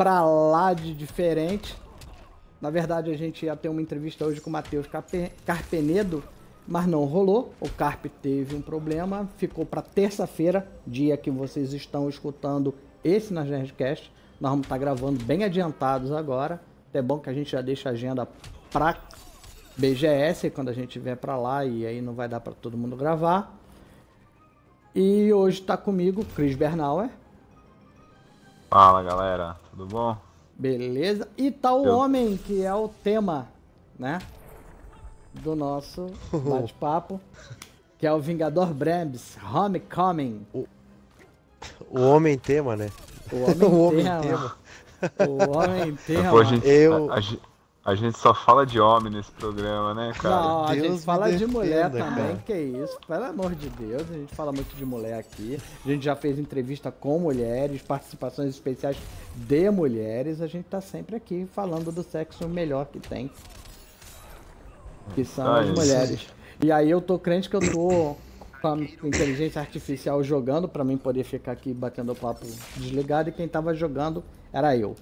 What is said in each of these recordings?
pra lá de diferente. Na verdade, a gente ia ter uma entrevista hoje com o Matheus Carpenedo, mas não rolou. O Carpe teve um problema, ficou para terça-feira, dia que vocês estão escutando esse na Nerdcast. Nós vamos estar tá gravando bem adiantados agora. É bom que a gente já deixa a agenda pra BGS quando a gente vier para lá e aí não vai dar para todo mundo gravar. E hoje está comigo Cris Bernauer. Fala galera, tudo bom? Beleza? E tá o Eu... homem, que é o tema, né? Do nosso bate-papo, que é o Vingador Brambs, Homecoming. O, o homem tema, né? O homem, o tema. homem tema. O homem tema. Depois a gente, Eu... a, a, a gente só fala de homem nesse programa, né, cara? Não, Deus a gente fala defenda, de mulher cara. também, que é isso. Pelo amor de Deus, a gente fala muito de mulher aqui. A gente já fez entrevista com mulheres, participações especiais de mulheres. A gente tá sempre aqui falando do sexo melhor que tem. Que são ah, as mulheres. E aí eu tô crente que eu tô com a inteligência artificial jogando para mim poder ficar aqui batendo papo desligado e quem tava jogando era eu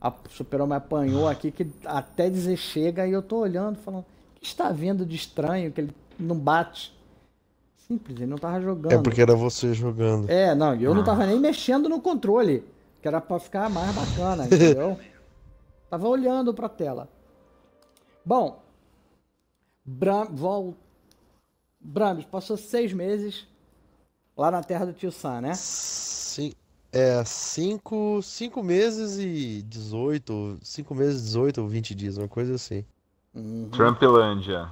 a Super-Homem apanhou aqui, que até dizer chega, e eu tô olhando, falando, o que está vendo de estranho que ele não bate? Simples, ele não tava jogando. É porque era você jogando. É, não, eu não ah. tava nem mexendo no controle, que era pra ficar mais bacana, entendeu? tava olhando pra tela. Bom, Bram, passou seis meses lá na terra do tio Sam, né? Sim. É, 5 meses e 18, cinco meses, 18 ou 20 dias, uma coisa assim. Uhum. Trumpilândia.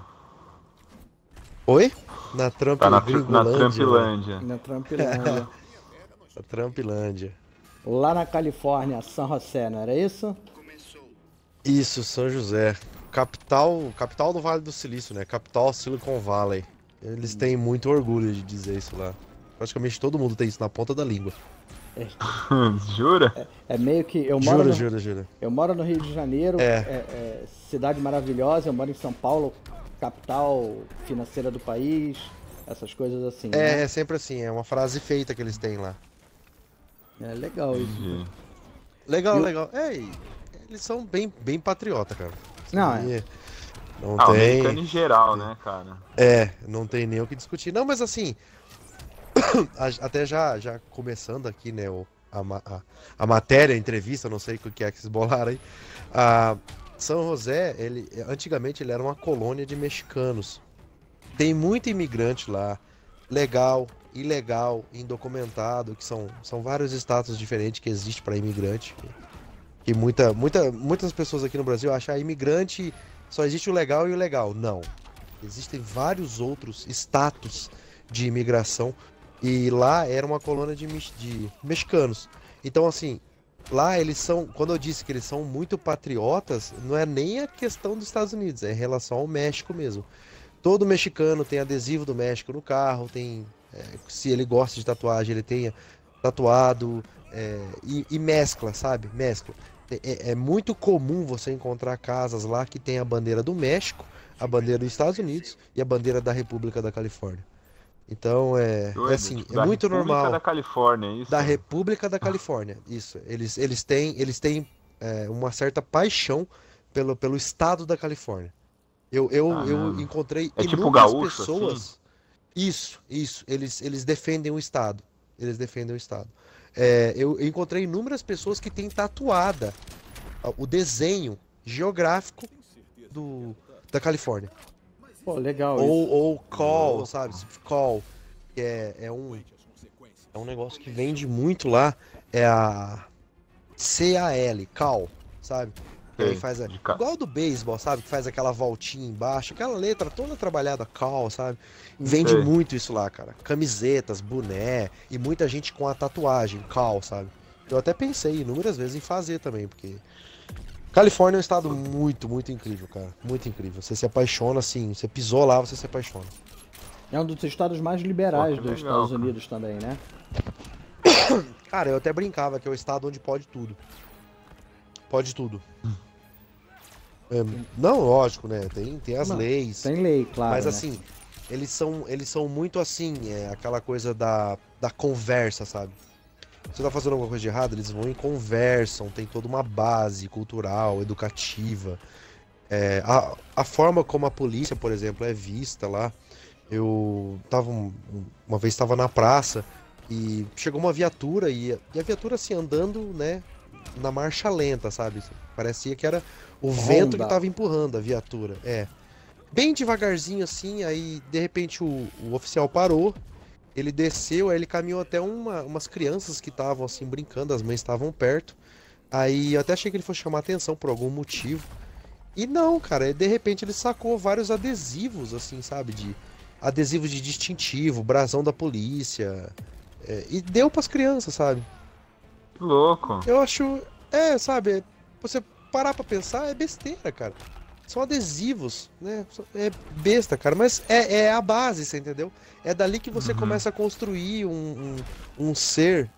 Oi? Na Trump, tá na, tr na né? Trumpilândia. Na Trumpilândia. na Trumpilândia. Lá na Califórnia, São José, não era isso? Isso, São José. Capital, capital do Vale do Silício, né? Capital Silicon Valley. Eles têm hum. muito orgulho de dizer isso lá. Praticamente todo mundo tem isso na ponta da língua. Jura? É, é, meio que. Eu moro jura, no, jura, jura. Eu moro no Rio de Janeiro, é. é. É, cidade maravilhosa, eu moro em São Paulo, capital financeira do país, essas coisas assim. É, né? é sempre assim, é uma frase feita que eles têm lá. É legal isso. Uhum. Legal, legal. Ei, É, eles são bem, bem patriota, cara. Não, é. Não ah, tem. Americano em geral, né, cara? É, não tem nem o que discutir. Não, mas assim, até já, já começando aqui, né, o, a, a, a matéria, a entrevista, não sei o que é que se bolaram aí. Ah, são José, ele antigamente ele era uma colônia de mexicanos. Tem muito imigrante lá, legal, ilegal, indocumentado, que são, são vários status diferentes que existe para imigrante. Que muita, muita, muitas pessoas aqui no Brasil acham que ah, imigrante só existe o legal e o ilegal. Não. Existem vários outros status de imigração e lá era uma colônia de, de mexicanos. Então, assim, lá eles são, quando eu disse que eles são muito patriotas, não é nem a questão dos Estados Unidos, é em relação ao México mesmo. Todo mexicano tem adesivo do México no carro, tem, é, se ele gosta de tatuagem, ele tenha tatuado é, e, e, mescla, sabe? Mescla. É, é, é muito comum você encontrar casas lá que tem a bandeira do México, a bandeira dos Estados Unidos e a bandeira da República da Califórnia. Então é, Doido, então, é, é assim, tipo, é muito República normal. Da Califórnia, é isso. Da República da Califórnia, isso. Eles, eles têm, eles têm é, uma certa paixão pelo, pelo estado da Califórnia. Eu, eu, ah, eu encontrei é tipo gaúcho, assim? pessoas. Assim? Isso, isso. Eles, eles defendem o estado. Eles defendem o estado. É, eu encontrei inúmeras pessoas que têm tatuada o desenho geográfico do, da Califórnia. Pô, legal. Ou, ou call, sabe? Call. Que é, é um. É um negócio que vende muito lá. É a. CAL, cal, sabe? Ele faz a... Igual do beisebol, sabe? Que faz aquela voltinha embaixo, aquela letra toda trabalhada, cal, sabe? Vende Sim. muito isso lá, cara. Camisetas, boné e muita gente com a tatuagem, cal, sabe? Eu até pensei inúmeras vezes em fazer também, porque Califórnia é um estado muito, muito incrível, cara. Muito incrível. Você se apaixona, assim. Você pisou lá, você se apaixona. É um dos estados mais liberais dos legal, Estados Unidos também, né? Cara, eu até brincava que é o estado onde pode tudo. Pode tudo. É, não, lógico, né? Tem, tem as não, leis. Tem lei, claro. Mas né? assim, eles são, eles são muito assim, é, aquela coisa da, da conversa, sabe? você tá fazendo alguma coisa de errado, eles vão e conversam, tem toda uma base cultural, educativa. É, a, a forma como a polícia, por exemplo, é vista lá. Eu tava. Uma vez estava na praça e chegou uma viatura e, e a viatura assim andando, né? Na marcha lenta, sabe? Parecia que era o Honda. vento que tava empurrando a viatura. É. Bem devagarzinho assim, aí de repente o, o oficial parou ele desceu, aí ele caminhou até uma, umas crianças que estavam assim brincando, as mães estavam perto. Aí eu até achei que ele fosse chamar atenção por algum motivo. E não, cara, de repente ele sacou vários adesivos, assim, sabe? De adesivos de distintivo, brasão da polícia. É, e deu pras crianças, sabe? louco. Eu acho. É, sabe, você parar pra pensar é besteira, cara são adesivos, né? É besta, cara, mas é, é a base, você entendeu? É dali que você uhum. começa a construir um, um, um ser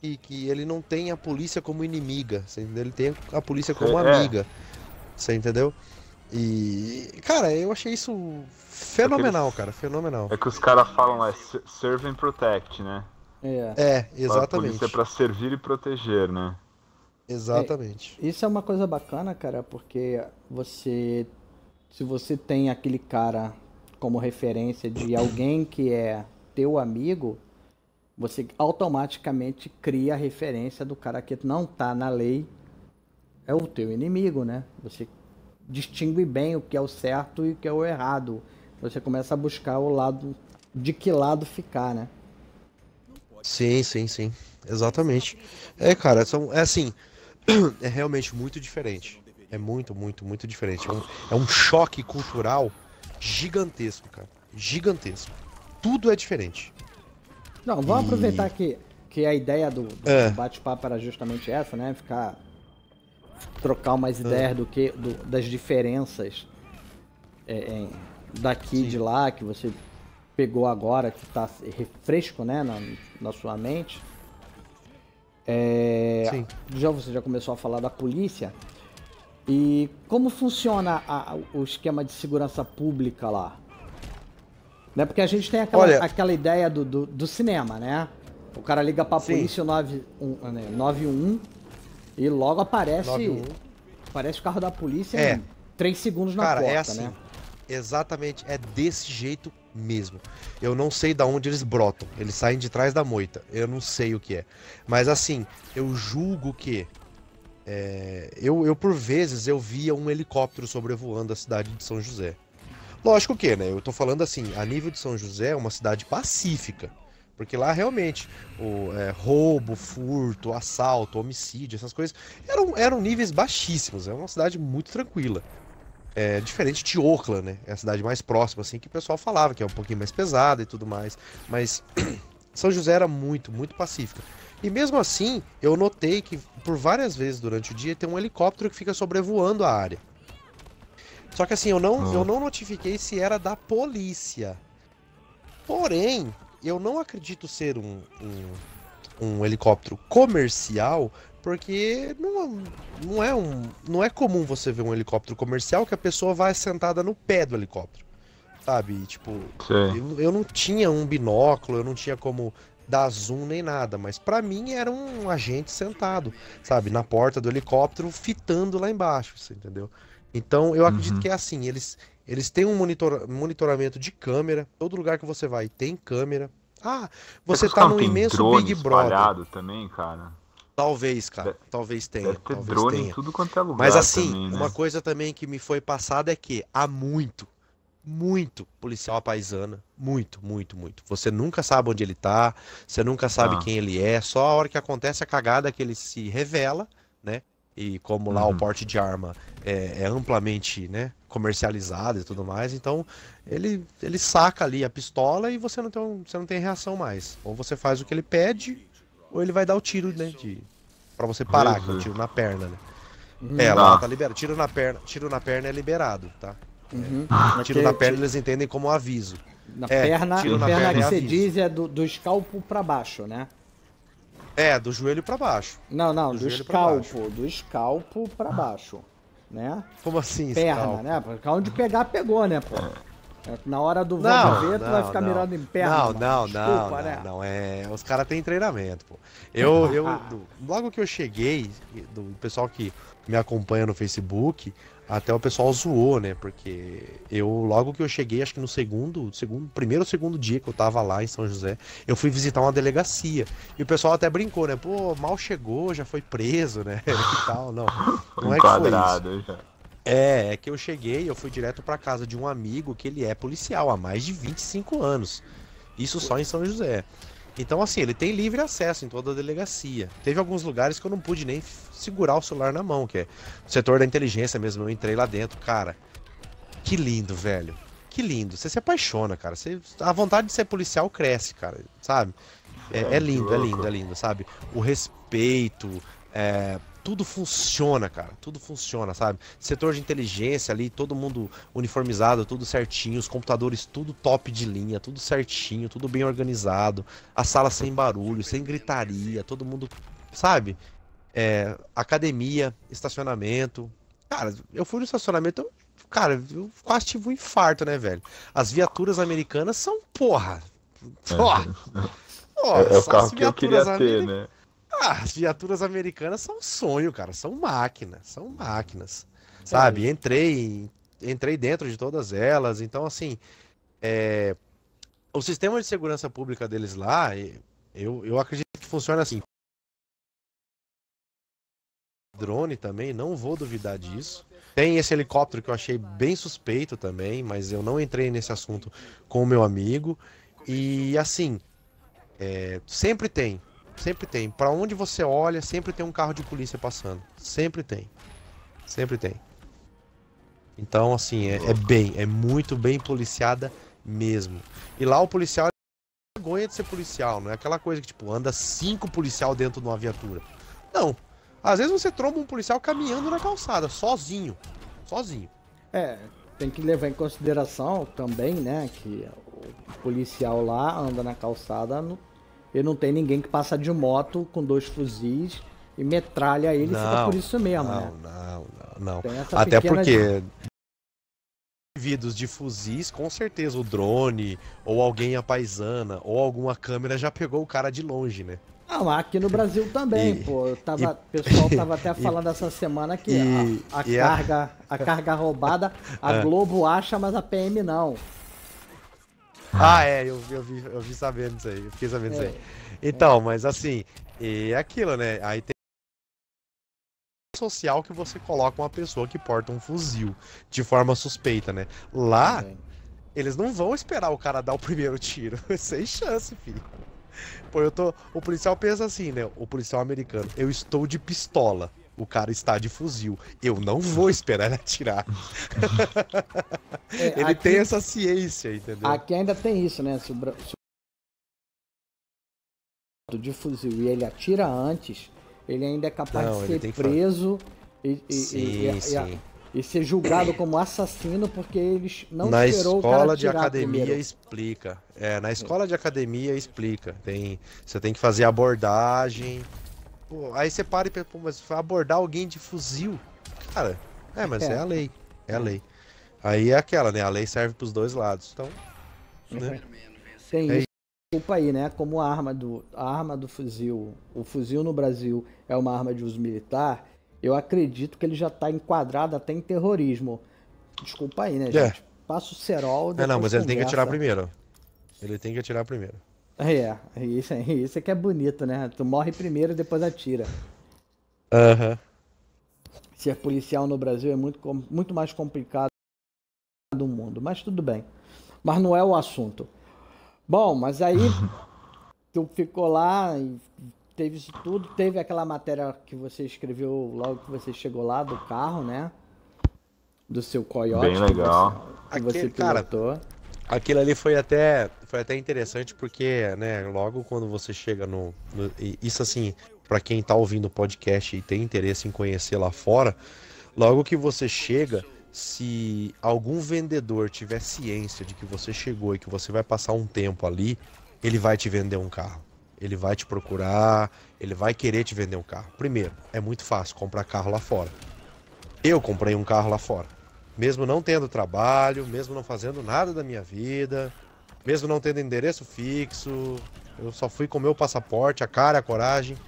que, que ele não tem a polícia como inimiga, você entendeu? Ele tem a polícia como é. amiga, você entendeu? E, cara, eu achei isso fenomenal, é eles... cara, fenomenal. É que os caras falam, é serve and protect, né? É, é exatamente. A polícia é pra servir e proteger, né? Exatamente. É, isso é uma coisa bacana, cara, porque você. Se você tem aquele cara como referência de alguém que é teu amigo, você automaticamente cria a referência do cara que não tá na lei, é o teu inimigo, né? Você distingue bem o que é o certo e o que é o errado. Você começa a buscar o lado de que lado ficar, né? Sim, sim, sim. Exatamente. É, cara, são, é assim, é realmente muito diferente. É muito, muito, muito diferente. É um, é um choque cultural gigantesco, cara. Gigantesco. Tudo é diferente. Não, vamos e... aproveitar que, que a ideia do, do é. bate-papo era justamente essa, né? Ficar. trocar umas é. ideias do que, do, das diferenças é, daqui Sim. de lá, que você pegou agora, que tá refresco, né? Na, na sua mente. É já, já você já começou a falar da polícia. E como funciona a, o esquema de segurança pública lá? Né? Porque a gente tem aquela, Olha, aquela ideia do, do, do, cinema, né? O cara liga pra sim. polícia 91 91 né, e logo aparece, aparece o carro da polícia é. em 3 segundos na cara, é porta, é assim. né? Exatamente, é desse jeito mesmo. Eu não sei da onde eles brotam, eles saem de trás da moita. Eu não sei o que é. Mas assim, eu julgo que é, eu, eu por vezes eu via um helicóptero sobrevoando a cidade de São José. Lógico que, né? Eu tô falando assim, a nível de São José é uma cidade pacífica. Porque lá realmente o é, roubo, furto, assalto, homicídio, essas coisas eram, eram níveis baixíssimos. É uma cidade muito tranquila. É, diferente de Oakland, né? É a cidade mais próxima, assim, que o pessoal falava que é um pouquinho mais pesada e tudo mais. Mas São José era muito, muito pacífica. E mesmo assim, eu notei que por várias vezes durante o dia tem um helicóptero que fica sobrevoando a área. Só que assim, eu não, eu não ah. notifiquei se era da polícia. Porém, eu não acredito ser um, um, um helicóptero comercial, porque não, é não, é um, não é comum você ver um helicóptero comercial que a pessoa vai sentada no pé do helicóptero. Sabe? tipo, eu, eu, não tinha um binóculo, eu não tinha como dar zoom nem nada, mas para mim era um agente sentado, sabe? Na porta do helicóptero, fitando lá embaixo, você entendeu? Então eu acredito uhum. que é assim, eles, eles têm um monitor, monitoramento de câmera, todo lugar que você vai tem câmera. Ah, você tá num imenso Big Brother. também, cara. Talvez, cara. talvez tenha. Deve ter talvez drone tenha. em tudo quanto é lugar. Mas assim, também, né? uma coisa também que me foi passada é que há muito, muito policial paisana. Muito, muito, muito. Você nunca sabe onde ele tá, você nunca sabe ah. quem ele é. Só a hora que acontece a cagada que ele se revela, né? E como lá uhum. o porte de arma é, é amplamente, né? comercializado e tudo mais. Então, ele, ele saca ali a pistola e você não tem, você não tem reação mais. Ou você faz o que ele pede, ou ele vai dar o tiro, né? De... Pra você parar, uhum. que é o tiro na perna, né? Uhum. É, lá tá, tá liberado. Tiro na perna, tiro na perna é liberado, tá? Uhum. É, tiro na perna eles entendem como aviso. Na é, perna, tiro na perna, perna é que você diz é do, do escalpo pra baixo, né? É, do joelho pra baixo. Não, não, do, do escalpo, do escalpo pra baixo, né? Como assim, Perna, escalpo? né? Porque onde pegar, pegou, né, pô? É, na hora do vento vai ficar não. mirando em perna. Não, mano. não, Desculpa, não, né? não, é. Os caras têm treinamento, pô. Eu, eu, logo que eu cheguei, do pessoal que me acompanha no Facebook, até o pessoal zoou, né? Porque eu, logo que eu cheguei, acho que no segundo, segundo primeiro ou segundo dia que eu tava lá em São José, eu fui visitar uma delegacia. E o pessoal até brincou, né? Pô, mal chegou, já foi preso, né? e tal. Não, não é que foi isso. Já. É, é que eu cheguei, eu fui direto para casa de um amigo que ele é policial há mais de 25 anos. Isso só em São José. Então, assim, ele tem livre acesso em toda a delegacia. Teve alguns lugares que eu não pude nem segurar o celular na mão, que é o setor da inteligência mesmo. Eu entrei lá dentro, cara. Que lindo, velho. Que lindo. Você se apaixona, cara. Você, a vontade de ser policial cresce, cara, sabe? É, é lindo, é lindo, é lindo, sabe? O respeito, é, tudo funciona, cara. Tudo funciona, sabe? Setor de inteligência ali, todo mundo uniformizado, tudo certinho, os computadores tudo top de linha, tudo certinho, tudo bem organizado, a sala sem barulho, sem gritaria, todo mundo, sabe? É, academia, estacionamento. Cara, eu fui no estacionamento, eu, cara, eu quase tive um infarto, né, velho? As viaturas americanas são porra. É. Porra. É, é o carro que eu queria ter, né? Ah, as viaturas americanas são um sonho, cara. São máquinas, são máquinas. Sabe? Entrei, entrei dentro de todas elas. Então, assim, é... o sistema de segurança pública deles lá, eu, eu acredito que funciona assim. Drone também, não vou duvidar disso. Tem esse helicóptero que eu achei bem suspeito também, mas eu não entrei nesse assunto com o meu amigo. E assim, é, sempre tem, Sempre tem. Para onde você olha, sempre tem um carro de polícia passando. Sempre tem. Sempre tem. Então, assim, é, é bem, é muito bem policiada mesmo. E lá o policial é vergonha de ser policial, não é aquela coisa que, tipo, anda cinco policial dentro de uma viatura. Não. Às vezes você tromba um policial caminhando na calçada, sozinho. Sozinho. É, tem que levar em consideração também, né, que o policial lá anda na calçada no e não tem ninguém que passa de moto com dois fuzis e metralha ele não, fica por isso mesmo. Não, né? não, não, não. Até porque indivíduos de fuzis, com certeza o drone, ou alguém a paisana, ou alguma câmera já pegou o cara de longe, né? Não, ah, aqui no Brasil também, e, pô. tava, e, o pessoal tava até falando e, essa semana que a, a carga, a... a... carga roubada, a ah. Globo acha, mas a PM não. Ah, ah, é, eu, eu, vi, eu vi sabendo isso aí, eu fiquei sabendo é, isso aí. É. Então, é. mas assim, é aquilo, né? Aí tem social que você coloca uma pessoa que porta um fuzil de forma suspeita, né? Lá, é. eles não vão esperar o cara dar o primeiro tiro. Sem chance, filho. Pô, eu tô. O policial pensa assim, né? O policial americano, eu estou de pistola o cara está de fuzil. Eu não vou esperar ele atirar. É, ele aqui, tem essa ciência, entendeu? Aqui ainda tem isso, né? Se o de fuzil e ele atira antes, ele ainda é capaz não, de ser preso e, e, sim, e, sim. e, ser julgado como assassino porque eles não na escola de academia primeiro. explica. É, na é. escola de academia explica. Tem, você tem que fazer abordagem. Pô, aí você para e pensa, mas abordar alguém de fuzil? Cara, é, mas é, é a lei. É a lei. Aí é aquela, né? A lei serve pros dois lados. Então. Né? Tem é isso. Desculpa aí, né? Como a arma, do, a arma do fuzil, o fuzil no Brasil é uma arma de uso militar, eu acredito que ele já está enquadrado até em terrorismo. Desculpa aí, né, é. gente? É. Passa o cerol. É, não, mas ele tem que atirar primeiro. Ele tem que atirar primeiro. É, isso, isso é que é bonito, né? Tu morre primeiro e depois atira. Aham. Uhum. Ser policial no Brasil é muito, muito mais complicado do mundo, mas tudo bem. Mas não é o assunto. Bom, mas aí tu ficou lá e teve isso tudo, teve aquela matéria que você escreveu logo que você chegou lá do carro, né? Do seu coiote. Bem legal. Que você, que Aquele, você pilotou. Cara Aquilo ali foi até, foi até interessante porque, né, logo quando você chega no. no isso assim, para quem tá ouvindo o podcast e tem interesse em conhecer lá fora, logo que você chega, se algum vendedor tiver ciência de que você chegou e que você vai passar um tempo ali, ele vai te vender um carro. Ele vai te procurar, ele vai querer te vender um carro. Primeiro, é muito fácil comprar carro lá fora. Eu comprei um carro lá fora mesmo não tendo trabalho, mesmo não fazendo nada da minha vida, mesmo não tendo endereço fixo, eu só fui com meu passaporte, a cara, a coragem,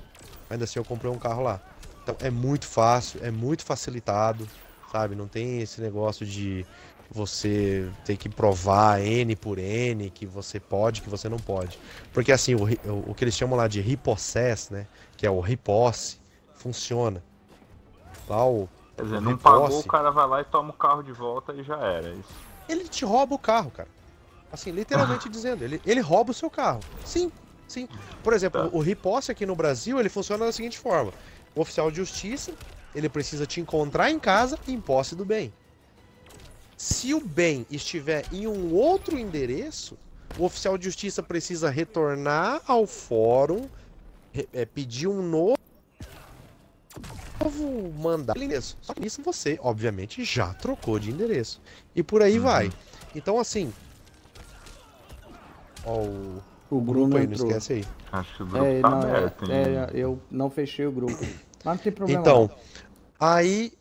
ainda assim eu comprei um carro lá. Então é muito fácil, é muito facilitado, sabe? Não tem esse negócio de você ter que provar N por N que você pode, que você não pode. Porque assim, o, o que eles chamam lá de repossess, né? Que é o reposse, funciona. Lá o, Quer dizer, uhum. não pagou, posse. o cara vai lá e toma o carro de volta e já era. É isso. Ele te rouba o carro, cara. Assim, literalmente ah. dizendo, ele, ele rouba o seu carro. Sim, sim. Por exemplo, tá. o riposte aqui no Brasil, ele funciona da seguinte forma. O oficial de justiça, ele precisa te encontrar em casa em posse do bem. Se o bem estiver em um outro endereço, o oficial de justiça precisa retornar ao fórum, é, pedir um novo novo mandar endereço. Só que nisso você, obviamente, já trocou de endereço. E por aí uhum. vai. Então, assim. Ó, o, o grupo aí, não esquece aí. Acho que o é, grupo é, tá não, é, aberto, é, eu não fechei o grupo. Mas não tem problema. Então, aí,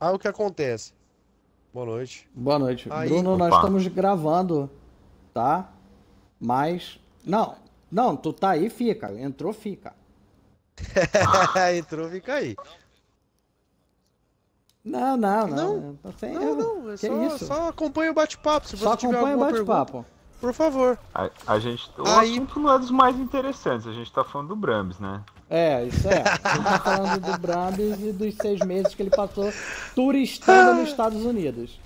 aí o que acontece? Boa noite. Boa noite. Aí... Bruno, Opa. nós estamos gravando, tá? Mas. Não, não, tu tá aí, fica. Entrou, fica. Entrou, fica aí. Não, não, não. Não, tem, não, não é só, isso? só acompanha o bate-papo. Se só você tiver acompanha o bate-papo. Por favor. A, a, gente, o Aí... assunto não é dos mais interessantes, a gente tá falando do Brambis, né? É, isso é. A gente tá falando do Brambis e dos seis meses que ele passou turistando nos Estados Unidos.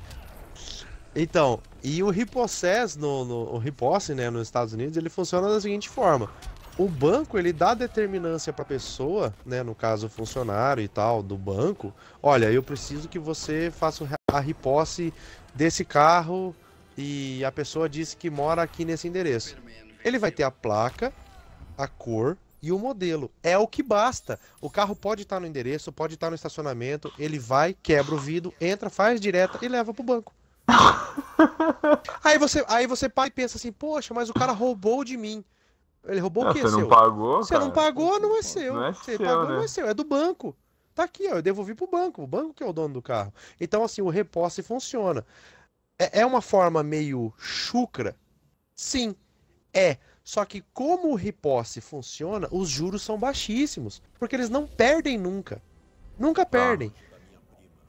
Então, e o Ripocess no, no o Riposse, né, nos Estados Unidos, ele funciona da seguinte forma o banco ele dá determinância para a pessoa, né, no caso funcionário e tal do banco, olha, eu preciso que você faça a reposse desse carro e a pessoa disse que mora aqui nesse endereço. Ele vai ter a placa, a cor e o modelo. É o que basta. O carro pode estar no endereço, pode estar no estacionamento, ele vai, quebra o vidro, entra, faz direta e leva pro banco. aí você, aí você pai pensa assim: "Poxa, mas o cara roubou de mim". Ele roubou não, ah, o quê? Você não seu? pagou? Você cara. não pagou, não é seu. Não é você seu, pagou, né? não é seu. É do banco. Tá aqui, ó. Eu devolvi pro banco. O banco que é o dono do carro. Então, assim, o reposse funciona. É, é uma forma meio chucra? Sim, é. Só que como o reposse funciona, os juros são baixíssimos. Porque eles não perdem nunca. Nunca tá. perdem. Ah.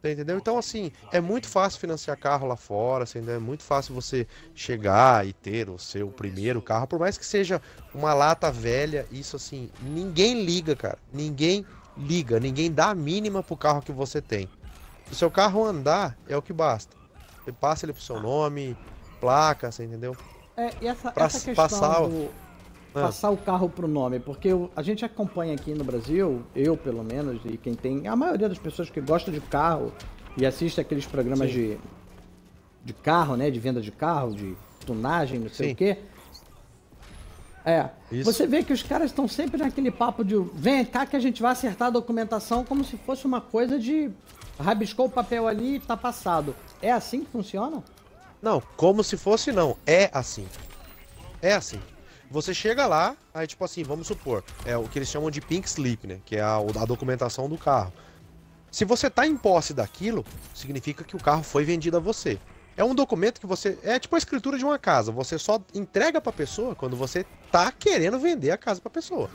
Tá entendeu? Então, assim, é muito fácil financiar carro lá fora, assim, né? é muito fácil você chegar e ter o seu primeiro carro, por mais que seja uma lata velha, isso assim, ninguém liga, cara. Ninguém liga, ninguém dá a mínima pro carro que você tem. o seu carro andar, é o que basta. Você passa ele pro seu nome, placa, você entendeu? É, e essa, pra essa questão passar... do ah. passar o carro pro nome, porque eu, a gente acompanha aqui no Brasil, eu pelo menos, e quem tem, a maioria das pessoas que gosta de carro e assiste aqueles programas de, de carro, né, de venda de carro, de tunagem, não sei Sim. o quê. É. Isso. Você vê que os caras estão sempre naquele papo de vem cá que a gente vai acertar a documentação como se fosse uma coisa de rabiscou o papel ali e tá passado. É assim que funciona? Não, como se fosse não. É assim. É assim. Você chega lá, aí tipo assim, vamos supor, é o que eles chamam de pink slip, né? Que é a, a documentação do carro. Se você tá em posse daquilo, significa que o carro foi vendido a você. É um documento que você. É tipo a escritura de uma casa. Você só entrega pra pessoa quando você tá querendo vender a casa pra pessoa.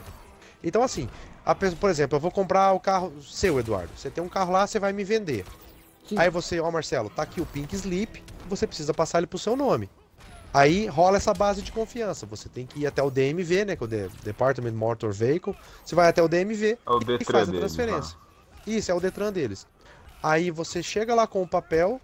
Então, assim, a, por exemplo, eu vou comprar o carro seu, Eduardo. Você tem um carro lá, você vai me vender. Sim. Aí você, ó, Marcelo, tá aqui o Pink Slip, você precisa passar ele pro seu nome. Aí rola essa base de confiança. Você tem que ir até o DMV, né? Que é o De Department Motor Vehicle. Você vai até o DMV é o e faz a transferência. Né? Isso, é o Detran deles. Aí você chega lá com o papel,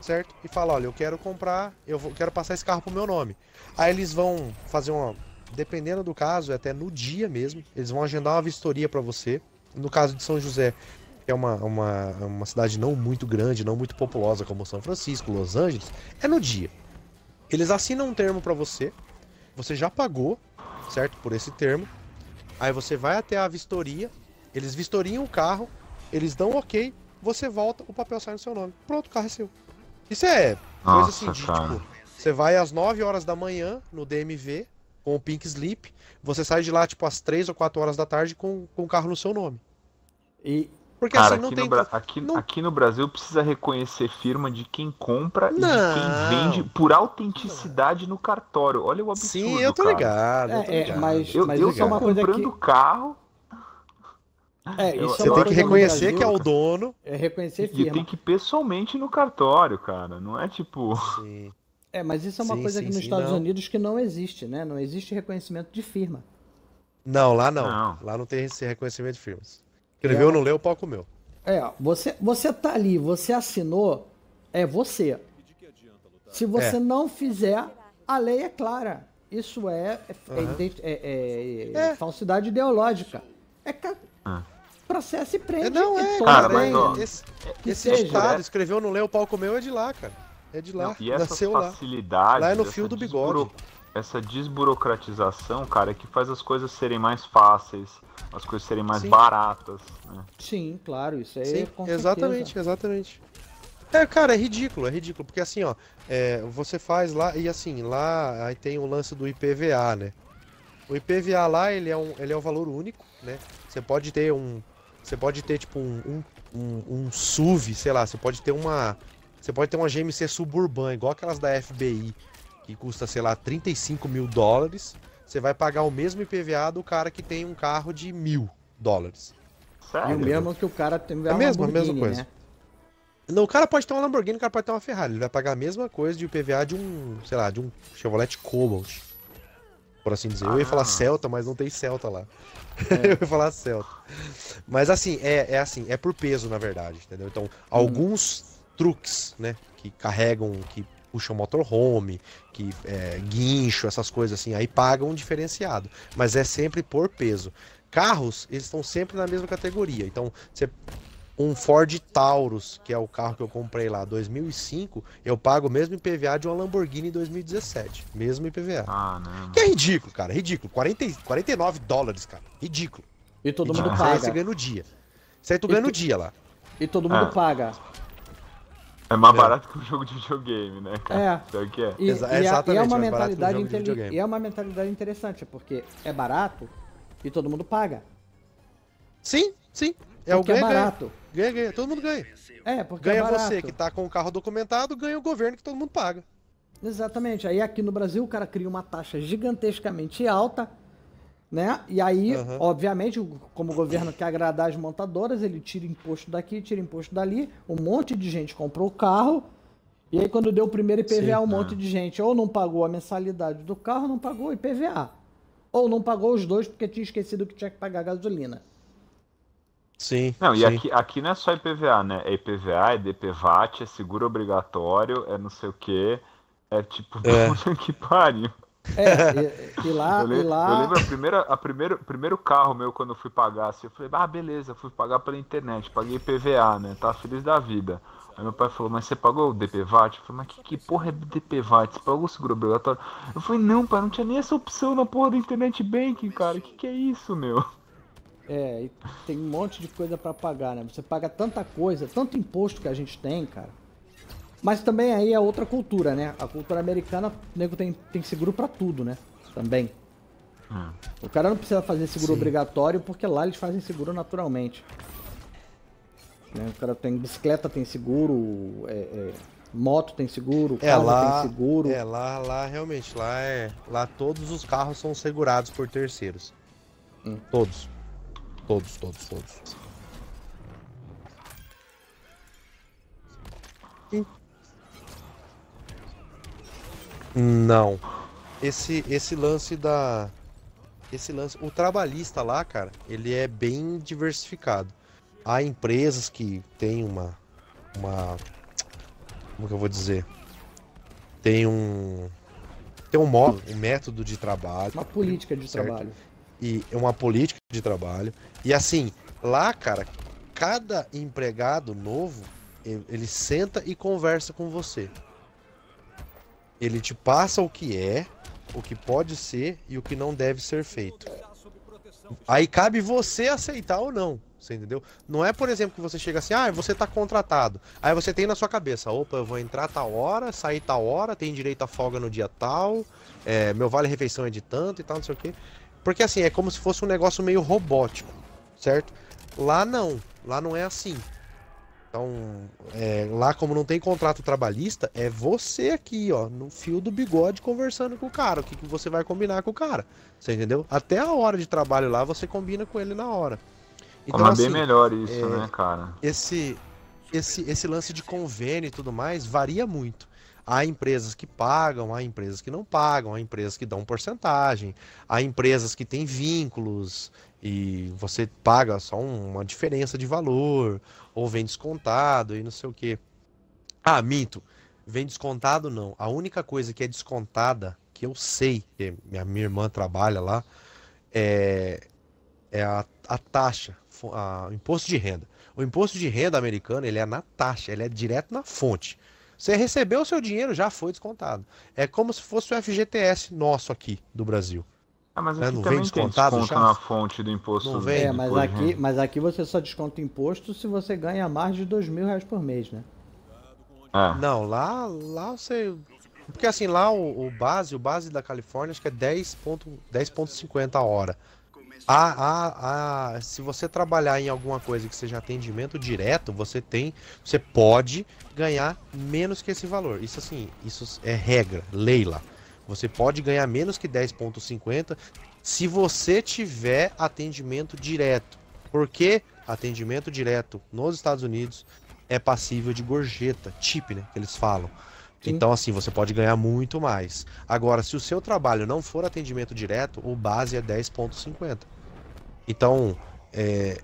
certo? E fala, olha, eu quero comprar, eu vou, quero passar esse carro pro meu nome. Aí eles vão fazer uma, dependendo do caso, é até no dia mesmo, eles vão agendar uma vistoria para você. No caso de São José, que é uma, uma, uma cidade não muito grande, não muito populosa como São Francisco, Los Angeles, é no dia. Eles assinam um termo para você, você já pagou, certo? Por esse termo. Aí você vai até a vistoria, eles vistoriam o carro, eles dão ok, você volta, o papel sai no seu nome. Pronto, o carro é seu. Isso é coisa assim de, tipo, você vai às 9 horas da manhã no DMV com o Pink Sleep, você sai de lá tipo às 3 ou 4 horas da tarde com, com o carro no seu nome. E porque assim, Cara, assim, não aqui tem. No aqui, não... aqui no Brasil precisa reconhecer firma de quem compra não. e de quem vende por autenticidade no cartório. Olha o absurdo. Sim, eu tô cara. ligado. Eu tô é, é ligado. É, mas, eu, mas eu é tô comprando que... carro. É, eu, você é tem que reconhecer Brasil, que é o dono. É reconhecer firma. E tem que ir pessoalmente no cartório, cara. Não é tipo. Sim. É, mas isso é uma sim, coisa que aqui nos Estados não. Unidos que não existe, né? Não existe reconhecimento de firma. Não, lá não. não. Lá não tem esse reconhecimento de firmas. Escreveu, é, não leu, o palco meu É, você, você tá ali, você assinou, é você. Se você é. não fizer, a lei é clara. Isso é, é uhum. falsidade ideológica. É ca... ah. processo e prende. não, é, cara, mas, esse, esse né? escreveu, não leu, o palco meu é de lá, cara. É de lá, não, e essa nasceu facilidade, lá. Lá é no fio do bigode. Desburo essa desburocratização, cara, é que faz as coisas serem mais fáceis, as coisas serem mais Sim. baratas. Né? Sim, claro, isso aí. Sim, é exatamente, certeza. exatamente. É, cara, é ridículo, é ridículo, porque assim, ó, é, você faz lá e assim, lá aí tem o lance do IPVA, né? O IPVA lá ele é um, ele é um valor único, né? Você pode ter um, você pode ter tipo um, um, um, um SUV, sei lá, você pode ter uma, você pode ter uma GMC suburbana, igual aquelas da FBI, que custa, sei lá, 35 mil dólares, você vai pagar o mesmo IPVA do cara que tem um carro de mil dólares. E é o mesmo que o cara tem. É, é a mesma, a mesma coisa. Né? Não, o cara pode ter uma Lamborghini, o cara pode ter uma Ferrari. Ele vai pagar a mesma coisa de IPVA de um, sei lá, de um Chevrolet Cobalt. Por assim dizer. Ah. Eu ia falar ah. Celta, mas não tem Celta lá. É. Eu ia falar Celta. Mas assim, é, é assim, é por peso, na verdade, entendeu? Então, hum. alguns truques, né, que carregam, que puxam motorhome, que é, guincho, essas coisas assim, aí pagam um diferenciado, mas é sempre por peso. Carros, eles estão sempre na mesma categoria. Então, você um Ford Taurus, que é o carro que eu comprei lá 2005, eu pago o mesmo IPVA de uma Lamborghini 2017. Mesmo IPVA. Ah, não. Que é ridículo, cara. Ridículo. 40, 49 dólares, cara. Ridículo. E todo ridículo. mundo paga. você ganha no dia. você tu ganha no dia lá. E todo mundo ah. paga. É mais barato que um jogo de videogame, né, É. Então que é? E, e é exatamente, é, uma mentalidade e é uma mentalidade interessante, porque é barato e todo mundo paga. Sim, sim. É porque o ganha, é barato. Ganha. ganha, ganha, todo mundo ganha. É, porque é ganha é você que tá com o carro documentado, ganha o governo que todo mundo paga. Exatamente. Aí aqui no Brasil o cara cria uma taxa gigantescamente alta né? E aí, uhum. obviamente, como o governo quer agradar as montadoras, ele tira imposto daqui, tira imposto dali. Um monte de gente comprou o carro. E aí, quando deu o primeiro IPVA, Sim, um monte ah. de gente ou não pagou a mensalidade do carro, não pagou o IPVA. Ou não pagou os dois porque tinha esquecido que tinha que pagar a gasolina. Sim. Não, sim. e aqui, aqui não é só IPVA, né? É IPVA, é DPVAT, é seguro obrigatório, é não sei o quê. É tipo, é. que pariu. É, e, e lá, eu, e lá. Eu lembro a primeira, a primeiro, primeiro carro meu quando eu fui pagar, assim, eu falei, ah, beleza, fui pagar pela internet, paguei PVA, né? Tá feliz da vida. Aí meu pai falou, mas você pagou o DPVAT? Eu falei, mas que, que porra é DPVAT? Você pagou o seguro obrigatório? Eu falei, não, pai, não tinha nem essa opção na porra do internet banking, cara. Que que é isso, meu? É, tem um monte de coisa para pagar, né? Você paga tanta coisa, tanto imposto que a gente tem, cara mas também aí é outra cultura, né? A cultura americana, o nego tem, tem seguro para tudo, né? Também. Ah. O cara não precisa fazer seguro Sim. obrigatório, porque lá eles fazem seguro naturalmente. Né? O cara tem bicicleta, tem seguro, é, é, moto tem seguro, é, carro lá, tem seguro. É, lá, lá realmente, lá é. Lá todos os carros são segurados por terceiros. Hum. Todos. Todos, todos, todos. Não. Esse, esse lance da. Esse lance. O trabalhista lá, cara, ele é bem diversificado. Há empresas que tem uma. Uma. Como que eu vou dizer? Tem um. Tem um modo, um método de trabalho. Uma política de certo? trabalho. E uma política de trabalho. E assim, lá, cara, cada empregado novo, ele senta e conversa com você. Ele te passa o que é, o que pode ser e o que não deve ser feito. Aí cabe você aceitar ou não. Você entendeu? Não é, por exemplo, que você chega assim, ah, você tá contratado. Aí você tem na sua cabeça, opa, eu vou entrar tal hora, sair tal hora, tem direito a folga no dia tal, é, meu vale-refeição é de tanto e tal, não sei o quê. Porque assim, é como se fosse um negócio meio robótico, certo? Lá não, lá não é assim. Então, é, lá como não tem contrato trabalhista, é você aqui, ó, no fio do bigode conversando com o cara. O que, que você vai combinar com o cara? Você entendeu? Até a hora de trabalho lá, você combina com ele na hora. Então, é assim, bem melhor isso, é, né, cara? Esse, esse, esse lance de convênio e tudo mais varia muito. Há empresas que pagam, há empresas que não pagam, há empresas que dão porcentagem, há empresas que têm vínculos e você paga só uma diferença de valor, ou vem descontado e não sei o que Ah, minto. Vem descontado, não. A única coisa que é descontada, que eu sei, que minha, minha irmã trabalha lá, é, é a, a taxa, a, o imposto de renda. O imposto de renda americano, ele é na taxa, ele é direto na fonte. Você recebeu o seu dinheiro, já foi descontado. É como se fosse o FGTS nosso aqui do Brasil. Ah, mas é, aqui não também vem descontado desconto já? na fonte do imposto. Não vem, é, mas depois, aqui, né? mas aqui você só desconta imposto se você ganha mais de dois mil reais por mês, né? Ah. Não, lá, lá você... Porque assim, lá o, o, base, o base da Califórnia acho que é 10.50 10. a hora. A, a, a, se você trabalhar em alguma coisa que seja atendimento direto, você tem, você pode ganhar menos que esse valor. Isso assim, isso é regra, lei lá. Você pode ganhar menos que 10,50 se você tiver atendimento direto. Porque atendimento direto nos Estados Unidos é passível de gorjeta, tip, né? Que eles falam. Sim. Então, assim, você pode ganhar muito mais. Agora, se o seu trabalho não for atendimento direto, o base é 10,50. Então, é...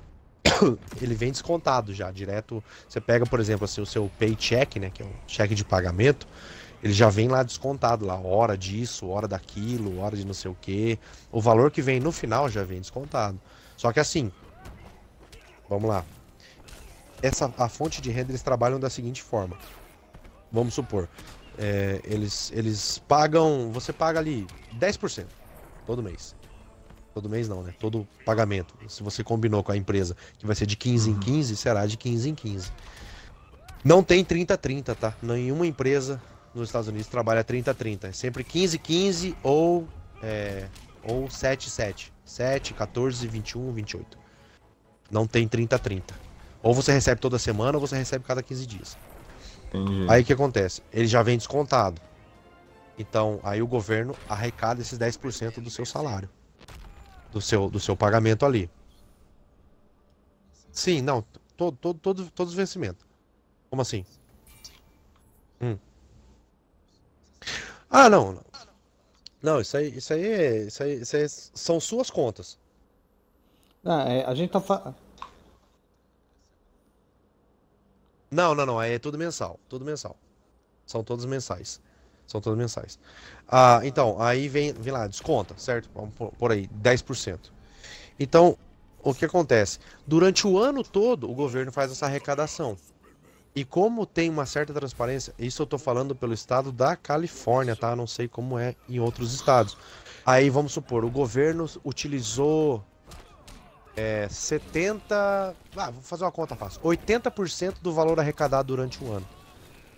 ele vem descontado já, direto. Você pega, por exemplo, assim, o seu paycheck, né? Que é um cheque de pagamento ele já vem lá descontado, lá hora disso, hora daquilo, hora de não sei o que. O valor que vem no final já vem descontado. Só que assim, vamos lá. Essa, a fonte de renda eles trabalham da seguinte forma. Vamos supor, é, eles, eles pagam, você paga ali 10% todo mês. Todo mês não, né? Todo pagamento. Se você combinou com a empresa que vai ser de 15 em 15, uhum. será de 15 em 15. Não tem 30-30, tá? Nenhuma empresa nos Estados Unidos trabalha 30-30. É sempre 15-15 ou, é, ou 7-7. 7, 14, 21, 28. Não tem 30-30. Ou você recebe toda semana ou você recebe cada 15 dias. Entendi. Aí o que acontece? Ele já vem descontado. Então, aí o governo arrecada esses 10% do seu salário. Do seu, do seu pagamento ali. Sim, não. Todo, todo, todo, todos os vencimentos. Como assim? Hum. Ah, não. Não, isso, aí, isso, aí isso, aí, isso aí são suas contas. Ah, é, a gente tá falando. Não, não, não. É tudo mensal. Tudo mensal. São todos mensais. São todos mensais. Ah, então, aí vem, vem lá, desconta, certo? Vamos por, por aí, 10%. Então, o que acontece? Durante o ano todo, o governo faz essa arrecadação. E como tem uma certa transparência, isso eu tô falando pelo estado da Califórnia, tá? Não sei como é em outros estados. Aí vamos supor, o governo utilizou é, 70. Ah, vou fazer uma conta fácil. 80% do valor arrecadado durante o ano.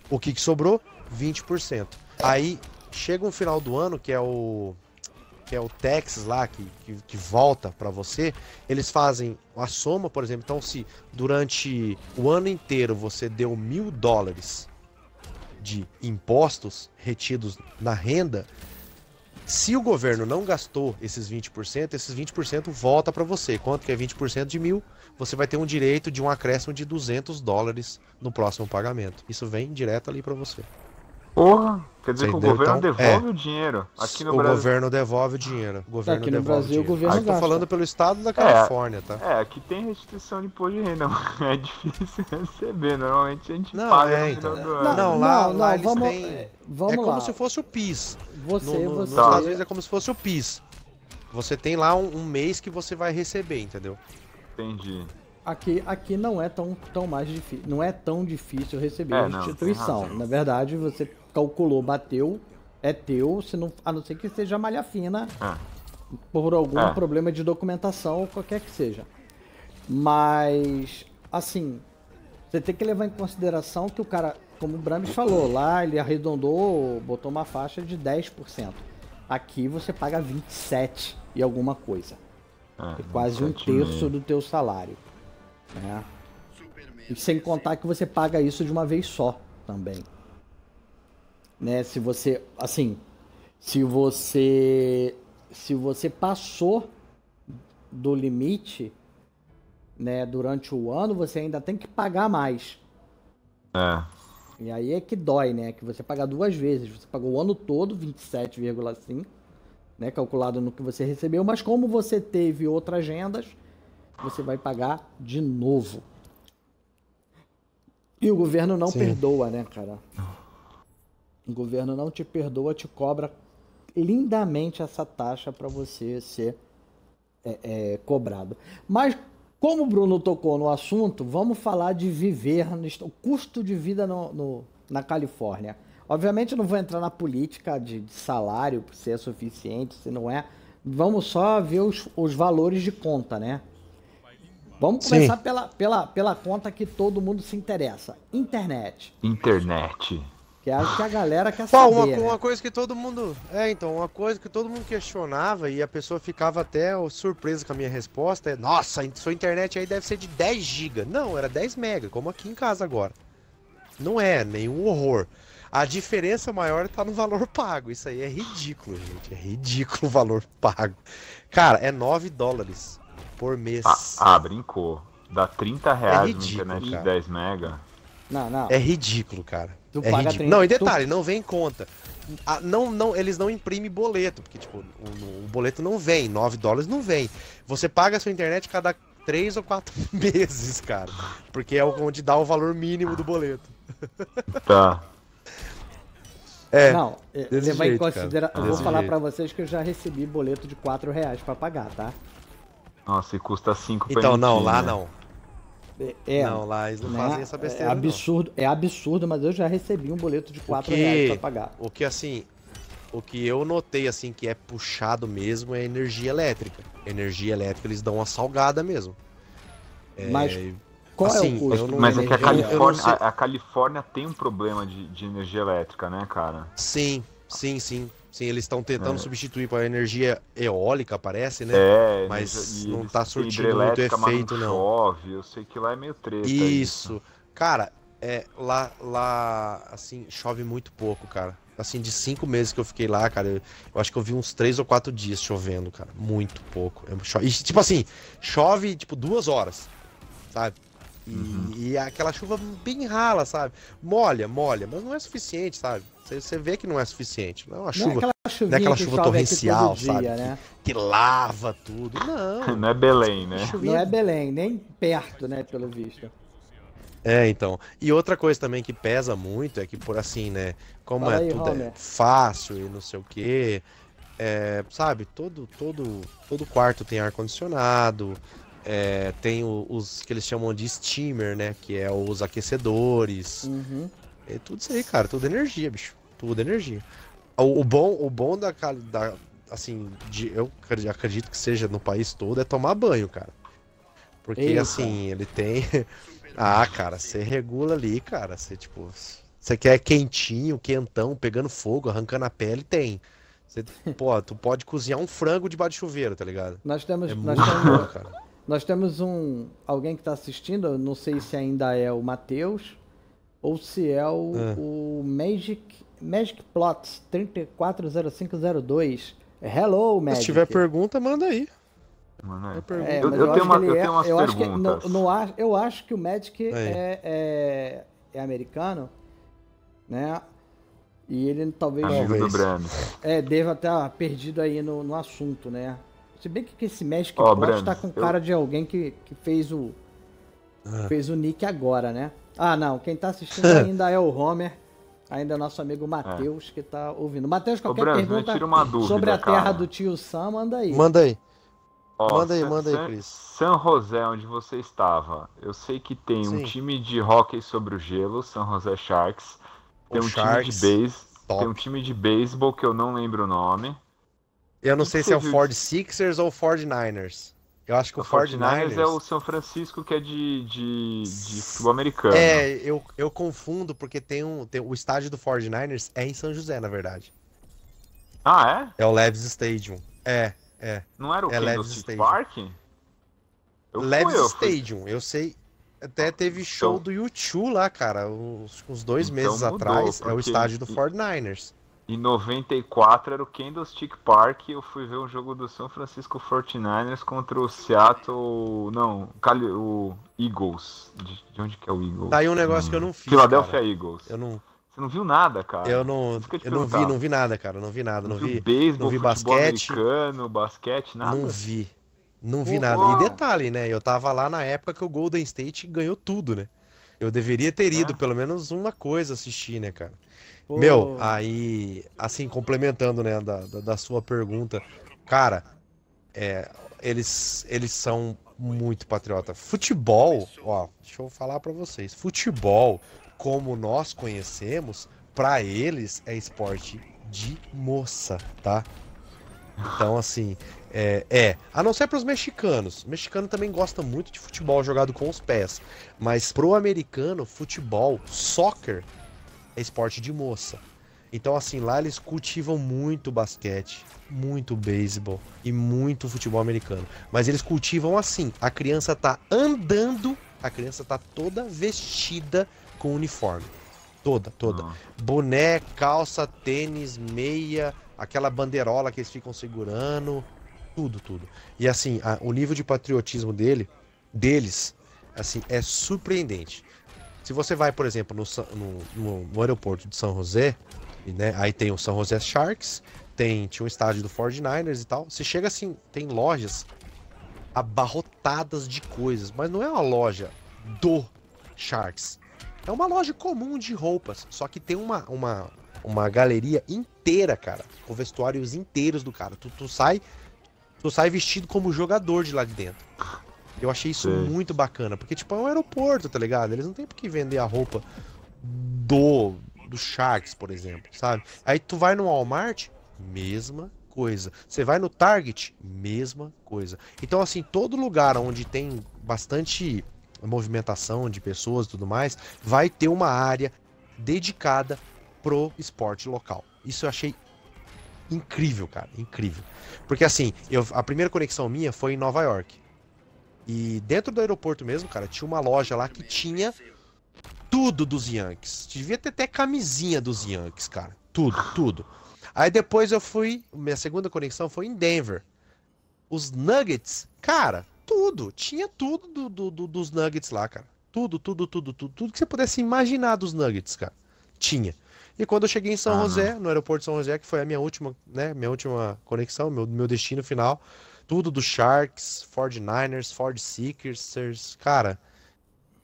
O que, que sobrou? 20%. Aí chega um final do ano, que é o que é o Texas lá, que, que, que volta para você, eles fazem a soma, por exemplo. Então, se durante o ano inteiro você deu mil dólares de impostos retidos na renda, se o governo não gastou esses 20%, esses 20% volta para você. Quanto que é 20% de mil? Você vai ter um direito de um acréscimo de 200 dólares no próximo pagamento. Isso vem direto ali para você. Porra! Quer dizer Entendeu? que o governo então, devolve é, o dinheiro. Aqui no o Brasil... governo devolve o dinheiro. O governo aqui no Brasil, o, governo Aqui ah, tô falando pelo estado da é. Califórnia, é, tá? É, aqui tem restituição de imposto de renda, é difícil receber. Normalmente a gente não, paga é, então. não, não, lá, não, lá eles vamos, têm... É, é vamos é como lá. se fosse o PIS. Você, no, no, você... Nos Estados Unidos é como se fosse o PIS. Você tem lá um, um mês que você vai receber, entendeu? Entendi aqui, aqui não é tão, tão mais difícil, não é tão difícil receber é, a restituição. Não, Na verdade, você calculou, bateu, é teu, se não, a não ser que seja malha fina ah. por algum ah. problema de documentação ou qualquer que seja. Mas, assim, você tem que levar em consideração que o cara, como o Brames falou, lá ele arredondou, botou uma faixa de 10%. Aqui você paga 27% e alguma coisa. Ah, é quase um terço do teu salário. Né? E sem contar que você paga isso de uma vez só também né? Se você, assim, se você se você passou do limite, né, durante o ano, você ainda tem que pagar mais. É. E aí é que dói, né? Que você paga duas vezes. Você pagou o ano todo 27,5, né, calculado no que você recebeu, mas como você teve outras agendas, você vai pagar de novo. E o governo não Sim. perdoa, né, cara? Não. O governo não te perdoa, te cobra lindamente essa taxa para você ser é, é, cobrado. Mas como o Bruno tocou no assunto, vamos falar de viver, o custo de vida no, no, na Califórnia. Obviamente não vou entrar na política de, de, salário, se é suficiente, se não é. Vamos só ver os, os valores de conta, né? Vamos começar pela, pela, pela conta que todo mundo se interessa. Internet. Internet. Que é que a galera quer Pô, saber. Uma, né? uma coisa que todo mundo. É, então, uma coisa que todo mundo questionava e a pessoa ficava até surpresa com a minha resposta é: nossa, sua internet aí deve ser de 10 GB. Não, era 10 MB, como aqui em casa agora. Não é nenhum horror. A diferença maior tá no valor pago. Isso aí é ridículo, gente. É ridículo o valor pago. Cara, é 9 dólares por mês. Ah, ah brincou. Dá 30 é reais é ridículo, na internet cara. de 10 mega. Não, não. É ridículo, cara. Tu é paga 30, não, e detalhe, tu... não vem em conta. Ah, não, não, eles não imprimem boleto, porque tipo, o, o, boleto não vem, 9 dólares não vem. Você paga a sua internet cada 3 ou 4 meses, cara. Porque é onde dá o valor mínimo do boleto. Tá. É, não, levar é, em consideração. Eu vou falar pra vocês que eu já recebi boleto de 4 reais pra pagar, tá? Nossa, e custa 5 Então, não, lá né? não. É, é, não, lá eles não né? fazem essa é besteira. É absurdo, não. é absurdo, mas eu já recebi um boleto de 4 que, reais pra pagar. O que assim, o que eu notei assim que é puxado mesmo é energia elétrica. Energia elétrica eles dão uma salgada mesmo. É, mas qual assim, é o assim, custo? Não, mas é que a Califórnia, a, a Califórnia, tem um problema de, de energia elétrica, né, cara? Sim, sim, sim. Sim, eles estão tentando é. substituir para energia eólica, parece, né? É, mas e, não está surtindo muito efeito, não. Chove, eu sei que lá é meio treta. Isso. isso. Cara, é, lá, lá, assim, chove muito pouco, cara. Assim, de cinco meses que eu fiquei lá, cara, eu, eu acho que eu vi uns três ou quatro dias chovendo, cara. Muito pouco. Eu, e, tipo assim, chove, tipo, duas horas, sabe? E, uhum. e, aquela chuva bem rala, sabe? Molha, molha, mas não é suficiente, sabe? Você vê que não é suficiente. Não é uma é chuva. é aquela, não é aquela chuva torrencial, dia, sabe? Né? Que, que, lava tudo. Não. Não é Belém, né? Chuvinha... Não é Belém, nem perto, né, pelo visto. É, então. E outra coisa também que pesa muito é que, por assim, né? Como Fala é aí, tudo é fácil e não sei o quê. É, sabe, todo, todo, todo quarto tem ar-condicionado. É, tem os que eles chamam de steamer, né? Que é os aquecedores. Uhum. É tudo isso aí, cara. Tudo energia, bicho. Tudo energia. O, o bom, o bom da, da assim, de, eu acredito que seja no país todo é tomar banho, cara. Porque Eita. assim, ele tem Ah, cara, você regula ali, cara. Você tipo, você quer quentinho, quentão, pegando fogo, arrancando a pele, tem. Você, pô, tu pode cozinhar um frango debaixo do chuveiro, tá ligado? Nós temos, é nós, temos bom, nós temos um alguém que está assistindo, não sei se ainda é o Matheus ou se é o, ah. o Magic, Magic Plots 340502. Hello, Magic. Se tiver pergunta, manda aí. é. eu, tenho uma, eu tenho Acho é- que, no, no, eu acho que o Magic é, é, é, americano, né? E ele talvez. Amigo do É, deva estar tá perdido aí no, no assunto, né? Se bem que esse Magic oh, Plot tá com cara eu... de alguém que, que fez o. Ah. Fez o nick agora, né? Ah, não. Quem tá assistindo ainda é o Homer. Ainda é nosso amigo Matheus, é. que tá ouvindo. Matheus, qualquer Ô, pergunta dúvida, sobre a terra do tio Sam, manda aí. Manda aí. Ó, manda aí, San, manda aí, Cris. San José, onde você estava. Eu sei que tem Sim. um time de hockey sobre o gelo, San José Sharks. Tem o um Sharks, time de base, Tem um time de beisebol que eu não lembro o nome. Eu não sei se é o Ford uhum. Sixers ou o Ford Niners. Eu acho que o, o Ford Niners é o São Francisco que é de, de, de, futebol americano. É, eu, eu confundo porque tem um tem, o estádio do Ford Niners é em São José, na verdade. Ah, é? É o Levis Stadium. É, é. Não era o é Levis Stadium. Park? Eu Levis fui, eu Stadium, fui. eu sei. Até ah, teve então show então... do YouTube lá, cara, uns, uns dois então meses mudou, atrás. Porque... É o estádio do Ford Niners. Em 94 era o Candlestick Park. e Eu fui ver um jogo do São Francisco 49ers contra o Seattle. Não, o Eagles. De, onde que é o Eagles? Tá aí um negócio hum. que eu não fiz. Philadelphia cara. Eagles. Eu não. Você não viu nada, cara. Eu não, eu, eu não vi, não vi nada, cara. Não vi nada. Não, não vi, vi beisebol, não vi basquete. americano, basquete, nada. Não vi. Não vi Uou. nada. E detalhe, né? Eu tava lá na época que o Golden State ganhou tudo, né? Eu deveria ter né? ido é. pelo menos uma coisa assistir, né, cara? Pô. Meu, aí, assim, complementando, né, da, da, da sua pergunta, cara, é, eles, eles são muito patriota. Futebol, ó, deixa eu falar para vocês. Futebol, como nós conhecemos, para eles é esporte de moça, tá? Então, assim, é, é. A não ser para os mexicanos. O mexicano também gosta muito de futebol jogado com os pés. Mas pro americano, futebol, soccer, é esporte de moça. Então, assim, lá eles cultivam muito basquete, muito beisebol e muito futebol americano. Mas eles cultivam assim: a criança tá andando, a criança tá toda vestida com uniforme. Toda, toda. Boné, calça, tênis, meia, aquela bandeirola que eles ficam segurando. Tudo, tudo. E assim, a, o nível de patriotismo dele, deles, assim, é surpreendente. Se você vai, por exemplo, no, no, no aeroporto de São José, né, aí tem o São José Sharks, tem, tinha um estádio do 49ers e tal. Você chega assim, tem lojas abarrotadas de coisas, mas não é uma loja do Sharks. É uma loja comum de roupas, só que tem uma, uma, uma galeria inteira, cara, com vestuários inteiros do cara. Tu, tu sai tu sai vestido como jogador de lá de dentro. Eu achei isso Sim. muito bacana, porque, tipo, é um aeroporto, tá ligado? Eles não tem por que vender a roupa do, do Sharks, por exemplo, sabe? Aí tu vai no Walmart, mesma coisa. Você vai no Target, mesma coisa. Então, assim, todo lugar onde tem bastante movimentação de pessoas e tudo mais, vai ter uma área dedicada pro esporte local. Isso eu achei incrível, cara, incrível. Porque assim, eu, a primeira conexão minha foi em Nova York. E dentro do aeroporto mesmo, cara, tinha uma loja lá que tinha tudo dos Yankees. Devia ter até camisinha dos Yankees, cara. Tudo, tudo. Aí depois eu fui, minha segunda conexão foi em Denver. Os Nuggets, cara, tudo. Tinha tudo do, do, do, dos Nuggets lá, cara. Tudo, tudo, tudo, tudo, tudo que você pudesse imaginar dos Nuggets, cara. Tinha. E quando eu cheguei em São ah. José, no aeroporto de São José, que foi a minha última, né, minha última conexão, meu, meu destino final, tudo do Sharks, 49ers, Ford Seekers, cara,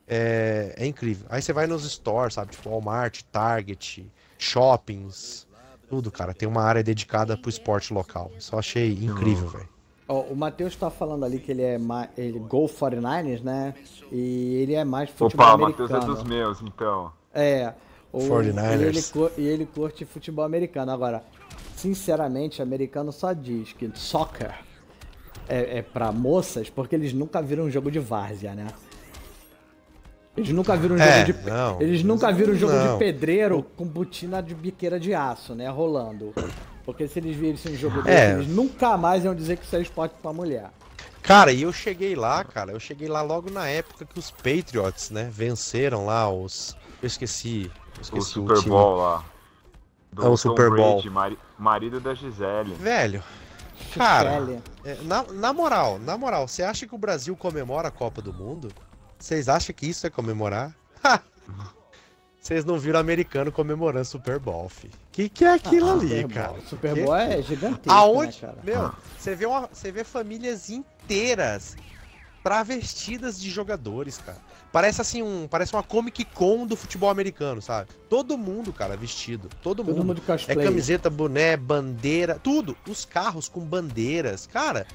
é, é, incrível. Aí você vai nos stores, sabe? Tipo Walmart, Target, shoppings, tudo, cara. Tem uma área dedicada pro esporte local. Só achei incrível, velho. o Matheus tá falando ali que ele é mais, ele Go 49ers, né? E ele é mais futebol Opa, americano. Opa, o Matheus é dos meus, então. É. O, 49ers. E ele, e ele curte futebol americano. Agora, sinceramente, americano só diz que soccer é, é para moças porque eles nunca viram um jogo de várzea, né? Eles nunca viram um é, jogo de não, eles nunca viram um jogo não. de pedreiro com botina de biqueira de aço, né, rolando. Porque se eles virem um jogo é. desse, é. eles nunca mais iam dizer que isso é esporte para mulher. Cara, e eu cheguei lá, cara, eu cheguei lá logo na época que os Patriots, né, venceram lá os eu esqueci, eu esqueci o Super o Bowl lá. Do é o Super Bowl. Brady, marido da Gisele. Velho, Cara, é, na, na moral, na moral, você acha que o Brasil comemora a Copa do Mundo? Vocês acham que isso é comemorar? Vocês não viram americano comemorando Super Bowl, fi. Que que é aquilo ah, ali, Super cara? Bowl. Super Bowl é gigantesco, né, Aonde, né, cara? Meu, ah. você vê, uma, você vê famílias inteiras travestidas de jogadores, cara. Parece assim um, parece uma Comic Con do futebol americano, sabe? Todo mundo, cara, vestido, todo, todo mundo. mundo é camiseta, boné, bandeira, tudo. Os carros com bandeiras, cara.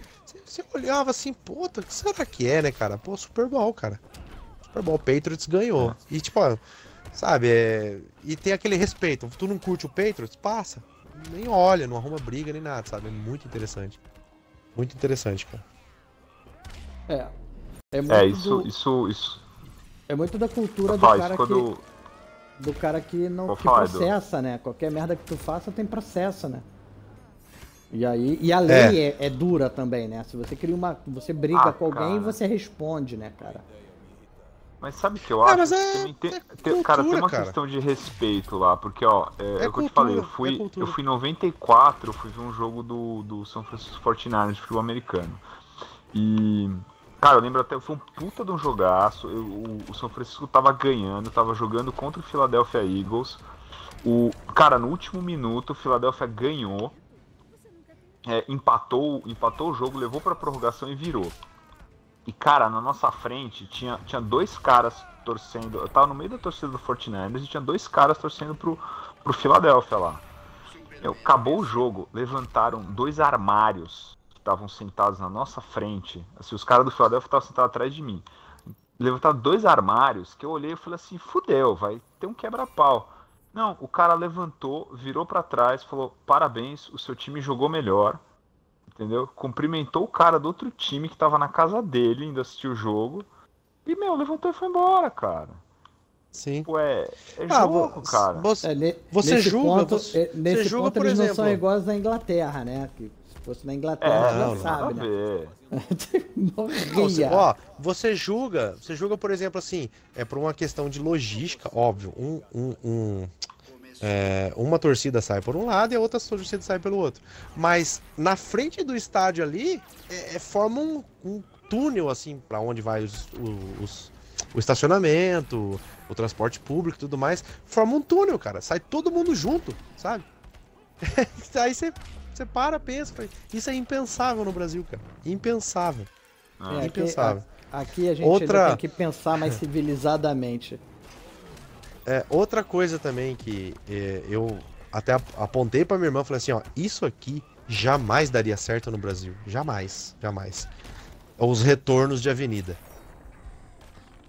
Você olhava assim, puta, o que será que é, né, cara? Pô, Super Bowl, cara. Super Bowl, Patriots ganhou. Ah. E tipo, sabe, é... e tem aquele respeito. Tu não curte o Patriots? Passa. Nem olha, não arruma briga nem nada, sabe? É muito interessante. Muito interessante, cara. É. É, é isso, do... isso, isso, é muito da cultura do cara quando... que... Do cara que não que falar, processa, né? Qualquer merda que tu faça tem processo, né? E aí, e a lei é. É, é, dura também, né? Se você cria uma, você briga ah, com alguém, e você responde, né, cara? Mas sabe o que eu acho? É cara, é, tem, cultura, cara, tem uma cara. questão de respeito lá, porque ó, é, é, é o que eu te falei, eu fui, eu fui em 94, eu fui ver um jogo do, do São Francisco 49ers de futebol americano. E Cara, eu lembro até, foi um puta de um jogaço. Eu, o, o, São Francisco tava ganhando, tava jogando contra o Philadelphia Eagles. O, cara, no último minuto, o Philadelphia ganhou. É, empatou, empatou o jogo, levou pra prorrogação e virou. E, cara, na nossa frente tinha, tinha dois caras torcendo. Eu tava no meio da torcida do Fortnite e tinha dois caras torcendo pro, pro Philadelphia lá. acabou o jogo, levantaram dois armários estavam sentados na nossa frente, assim, os caras do Philadelphia estavam sentados atrás de mim, levantaram dois armários que eu olhei e falei assim: fudeu, vai ter um quebra-pau. Não, o cara levantou, virou para trás, falou: parabéns, o seu time jogou melhor. Entendeu? Cumprimentou o cara do outro time que tava na casa dele, ainda assistiu o jogo. E, meu, levantou e foi embora, cara. Sim. Tipo, é, é ah, jogo, cara. Você, é, você julga, ponto, você, nesse você julga, ponto, por eles exemplo. não são iguais na Inglaterra, né? Que fosse na Inglaterra, é, não, sabe, né? Morria. ó, você julga, você julga, por exemplo, assim, é por uma questão de logística, óbvio, um, um, um é, uma torcida sai por um lado e a outra torcida sai pelo outro. Mas na frente do estádio ali, é, é, forma um, um, túnel, assim, para onde vai os, os, o estacionamento, o transporte público e tudo mais. Forma um túnel, cara. Sai todo mundo junto, sabe? Aí você você para, pensa. Isso é impensável no Brasil, cara. Impensável. Ah. É, impensável. Aqui, aqui, a gente Outra... tem que pensar mais civilizadamente. É, outra coisa também que é, eu até apontei para minha irmã, falei assim, ó, isso aqui jamais daria certo no Brasil, jamais, jamais. Os retornos de avenida.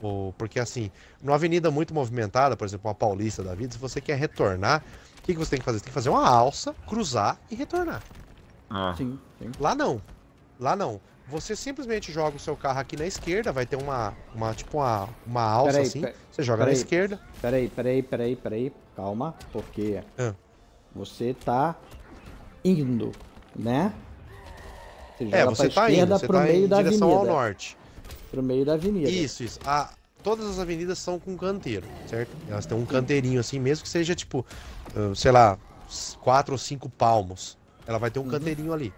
Ou, porque assim, numa avenida muito movimentada, por exemplo, uma paulista da vida, se você quer retornar, que, que você tem que fazer? Você tem que fazer uma alça, cruzar e retornar. Ah. Sim, sim. Lá não. Lá não. Você simplesmente joga o seu carro aqui na esquerda, vai ter uma, uma tipo uma, uma alça peraí, assim. Peraí, você joga peraí, na esquerda. Peraí, peraí, peraí, peraí. Calma, porque ah. você tá indo, né? Você é, joga é, você tá indo, você pro tá meio da avenida. direção ao norte. Pro meio da avenida. Isso, isso. A, ah, todas as avenidas são com canteiro, certo? Elas têm um canteirinho assim, mesmo que seja tipo, ah, sei lá, quatro ou cinco palmos. Ela vai ter um uhum. canteirinho ali.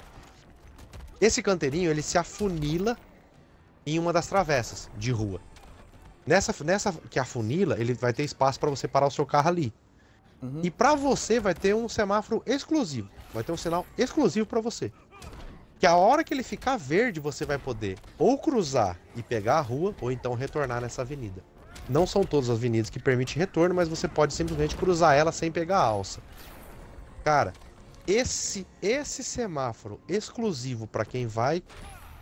Esse canteirinho, ele se afunila em uma das travessas de rua. Nessa, nessa que afunila, ele vai ter espaço para você parar o seu carro ali. Uhum. E para você vai ter um semáforo exclusivo. Vai ter um sinal exclusivo para você que a hora que ele ficar verde você vai poder ou cruzar e pegar a rua ou então retornar nessa avenida. Não são todas as avenidas que permitem retorno, mas você pode simplesmente cruzar ela sem pegar a alça. Cara, esse esse semáforo exclusivo para quem vai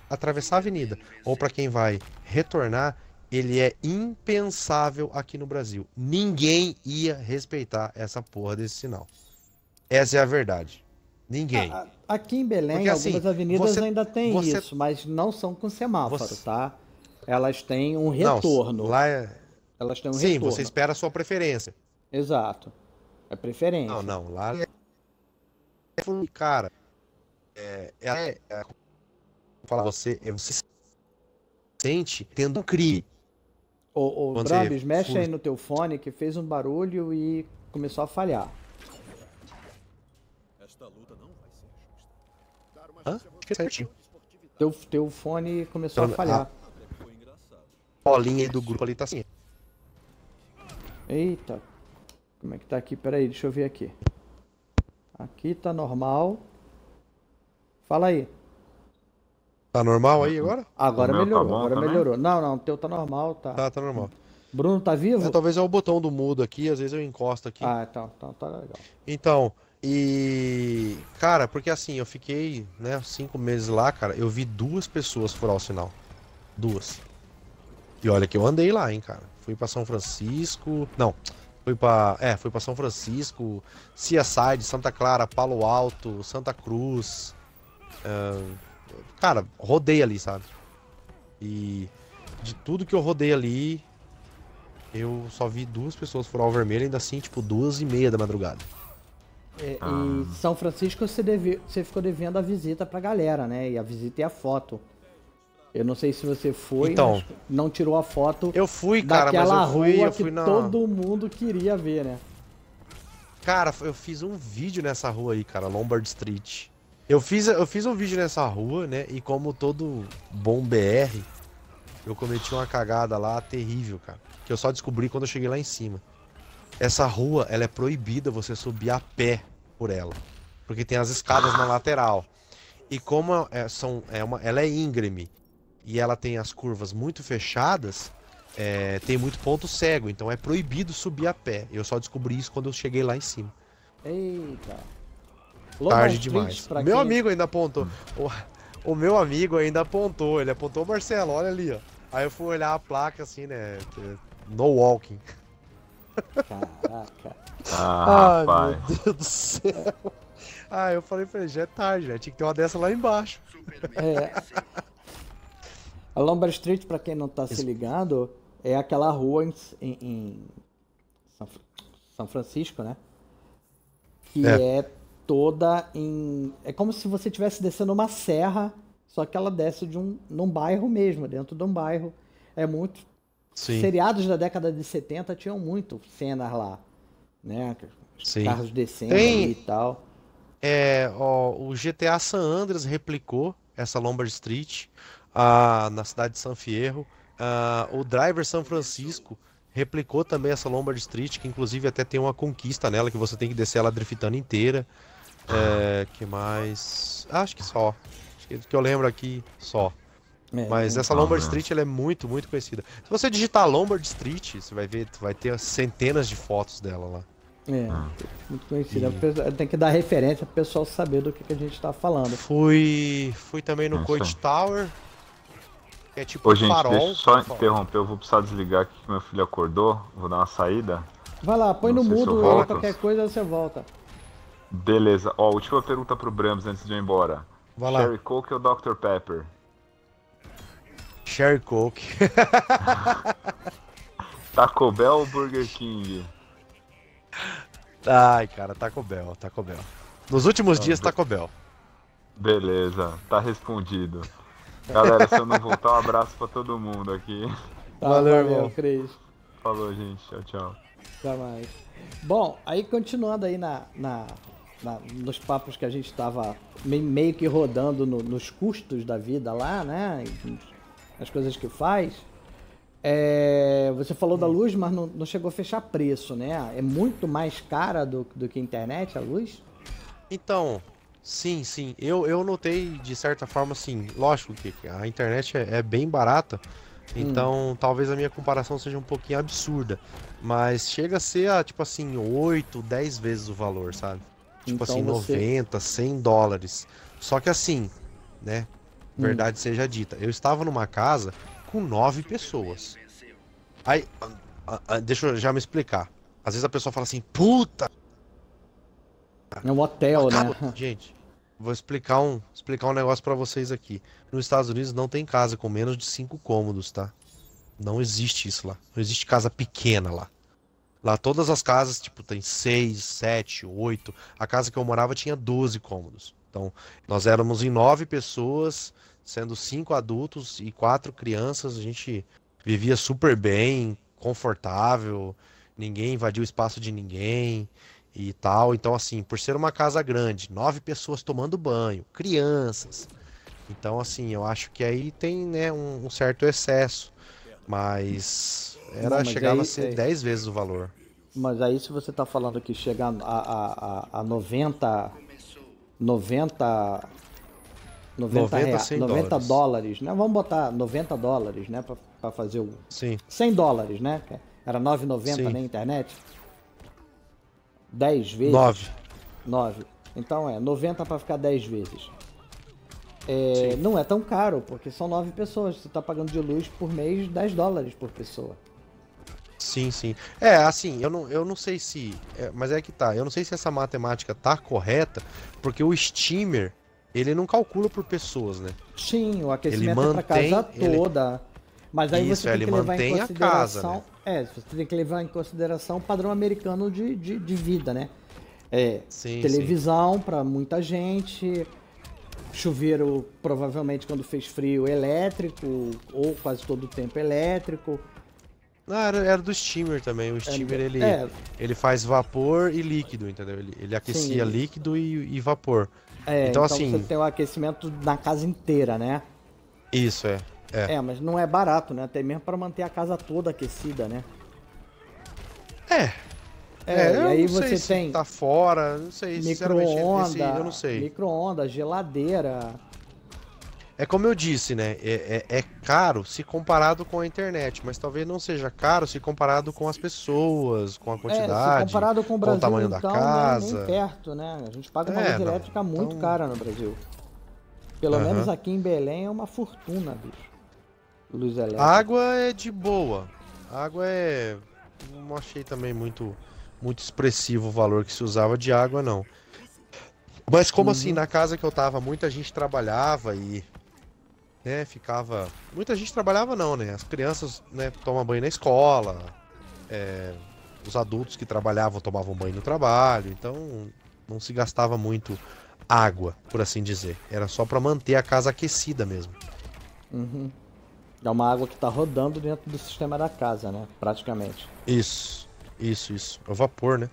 atravessar a avenida ou para quem vai retornar, ele é impensável aqui no Brasil. Ninguém ia respeitar essa porra desse sinal. Essa é a verdade. Ninguém. A, ah, aqui em Belém, Porque, assim, algumas avenidas você, ainda tem você, isso, mas não são com semáforo, você, tá? Elas têm um retorno. Não, lá é... Elas têm um Sim, retorno. você espera a sua preferência. Exato. É preferência. Não, não, lá é- é cara, é, é, é, é falar você, é, você sente tendo um crime. Ô, ô Brabis, mexe aí no teu fone que fez um barulho e começou a falhar. Hã? certinho. Teu, teu fone começou então, a falhar. A bolinha aí do grupo ali tá assim. Eita. Como é que tá aqui? Pera aí, deixa eu ver aqui. Aqui tá normal. Fala aí. Tá normal aí agora? Agora tá melhorou, tá agora também? melhorou. Não, não, o teu tá normal, tá. Tá, tá normal. Bruno, tá vivo? É, talvez é o botão do mudo aqui, às vezes eu encosto aqui. Ah, então, então tá legal. Então, e, cara, porque assim, eu fiquei, né, cinco meses lá, cara, eu vi duas pessoas furar o sinal. Duas. E olha que eu andei lá, hein, cara. Fui para São Francisco. Não, fui para É, fui para São Francisco, Seaside, Santa Clara, Palo Alto, Santa Cruz. Uh, cara, rodei ali, sabe? E de tudo que eu rodei ali, eu só vi duas pessoas furar o vermelho, ainda assim, tipo, duas e meia da madrugada. É, e, ah. e São Francisco você, deve, você ficou devendo a visita pra galera, né? E a visita e a foto. Eu não sei se você foi, então, não tirou a foto. Eu fui, cara, daquela mas eu fui, rua fui que na... todo mundo queria ver, né? Cara, eu fiz um vídeo nessa rua aí, cara, Lombard Street. Eu fiz, eu fiz um vídeo nessa rua, né? E como todo bom BR, eu cometi uma cagada lá terrível, cara. Que eu só descobri quando eu cheguei lá em cima essa rua, ela é proibida você subir a pé por ela, porque tem as escadas na lateral. E como é, é, são, é uma, ela é íngreme e ela tem as curvas muito fechadas, é, tem muito ponto cego, então é proibido subir a pé. Eu só descobri isso quando eu cheguei lá em cima. Eita. Tarde demais. Meu quem... amigo ainda apontou. O, o meu amigo ainda apontou. Ele apontou o Marcelo, olha ali, ó. Aí eu fui olhar a placa assim, né? No walking. Caraca. Ah, Ai, rapaz. meu Deus do céu. Ah, eu falei pra ele, já é tarde, já Tinha que ter uma dessa lá embaixo. É. A Lombard Street, pra quem não tá Isso. se ligado, é aquela rua em, em São, São, Francisco, né? Que é. é toda em. É como se você estivesse descendo uma serra, só que ela desce de um, num bairro mesmo, dentro de um bairro. É muito Sim. Seriados da década de 70 tinham muito cenas lá, né? Sim. Carros descendo Tem... e tal. É, ó, o GTA San Andreas replicou essa Lombard Street ah, na cidade de San Fierro. Ah, o Driver San Francisco replicou também essa Lombard Street, que inclusive até tem uma conquista nela, que você tem que descer ela driftando inteira. É, que mais? Acho que só. Acho que, que eu lembro aqui, só. É, Mas essa Lombard Street ela é muito, muito conhecida. Se você digitar Lombard Street, você vai ver, vai ter centenas de fotos dela lá. É, ah. muito conhecida. E... Tem que dar referência pro pessoal saber do que, que a gente tá falando. Fui, fui também no Coit Tower. Que é tipo Ô, gente, farol. Deixa eu só interromper, eu vou precisar desligar aqui que meu filho acordou. Vou dar uma saída. Vai lá, põe não no mudo, qualquer coisa você volta. Beleza. Ó, última pergunta pro Brams antes de eu ir embora. Vai lá. Cherry Coke é ou Dr. Pepper? Cherry Coke. Taco Bell ou Burger King? Ai, cara, Taco Bell, Taco Bell. Nos últimos ah, dias, Taco Bell. Beleza, tá respondido. Galera, se eu não voltar, um abraço pra todo mundo aqui. Tá, valeu, valeu, irmão. Cris. Falou, gente. Tchau, tchau. Até mais. Bom, aí continuando aí na, na, na nos papos que a gente tava meio, meio que rodando no, nos custos da vida lá, né? as coisas que faz, é, você falou da é. luz, mas não, não, chegou a fechar preço, né? É muito mais cara do, do que a internet, a luz? Então, sim, sim. Eu, eu notei, de certa forma, assim Lógico que a internet é, é bem barata, hum. então hum. talvez a minha comparação seja um pouquinho absurda. Mas chega a ser, ah, tipo assim, 8, 10 vezes o valor, sabe? Tipo então assim, você... 90, 100 dólares. Só que assim, né? Hum. Verdade hum. seja dita. Eu estava numa casa com nove pessoas. Aí, a, a, deixa eu já me explicar. Às vezes a pessoa fala assim, puta! É um hotel, né? Gente, vou explicar um, explicar um negócio para vocês aqui. Nos Estados Unidos não tem casa com menos de cinco cômodos, tá? Não existe isso lá. Não existe casa pequena lá. Lá todas as casas, tipo, tem seis, sete, oito. A casa que eu morava tinha 12 cômodos. Então, nós éramos em nove pessoas, sendo cinco adultos e quatro crianças. A gente vivia super bem, confortável, ninguém invadiu o espaço de ninguém e tal. Então, assim, por ser uma casa grande, nove pessoas tomando banho, crianças. Então, assim, eu acho que aí tem né, um, um certo excesso. Mas era Não, mas chegava aí, a ser é dez vezes o valor. Mas aí se você está falando que chega a, a, a, a 90 90 90, 90, rea, 90 dólares. dólares. né? Vamos botar 90 dólares, né? Pra, fazer o. Sim. 100 dólares, né? Era 9,90 na internet. 10 vezes. 9. 9. Então é, 90 para ficar 10 vezes. É, não é tão caro, porque são 9 pessoas. Você tá pagando de luz por mês 10 dólares por pessoa. Sim, sim. É, assim, eu não, eu não sei se. É, mas é que tá. Eu não sei se essa matemática tá correta, porque o steamer, ele não calcula por pessoas, né? Sim, o aquecimento ele é mantém, casa toda. Ele... Mas aí Isso, você tem que levar em consideração. Casa, né? É, você tem que levar em consideração o padrão americano de, de, de vida, né? É, sim, televisão para muita gente, chuveiro provavelmente quando fez frio elétrico, ou quase todo o tempo elétrico. Não, era, era do steamer também. O steamer, é, ele, é. ele faz vapor e líquido, entendeu? Ele, ele aquecia Sim. líquido e, e vapor. É, então, então, assim... você tem o um aquecimento na casa inteira, né? Isso, é. É. é, mas não é barato, né? Até mesmo para manter a casa toda aquecida, né? É. É, é aí você tem. tá fora, não sei, micro sinceramente, é eu não sei. Micro-ondas, geladeira. É como eu disse, né? É, é, é, caro se comparado com a internet, mas talvez não seja caro se comparado com as pessoas, com a é, quantidade, é, comparado com o, Brasil, com o tamanho então, da né, casa. nem perto, né? A gente paga uma luz é, elétrica não, muito então... cara no Brasil. Pelo uhum. menos aqui em Belém é uma fortuna, bicho. Luz elétrica. água é de boa. água é. Não achei também muito, muito expressivo o valor que se usava de água, não. Mas como assim, uhum. assim, na casa que eu tava, muita gente trabalhava e né, ficava. Muita gente trabalhava não, né? As crianças, né, tomam banho na escola, é, os adultos que trabalhavam tomavam banho no trabalho, então não se gastava muito água, por assim dizer. Era só para manter a casa aquecida mesmo. Uhum. É uma água que está rodando dentro do sistema da casa, né? Praticamente. Isso, isso, isso. É o vapor, né?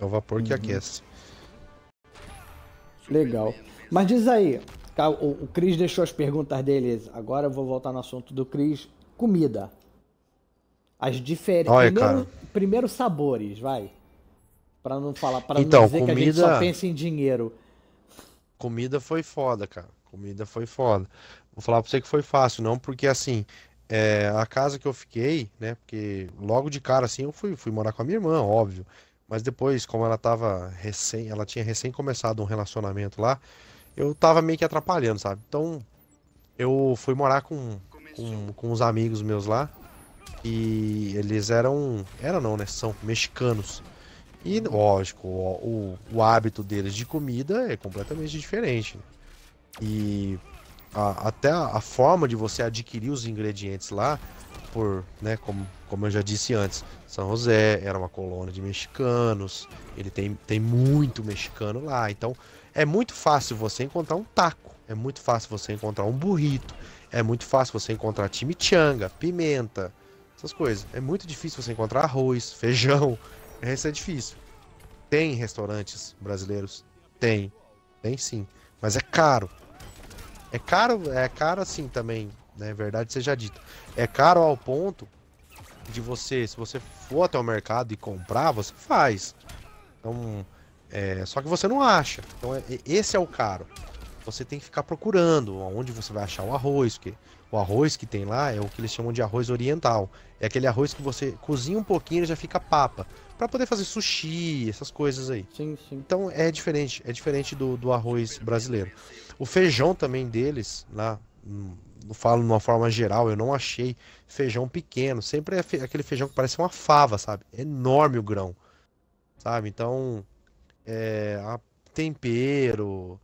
É o vapor uhum. que aquece. Legal. Mas diz aí, Tá, o, o Cris deixou as perguntas dele. Agora eu vou voltar no assunto do Cris. Comida. As diferentes. Primeiro, primeiro, sabores, vai. Para não falar, para então, não dizer comida... que a gente só pensa em dinheiro. Comida foi foda, cara. Comida foi foda. Vou falar para você que foi fácil, não, porque assim, é, a casa que eu fiquei, né? Porque logo de cara assim eu fui, fui morar com a minha irmã, óbvio. Mas depois, como ela tava recém, ela tinha recém começado um relacionamento lá, eu tava meio que atrapalhando, sabe? Então, eu fui morar com, com, com uns amigos meus lá. E eles eram. Era não, né? São mexicanos. E, lógico, o, o, o hábito deles de comida é completamente diferente. Né? E a, até a, forma de você adquirir os ingredientes lá, por, né, como, como eu já disse antes, São José era uma colônia de mexicanos, ele tem, tem muito mexicano lá. Então, é muito fácil você encontrar um taco, é muito fácil você encontrar um burrito, é muito fácil você encontrar chimichanga, pimenta, essas coisas. É muito difícil você encontrar arroz, feijão. Isso é difícil. Tem restaurantes brasileiros? Tem. Tem sim. Mas é caro. É caro, é caro assim também, né? Verdade seja dita. É caro ao ponto de você, se você for até o mercado e comprar, você faz. Então, é, só que você não acha. Então é, esse é o caro. Você tem que ficar procurando onde você vai achar o arroz, que o arroz que tem lá é o que eles chamam de arroz oriental. É aquele arroz que você cozinha um pouquinho e já fica papa. para poder fazer sushi, essas coisas aí. Sim, sim. Então é diferente, é diferente do, do arroz brasileiro. O feijão também deles, lá, hum, falo de uma forma geral, eu não achei feijão pequeno. Sempre é aquele feijão que parece uma fava, sabe? Enorme o grão. Sabe? Então, é, tempero.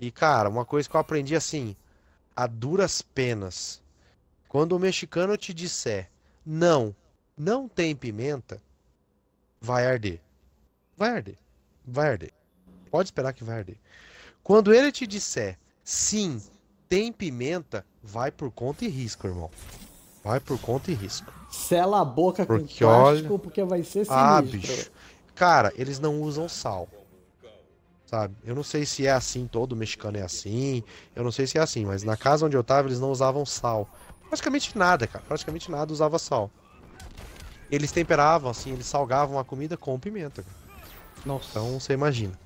E, cara, uma coisa que eu aprendi assim, a duras penas. Quando o mexicano te disser não, não tem pimenta, vai arder. Vai arder. Vai arder. Pode esperar que vai arder. Quando ele te disser sim, tem pimenta, vai por conta e risco, irmão. Vai por conta e risco. Sela a boca porque com plástico, olha... porque vai ser ah, sinistro. Ah, bicho. Cara, eles não usam sal sabe? Eu não sei se é assim, todo mexicano é assim, eu não sei se é assim, mas na casa onde eu tava eles não usavam sal. Praticamente nada, cara, praticamente nada usava sal. Eles temperavam, assim, eles salgavam a comida com pimenta. Cara. Nossa. Então você imagina.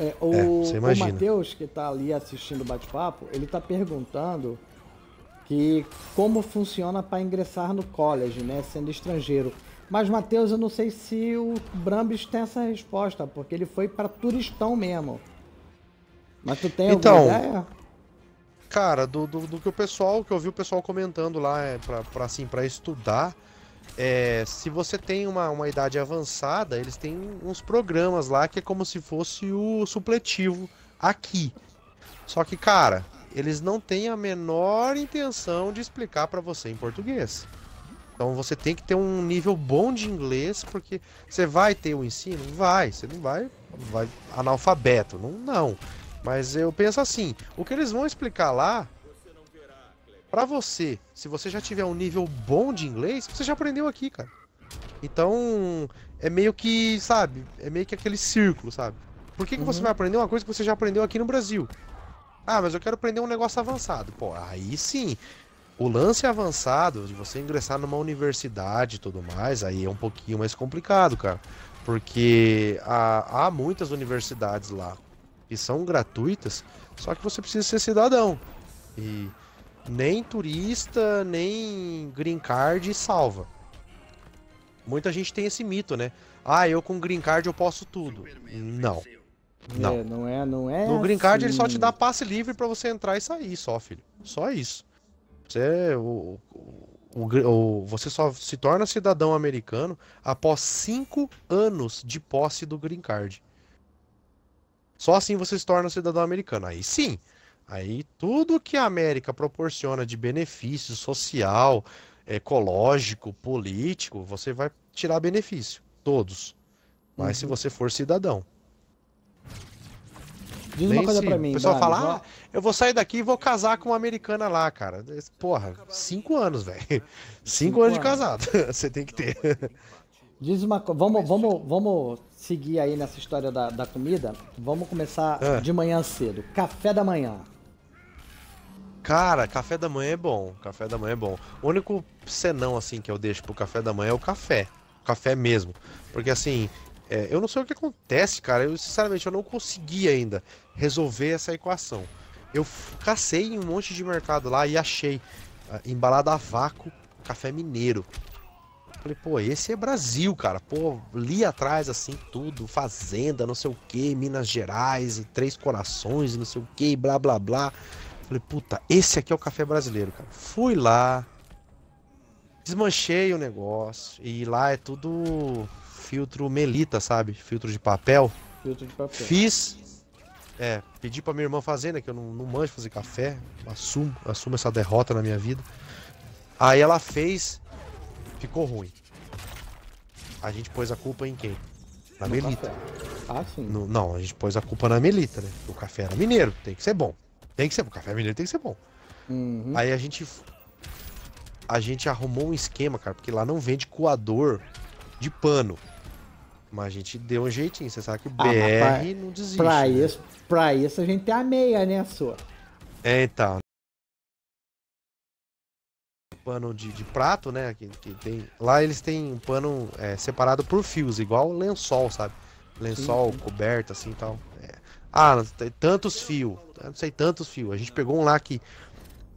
É, o, é, o Matheus, que tá ali assistindo o bate-papo, ele tá perguntando que como funciona para ingressar no college, né, sendo estrangeiro. Mas, Matheus, eu não sei se o Brambis tem essa resposta, porque ele foi para turistão mesmo. Mas tu tem então, alguma ideia? Cara, do, do, do, que o pessoal, que eu vi o pessoal comentando lá, é, para assim, para estudar, é, se você tem uma, uma idade avançada, eles têm uns programas lá que é como se fosse o supletivo aqui. Só que, cara, eles não têm a menor intenção de explicar para você em português. Então você tem que ter um nível bom de inglês, porque você vai ter o ensino? Vai, você não vai, vai analfabeto, não, não. Mas eu penso assim, o que eles vão explicar lá, para você, se você já tiver um nível bom de inglês, você já aprendeu aqui, cara. Então, é meio que, sabe, é meio que aquele círculo, sabe? Por que, que uhum. você vai aprender uma coisa que você já aprendeu aqui no Brasil? Ah, mas eu quero aprender um negócio avançado. Pô, aí sim. O lance avançado, de você ingressar numa universidade e tudo mais, aí é um pouquinho mais complicado, cara. Porque há, há muitas universidades lá que são gratuitas, só que você precisa ser cidadão. E nem turista, nem green card salva. Muita gente tem esse mito, né? Ah, eu com green card eu posso tudo. Não. Não, é, não é, não é. No green card assim. ele só te assim. dá passe livre para você entrar e sair, só, filho. Só isso. Você, o, o, o, você só se torna cidadão americano após cinco anos de posse do green card. Só assim você se torna cidadão americano. Aí sim, aí tudo que a América proporciona de benefício social, ecológico, político, você vai tirar benefício, todos. Mas uhum. se você for cidadão. Diz Nem uma coisa se... pra mim. O pessoal fala, ah, eu vou sair daqui e vou casar com uma americana lá, cara. Porra, cinco anos, velho. Cinco, cinco, anos de casado. Você tem que ter. Diz uma coisa. Vamos, vamos, vamos seguir aí nessa história da, da comida. Vamos começar ah. de manhã cedo. Café da manhã. Cara, café da manhã é bom. Café da manhã é bom. O único senão, assim, que eu deixo pro café da manhã é o café. Café mesmo. Porque, assim, é, eu não sei o que acontece, cara. Eu, sinceramente, eu não consegui ainda resolver essa equação. Eu cacei em um monte de mercado lá e achei uh, embalada a vácuo café mineiro. Falei, pô, esse é Brasil, cara. Pô, li atrás assim tudo, fazenda, não sei o que, Minas Gerais, Três Corações, não sei o que, blá blá blá. Falei, puta, esse aqui é o café brasileiro, cara. Fui lá, desmanchei o negócio e lá é tudo filtro Melita, sabe? Filtro de papel. Filtro de papel. Fiz. É, pedi pra minha irmã fazer, né? Que eu não, não manjo fazer café. Assumo, assumo essa derrota na minha vida. Aí ela fez, ficou ruim. A gente pôs a culpa em quem? Na no Melita. Café. Ah, sim. No, não, a gente pôs a culpa na Melita, né? O café era mineiro, tem que ser bom. Tem que ser o café mineiro tem que ser bom. Uhum. Aí a gente a gente arrumou um esquema, cara, porque lá não vende coador de pano. Mas a gente deu um jeitinho, você sabe que o ah, BR pra, não desiste. Pra, né? isso, pra isso a gente tem a meia, né, sua? É, então. Pano de, de prato, né? Que, que, tem... Lá eles têm um pano é, separado por fios, igual lençol, sabe? Lençol, sim, sim. coberta, assim e tal. É. Ah, tantos fios. Não sei, tantos fios. A gente pegou um lá que,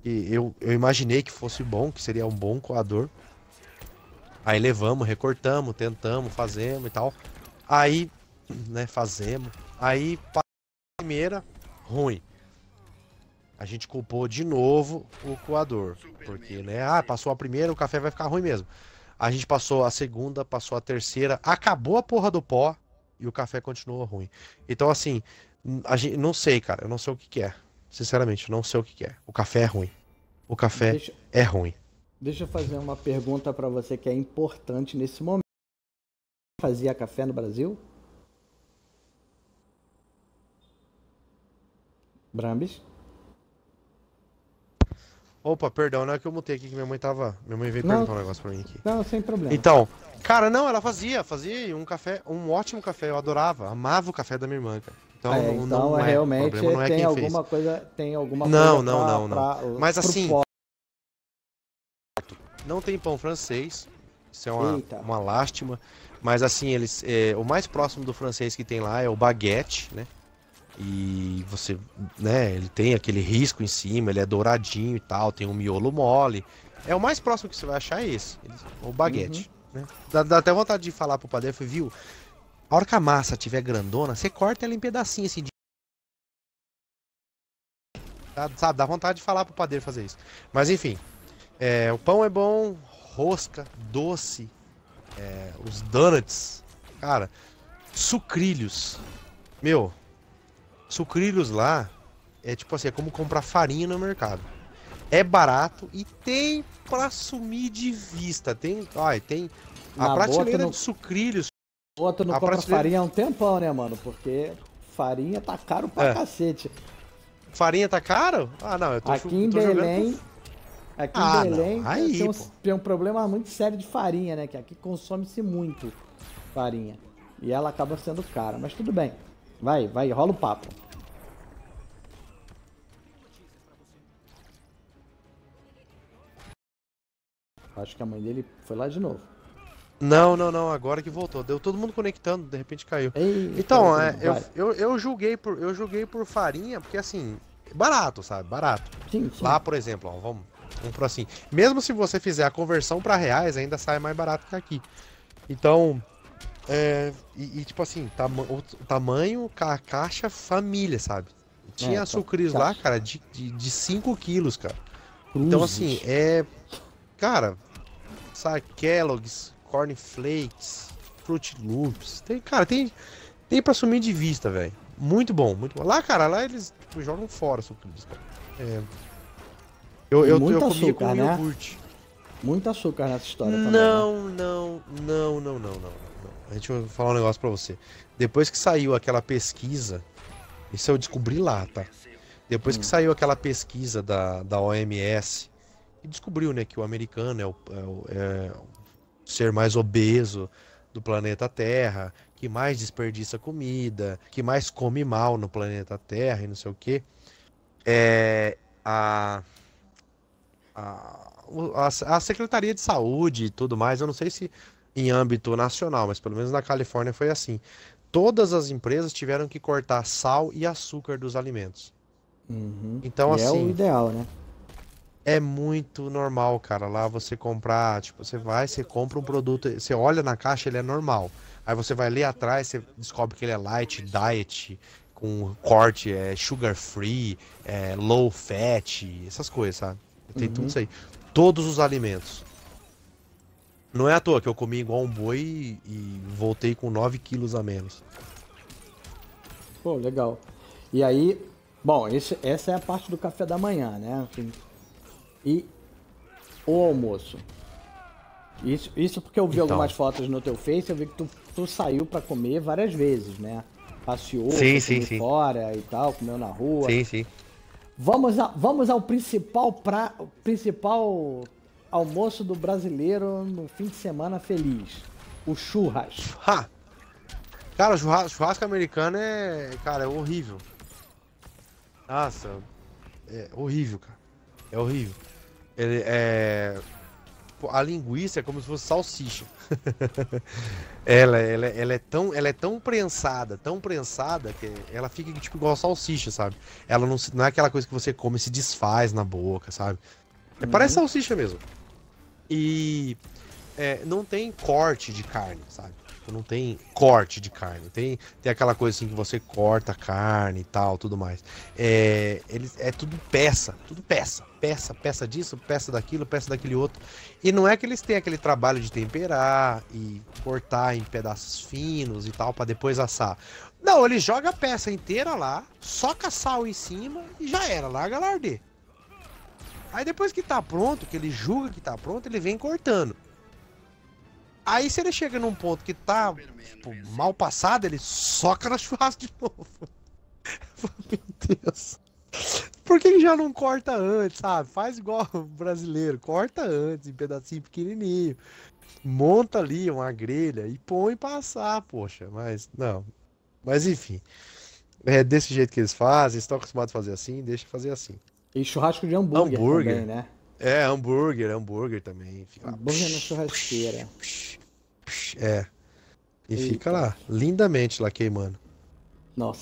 que eu, eu imaginei que fosse bom, que seria um bom coador. Aí levamos, recortamos, tentamos, fazemos e tal. Aí, né, fazemos. Aí, primeira, ruim. A gente culpou de novo o coador. Porque, né, ah, passou a primeira, o café vai ficar ruim mesmo. A gente passou a segunda, passou a terceira, acabou a porra do pó e o café continuou ruim. Então, assim, a gente, não sei, cara, eu não sei o que, que é. Sinceramente, não sei o que, que é. O café é ruim. O café Deixa... é ruim. Deixa eu fazer uma pergunta para você que é importante nesse momento. Fazia café no Brasil? Brambis? Opa, perdão, não é que eu mutei aqui que minha mãe tava. Minha mãe veio não, perguntar um negócio pra mim aqui. Não, sem problema. Então, cara, não, ela fazia, fazia um café, um ótimo café, eu adorava, amava o café da minha irmã, cara. Então, é, então não, é, é realmente é tem alguma fez. coisa, tem alguma não, coisa. Não, pra, não, não, não. Mas assim, não tem pão francês. Isso é uma, uma lástima. Mas assim, eles é, o mais próximo do francês que tem lá é o baguete, né? E você, né, ele tem aquele risco em cima, ele é douradinho e tal, tem um miolo mole. É o mais próximo que você vai achar é esse, o baguete. Uhum. Né? Dá, dá, até vontade de falar pro padeiro, viu? A hora que a massa tiver grandona, você corta ela em pedacinhos assim, de Dá, sabe, dá vontade de falar pro padeiro fazer isso. Mas enfim, é, o pão é bom, rosca, doce, é, os donuts, cara, sucrilhos. Meu, sucrilhos lá é tipo assim, é como comprar farinha no mercado. É barato e tem pra sumir de vista. Tem, olha, tem a Na prateleira não... de sucrilhos. tu não compra prateleira... farinha há um tempão, né, mano? Porque farinha tá caro pra é. cacete. Farinha tá caro? Ah, não, eu tô Aqui em Belém, jogando... Aqui ah, em Belém Aí, tem, um, tem, um, problema muito sério de farinha, né? Que aqui consome-se muito farinha. E ela acaba sendo cara, mas tudo bem. Vai, vai, rola o papo. Acho que a mãe dele foi lá de novo. Não, não, não, agora que voltou. Deu todo mundo conectando, de repente caiu. Ei, então, é, eu, eu, eu, julguei por, eu julguei por farinha, porque assim, barato, sabe? Barato. Sim, sim. Lá, por exemplo, ó, vamos, comprou assim. Mesmo se você fizer a conversão para reais, ainda sai mais barato que aqui. Então, é, e, e, tipo assim, o tamanho, caixa, família, sabe? Tinha é, sucris tá. tá. lá, cara, de, de, de 5 quilos, cara. Cruzes. Então, assim, é. Cara, sabe, Kellogg's, Corn Flakes, Fruit Loops. Tem, cara, tem, tem pra sumir de vista, velho. Muito bom, muito bom. Lá, cara, lá eles tipo, jogam fora sucris, cara. É, eu, eu, muito eu açúcar, com né? iogurte. Muito açúcar nessa história também, né? não, né? não, não, não, não, não, não. A gente vai falar um negócio pra você. Depois que saiu aquela pesquisa, isso eu descobri lá, tá? Depois hum. que saiu aquela pesquisa da, da OMS, que descobriu, né, que o americano é o, é o, é o ser mais obeso do planeta Terra, que mais desperdiça comida, que mais come mal no planeta Terra e não sei o quê. É, a, a, a, Secretaria de Saúde e tudo mais, eu não sei se em âmbito nacional, mas pelo menos na Califórnia foi assim. Todas as empresas tiveram que cortar sal e açúcar dos alimentos. Uhum. Então, e assim. É o assim, ideal, né? É muito normal, cara. Lá você comprar, tipo, você vai, você compra um produto, você olha na caixa, ele é normal. Aí você vai ler atrás, você descobre que ele é light diet, com corte, é sugar free, é low fat, essas coisas, sabe? Tem uhum. tudo isso aí. Todos os alimentos. Não é à toa que eu comi igual um boi e, voltei com 9 quilos a menos. Pô, legal. E aí, bom, esse, essa é a parte do café da manhã, né? Assim, e o almoço? Isso, isso porque eu vi então. algumas fotos no teu Face, eu vi que tu, tu saiu para comer várias vezes, né? Passeou, sim, sim, sim. fora e tal, comeu na rua. Sim, sim. Vamos, a, vamos ao principal, pra, principal almoço do brasileiro no fim de semana feliz. O churras. Ha! Cara, churrasco, churrasco americano é. Cara, é horrível. Nossa. É horrível, cara. É horrível. Ele é. Tipo, a linguiça é como se fosse salsicha. ela, ela, ela, é tão, ela é tão prensada, tão prensada, que ela fica tipo igual salsicha, sabe? Ela não, não é aquela coisa que você come e se desfaz na boca, sabe? É, uhum. Parece salsicha mesmo. E é, não tem corte de carne, sabe? Tipo, não tem corte de carne. Tem, tem aquela coisa assim que você corta a carne e tal, tudo mais. É, eles, é tudo peça, tudo peça. Peça, peça disso, peça daquilo, peça daquele outro. E não é que eles têm aquele trabalho de temperar e cortar em pedaços finos e tal, para depois assar. Não, ele joga a peça inteira lá, soca sal em cima e já era, larga arder. Aí depois que tá pronto, que ele julga que tá pronto, ele vem cortando. Aí se ele chega num ponto que tá tipo, mal passado, ele soca na churrasco de novo. Meu Deus. Por que já não corta antes, sabe? Faz igual o brasileiro, corta antes em pedacinho pequenininho. Monta ali uma grelha e põe passar, poxa, mas não. Mas enfim. É desse jeito que eles fazem, estão acostumados a fazer assim, deixa fazer assim. E churrasco de hambúrguer, hambúrguer. também, né? É, hambúrguer, hambúrguer também. Fica hambúrguer na churrasqueira. É. E Eita. fica lá, lindamente lá queimando. Nossa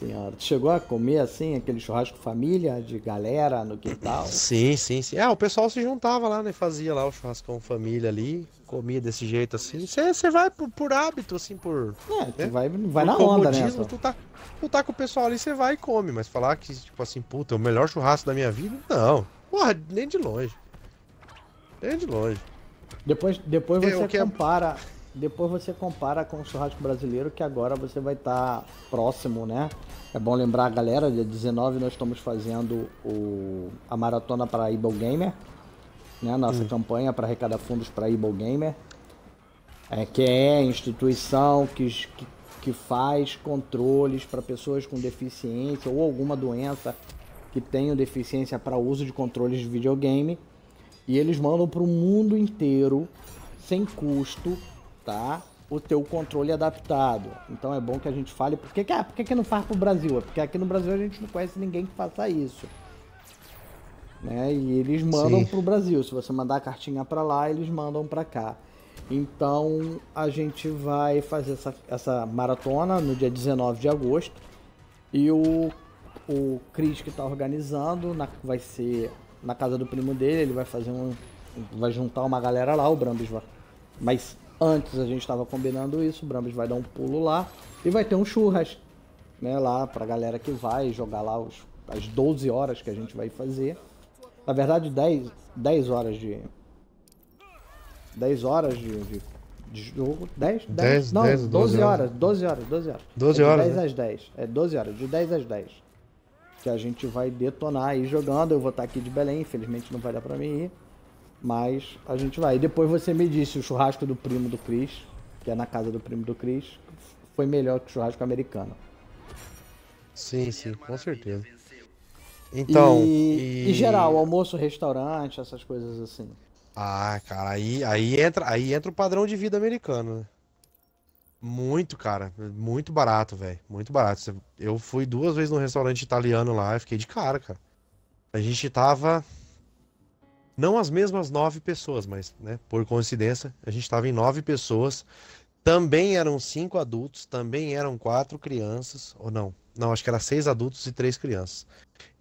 senhora. Chegou a comer assim, aquele churrasco família, de galera no quintal? Sim, sim, sim. É, o pessoal se juntava lá, né? Fazia lá o churrascão família ali, comia desse jeito assim. Você vai por, por, hábito, assim, por. É, né? vai, vai por na onda, né? Tu tá, tu tá com o pessoal ali, você vai e come, mas falar que, tipo assim, puta, é o melhor churrasco da minha vida, não. Porra, nem de longe. Nem de longe. Depois, depois é, você que... É compara. Depois você compara com o churrasco brasileiro, que agora você vai estar tá próximo, né? É bom lembrar, a galera, dia 19 nós estamos fazendo o, a maratona para a Gamer, né? Nossa hum. campanha para arrecadar fundos para a Gamer, é, que é a instituição que, que, que faz controles para pessoas com deficiência ou alguma doença que tenham deficiência para uso de controles de videogame e eles mandam para o mundo inteiro sem custo, tá? O teu controle adaptado. Então é bom que a gente fale por que, ah, por que, que não faz para o Brasil? É porque aqui no Brasil a gente não conhece ninguém que faça isso. Né? E eles mandam para o Brasil. Se você mandar a cartinha para lá, eles mandam para cá. Então a gente vai fazer essa, essa maratona no dia 19 de agosto. E o o Chris que tá organizando, na, vai ser na casa do primo dele, ele vai fazer um. Vai juntar uma galera lá, o Brambis vai. Mas antes a gente tava combinando isso, o Brambis vai dar um pulo lá e vai ter um churras, né, lá pra galera que vai jogar lá os, as 12 horas que a gente vai fazer. Na verdade, 10, 10 horas de. 10 horas de, de de jogo. 10? 10, 10 não, 10, 12, 12 horas, 12 horas, 12 horas. 12 é horas. 10 né? às 10. É 12 horas, de 10 às 10 que a gente vai detonar aí jogando. Eu vou estar aqui de Belém, infelizmente não vai dar pra mim ir. Mas a gente vai. E depois você me disse o churrasco do primo do Cris, que é na casa do primo do Cris, foi melhor que o churrasco americano. Sim, sim, com certeza. Então. E, e... geral, almoço, restaurante, essas coisas assim. Ah, cara, aí, aí, entra, aí entra o padrão de vida americano, né? Muito, cara. Muito barato, velho. Muito barato. Eu fui duas vezes num restaurante italiano lá e fiquei de cara, cara. A gente tava. Não as mesmas nove pessoas, mas, né? Por coincidência, a gente tava em nove pessoas. Também eram cinco adultos, também eram quatro crianças. Ou não? Não, acho que era seis adultos e três crianças.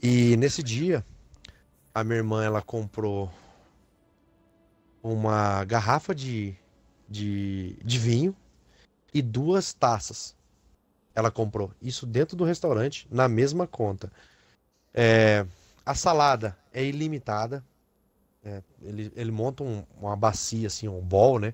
E nesse dia, a minha irmã, ela comprou uma garrafa de, de, de vinho e duas taças. Ela comprou. Isso dentro do restaurante, na mesma conta. É, a salada é ilimitada. É, ele, ele monta um, uma bacia, assim, um bowl, né?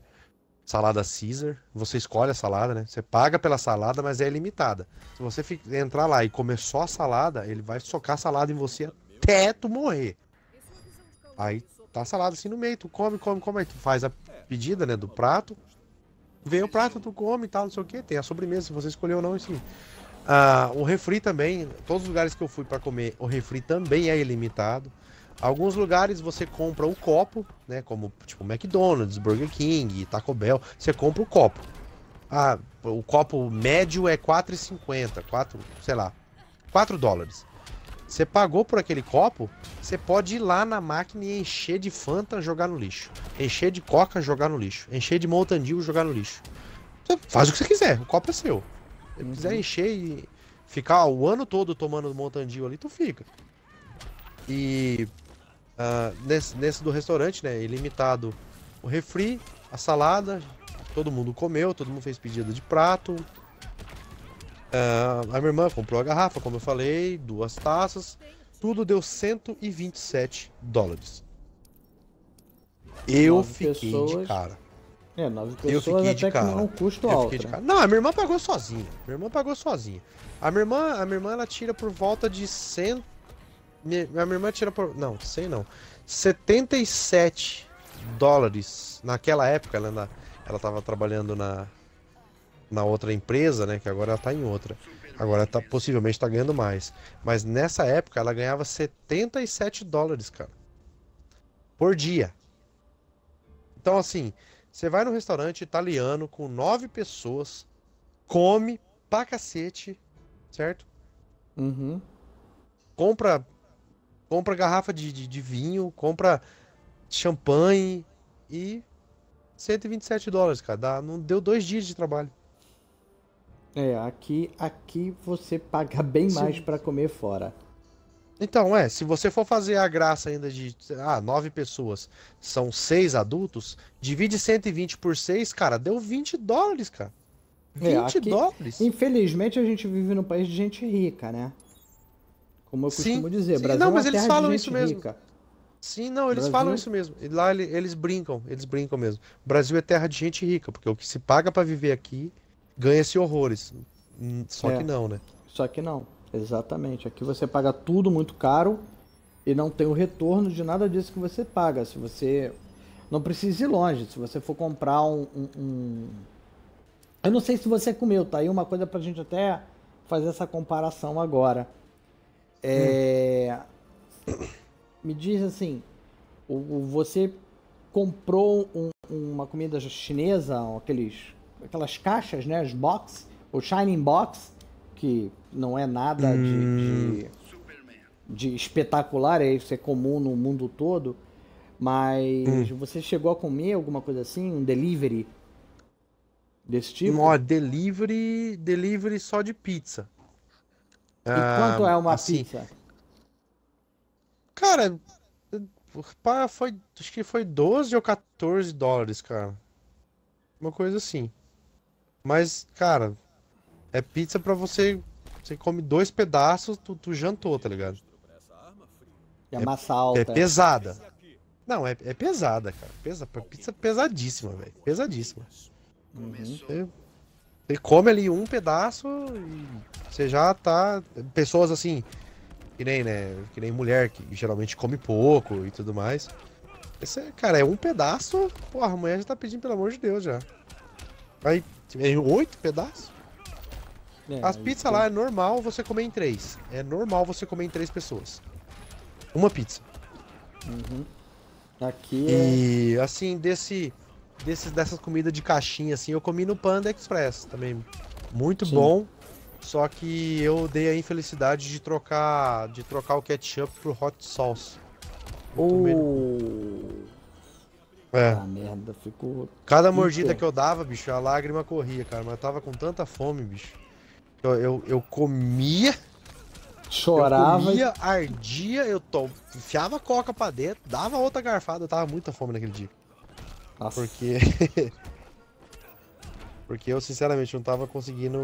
Salada Caesar. Você escolhe a salada, né? Você paga pela salada, mas é ilimitada. Se você entrar lá e comer só a salada, ele vai socar a salada em você até tu morrer. Aí tá a salada assim no meio, tu come, come, come, aí tu faz a pedida, né, do prato, vem o prato, tu come e tal, não sei o que. Tem a sobremesa, se você escolheu ou não, enfim. Ah, o refri também, todos os lugares que eu fui para comer, o refri também é ilimitado. Alguns lugares você compra o copo, né? Como tipo McDonald's, Burger King, Taco Bell, você compra o copo. Ah, o copo médio é 4,50, 4, sei lá, 4 dólares. Você pagou por aquele copo, você pode ir lá na máquina e encher de Fanta, jogar no lixo. Encher de Coca, jogar no lixo. Encher de Mountain Dew, jogar no lixo. Você faz o que você quiser, o copo é seu. Se uhum. quiser encher e ficar o ano todo tomando Mountain Dew ali, tu fica. E uh, nesse, nesse, do restaurante, né, ilimitado o refri, a salada, todo mundo comeu, todo mundo fez pedido de prato, Uh, a minha irmã comprou a garrafa, como eu falei, duas taças. Tudo deu 127 dólares. Eu nove fiquei pessoas... de cara. É, nove pessoas até que é cara. não custo eu alto. Né? Não, a minha irmã pagou sozinha. Minha irmã pagou sozinha. A minha irmã, a minha irmã ela tira por volta de 100 minha, minha irmã tira por. Não, 100 não. 77 dólares naquela época, ela, ela tava trabalhando na, na outra empresa, né? Que agora ela tá em outra. Agora tá, possivelmente está ganhando mais. Mas nessa época ela ganhava 77 dólares, cara. Por dia. Então, assim, você vai no restaurante italiano com nove pessoas, come pra cacete, certo? Uhum. Compra, compra garrafa de, de, de vinho, compra champanhe e 127 dólares, cara. Dá, não deu dois dias de trabalho. É, aqui, aqui você paga bem Sim. mais para comer fora. Então, é, se você for fazer a graça ainda de, ah, nove pessoas, são seis adultos, divide 120 por seis, cara, deu 20 dólares, cara. 20 é, aqui, dólares? Infelizmente a gente vive num país de gente rica, né? Como eu costumo sim, dizer, sim, Brasil não, é mas é eles falam isso mesmo. Rica. Sim, não, eles Brasil... falam é isso mesmo. E lá eles brincam, eles brincam mesmo. Brasil é terra de gente rica, porque o que se paga para viver aqui ganha-se horrores. Hum, só é. que não, né? Só que não, exatamente. Aqui você paga tudo muito caro e não tem o retorno de nada disso que você paga. Se você. Não precisa ir longe. Se você for comprar um. um, um... Eu não sei se você comeu, tá aí uma coisa pra gente até fazer essa comparação agora. É... Hum. Me diz assim, você comprou um, uma comida chinesa, aqueles aquelas caixas, né? As box, o Shining Box, que não é nada hum. de, de, de, espetacular, é isso é comum no mundo todo. Mas hum. você chegou a comer alguma coisa assim, um delivery desse tipo? Ó, delivery, delivery só de pizza. E ah, quanto é uma assim, pizza? Cara, foi, acho que foi 12 ou 14 dólares, cara. Uma coisa assim. Mas, cara, é pizza pra você. Você come dois pedaços, tu, tu jantou, tá ligado? E a é, alta. É pesada. Não, é, é pesada, cara. Pesa, é pizza pesadíssima, velho. Pesadíssima. Uhum. Você, você come ali um pedaço e você já tá. Pessoas assim, que nem, né? Que nem mulher, que geralmente come pouco e tudo mais. Esse, cara, é um pedaço. Porra, amanhã já tá pedindo, pelo amor de Deus, já. Aí você é oito pedaços? É, As pizzas lá é normal você comer em três. É normal você comer em três pessoas. Uma pizza. Uhum. Aqui e, é... E assim, desse, desses, dessas comidas de caixinha, assim, eu comi no Panda Express também. Muito Sim. bom. Só que eu dei a infelicidade de trocar de trocar o ketchup pro hot sauce. Oh. É. Ah, merda, ficou. Cada mordida que eu dava, bicho, a lágrima corria, cara. Mas eu tava com tanta fome, bicho. Eu, eu, eu comia. Chorava. Eu comia, ardia, eu to... enfiava a coca pra dentro, dava outra garfada, eu tava muita fome naquele dia. Nossa. Porque. Porque eu, sinceramente, não tava conseguindo.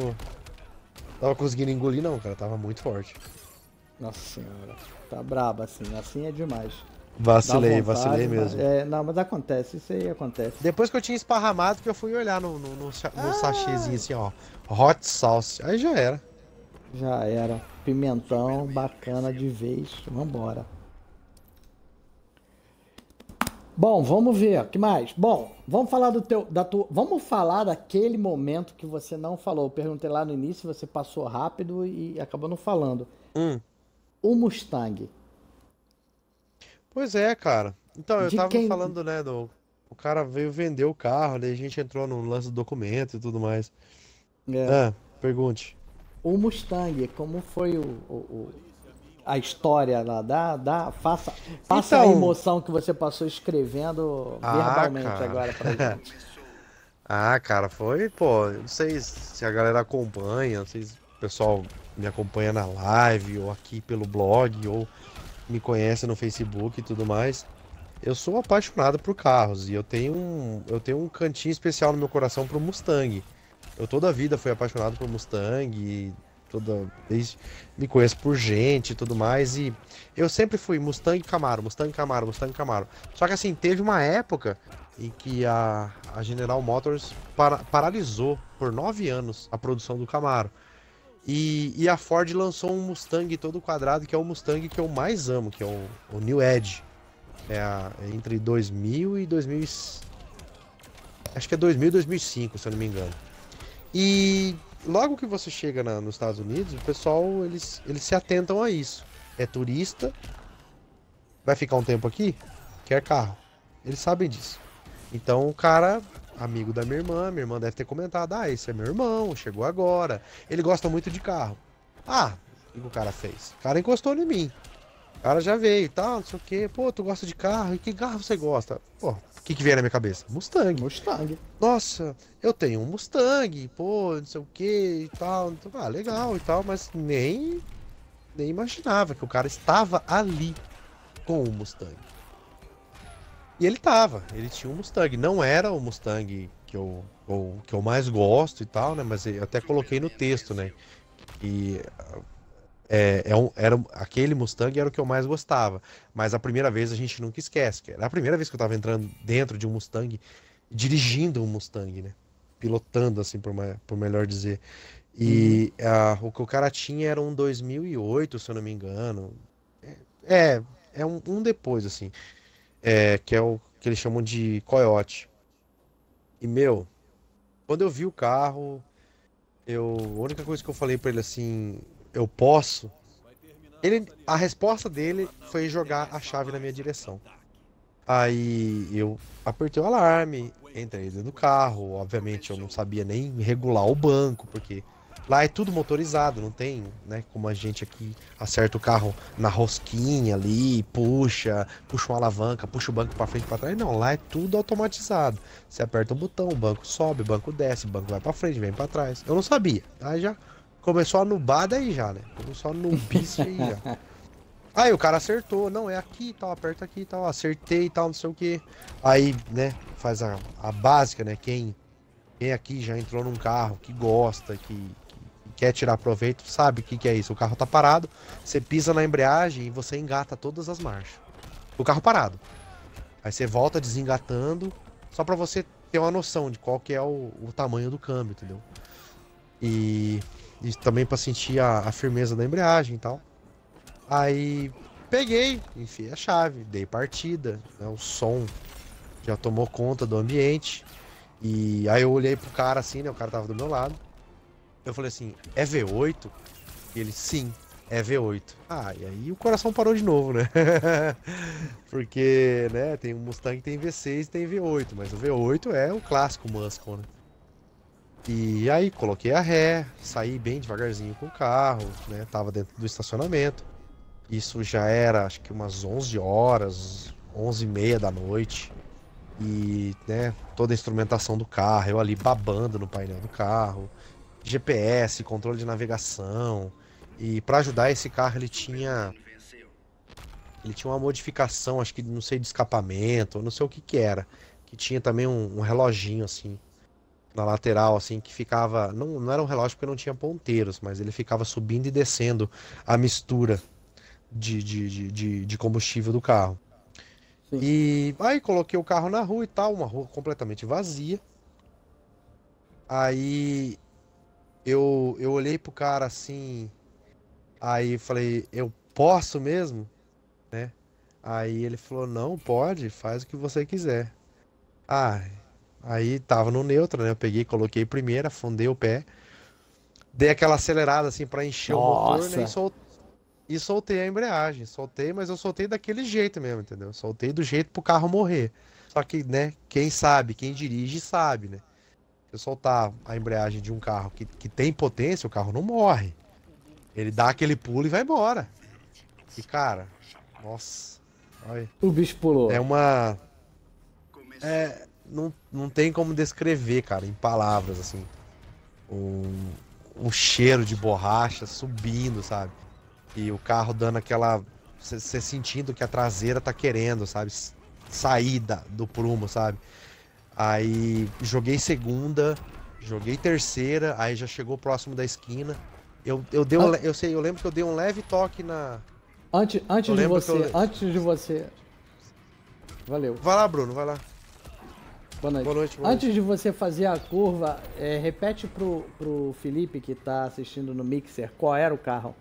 Tava conseguindo engolir, não, cara. Tava muito forte. Nossa senhora. Tá braba assim. Assim é demais. Vacilei, vontade, vacilei mesmo. É, não, mas acontece, isso aí acontece. Depois que eu tinha esparramado, que eu fui olhar no, no, no, no ah. sachêzinho assim, ó. Hot sauce. Aí já era. Já era. Pimentão, bacana de vez. Vambora. Bom, vamos ver. o que mais? Bom, vamos falar do teu. Da tua, vamos falar daquele momento que você não falou. Eu perguntei lá no início, você passou rápido e acabou não falando. Hum. O Mustang. Pois é, cara. Então, eu De tava quem? falando, né, do. O cara veio vender o carro, daí a gente entrou no lance do documento e tudo mais. É. Ah, pergunte. O Mustang, como foi o, o, o a história lá? Dá, dá, faça faça então... a emoção que você passou escrevendo ah, verbalmente cara. agora pra gente. ah, cara, foi, pô, não sei se a galera acompanha, não sei se o pessoal me acompanha na live ou aqui pelo blog ou me conhece no Facebook e tudo mais, eu sou apaixonado por carros e eu tenho um, eu tenho um cantinho especial no meu coração para o Mustang. Eu toda a vida fui apaixonado por Mustang, toda vez me conheço por gente e tudo mais e eu sempre fui Mustang Camaro, Mustang Camaro, Mustang Camaro. Só que assim, teve uma época em que a, a General Motors para, paralisou por nove anos a produção do Camaro. E, e, a Ford lançou um Mustang todo quadrado, que é o Mustang que eu mais amo, que é o, o New Edge. É a, é entre 2000 e 2000. Acho que é 2000 e 2005, se eu não me engano. E logo que você chega na, nos Estados Unidos, o pessoal eles, eles se atentam a isso. É turista, vai ficar um tempo aqui, quer carro. Eles sabem disso. Então o cara amigo da minha irmã, minha irmã deve ter comentado: ah, esse é meu irmão, chegou agora. Ele gosta muito de carro. Ah, o que o cara fez? O cara encostou em mim. O cara já veio e tá, tal, não sei o quê. Pô, tu gosta de carro? E que carro você gosta? Pô, o que, que veio na minha cabeça? Mustang. Mustang. Nossa, eu tenho um Mustang, pô, não sei o quê e tal. Então, ah, legal e tal, mas nem, nem imaginava que o cara estava ali com o Mustang. E ele tava, ele tinha um Mustang. Não era o Mustang que eu, que eu mais gosto e tal, né? Mas eu até coloquei no texto, né? E é, é um, era, aquele Mustang era o que eu mais gostava. Mas a primeira vez a gente nunca esquece. Era a primeira vez que eu tava entrando dentro de um Mustang, dirigindo um Mustang, né? Pilotando, assim, por, uma, por melhor dizer. E uh, o que o cara tinha era um 2008, se eu não me engano. É, é, é um, um depois, assim é, que é o que eles chamam de coiote. E, meu, quando eu vi o carro, eu, a única coisa que eu falei para ele assim, eu posso. Ele, a resposta dele foi jogar a chave na minha direção. Aí eu apertei o alarme, entrei dentro do carro. Obviamente eu não sabia nem regular o banco, porque Lá é tudo motorizado, não tem, né? Como a gente aqui acerta o carro na rosquinha ali, puxa, puxa uma alavanca, puxa o banco para frente, para trás. Não, lá é tudo automatizado. Você aperta um botão, o banco sobe, o banco desce, o banco vai para frente, vem para trás. Eu não sabia. Aí tá? já começou a nubar daí já, né? Começou a nubice aí já. Aí o cara acertou, não, é aqui e tal, aperta aqui e tal, acertei e tal, não sei o que. Aí, né, faz a, a básica, né? Quem, quem aqui já entrou num carro que gosta, que, quer tirar proveito, sabe o que, que é isso? O carro tá parado, você pisa na embreagem e você engata todas as marchas. O carro parado. Aí você volta desengatando, só para você ter uma noção de qual que é o, o tamanho do câmbio, entendeu? E, e também para sentir a, a firmeza da embreagem e tal. Aí peguei, enfiei a chave, dei partida, né, o som já tomou conta do ambiente. E aí eu olhei pro cara assim, né? O cara tava do meu lado. Eu falei assim, é V8? ele, sim, é V8. Ah, e aí o coração parou de novo, né? Porque, né, tem o um Mustang tem V6 e tem V8, mas o V8 é o clássico Muscle, né? E aí coloquei a ré, saí bem devagarzinho com o carro, né? Tava dentro do estacionamento. Isso já era, acho que umas 11 horas, 11 e meia da noite. E, né, toda a instrumentação do carro, eu ali babando no painel do carro. GPS, controle de navegação. E para ajudar esse carro ele tinha ele tinha uma modificação, acho que não sei de escapamento, não sei o que que era, que tinha também um, um reloginho assim na lateral assim que ficava, não, não era um relógio porque não tinha ponteiros, mas ele ficava subindo e descendo a mistura de, de, de, de combustível do carro. Sim. E aí coloquei o carro na rua e tal, uma rua completamente vazia. Aí eu, eu olhei pro cara assim, aí falei, eu posso mesmo? Né? Aí ele falou, não, pode, faz o que você quiser. Ah, aí tava no neutro, né? Eu peguei, coloquei primeira, afundei o pé, dei aquela acelerada assim para encher Nossa. o motor né? e, sol... e soltei a embreagem. Soltei, mas eu soltei daquele jeito mesmo, entendeu? Soltei do jeito pro carro morrer. Só que, né, quem sabe, quem dirige sabe, né? você soltar a embreagem de um carro que, que tem potência, o carro não morre. Ele dá aquele pulo e vai embora. E cara, nossa. Olha. O bicho pulou. É uma. É. Não, não tem como descrever, cara, em palavras, assim. Um, um cheiro de borracha subindo, sabe? E o carro dando aquela. Você sentindo que a traseira tá querendo, sabe? Saída do prumo, sabe? Aí joguei segunda, joguei terceira, aí já chegou próximo da esquina. Eu, eu, dei um, eu sei, eu lembro que eu dei um leve toque na. Antes, antes de você, eu... antes de você. Valeu. Vai lá, Bruno, vai lá. Boa noite. Boa noite boa antes de você fazer a curva, é, repete pro, pro Felipe que tá assistindo no Mixer qual era o carro.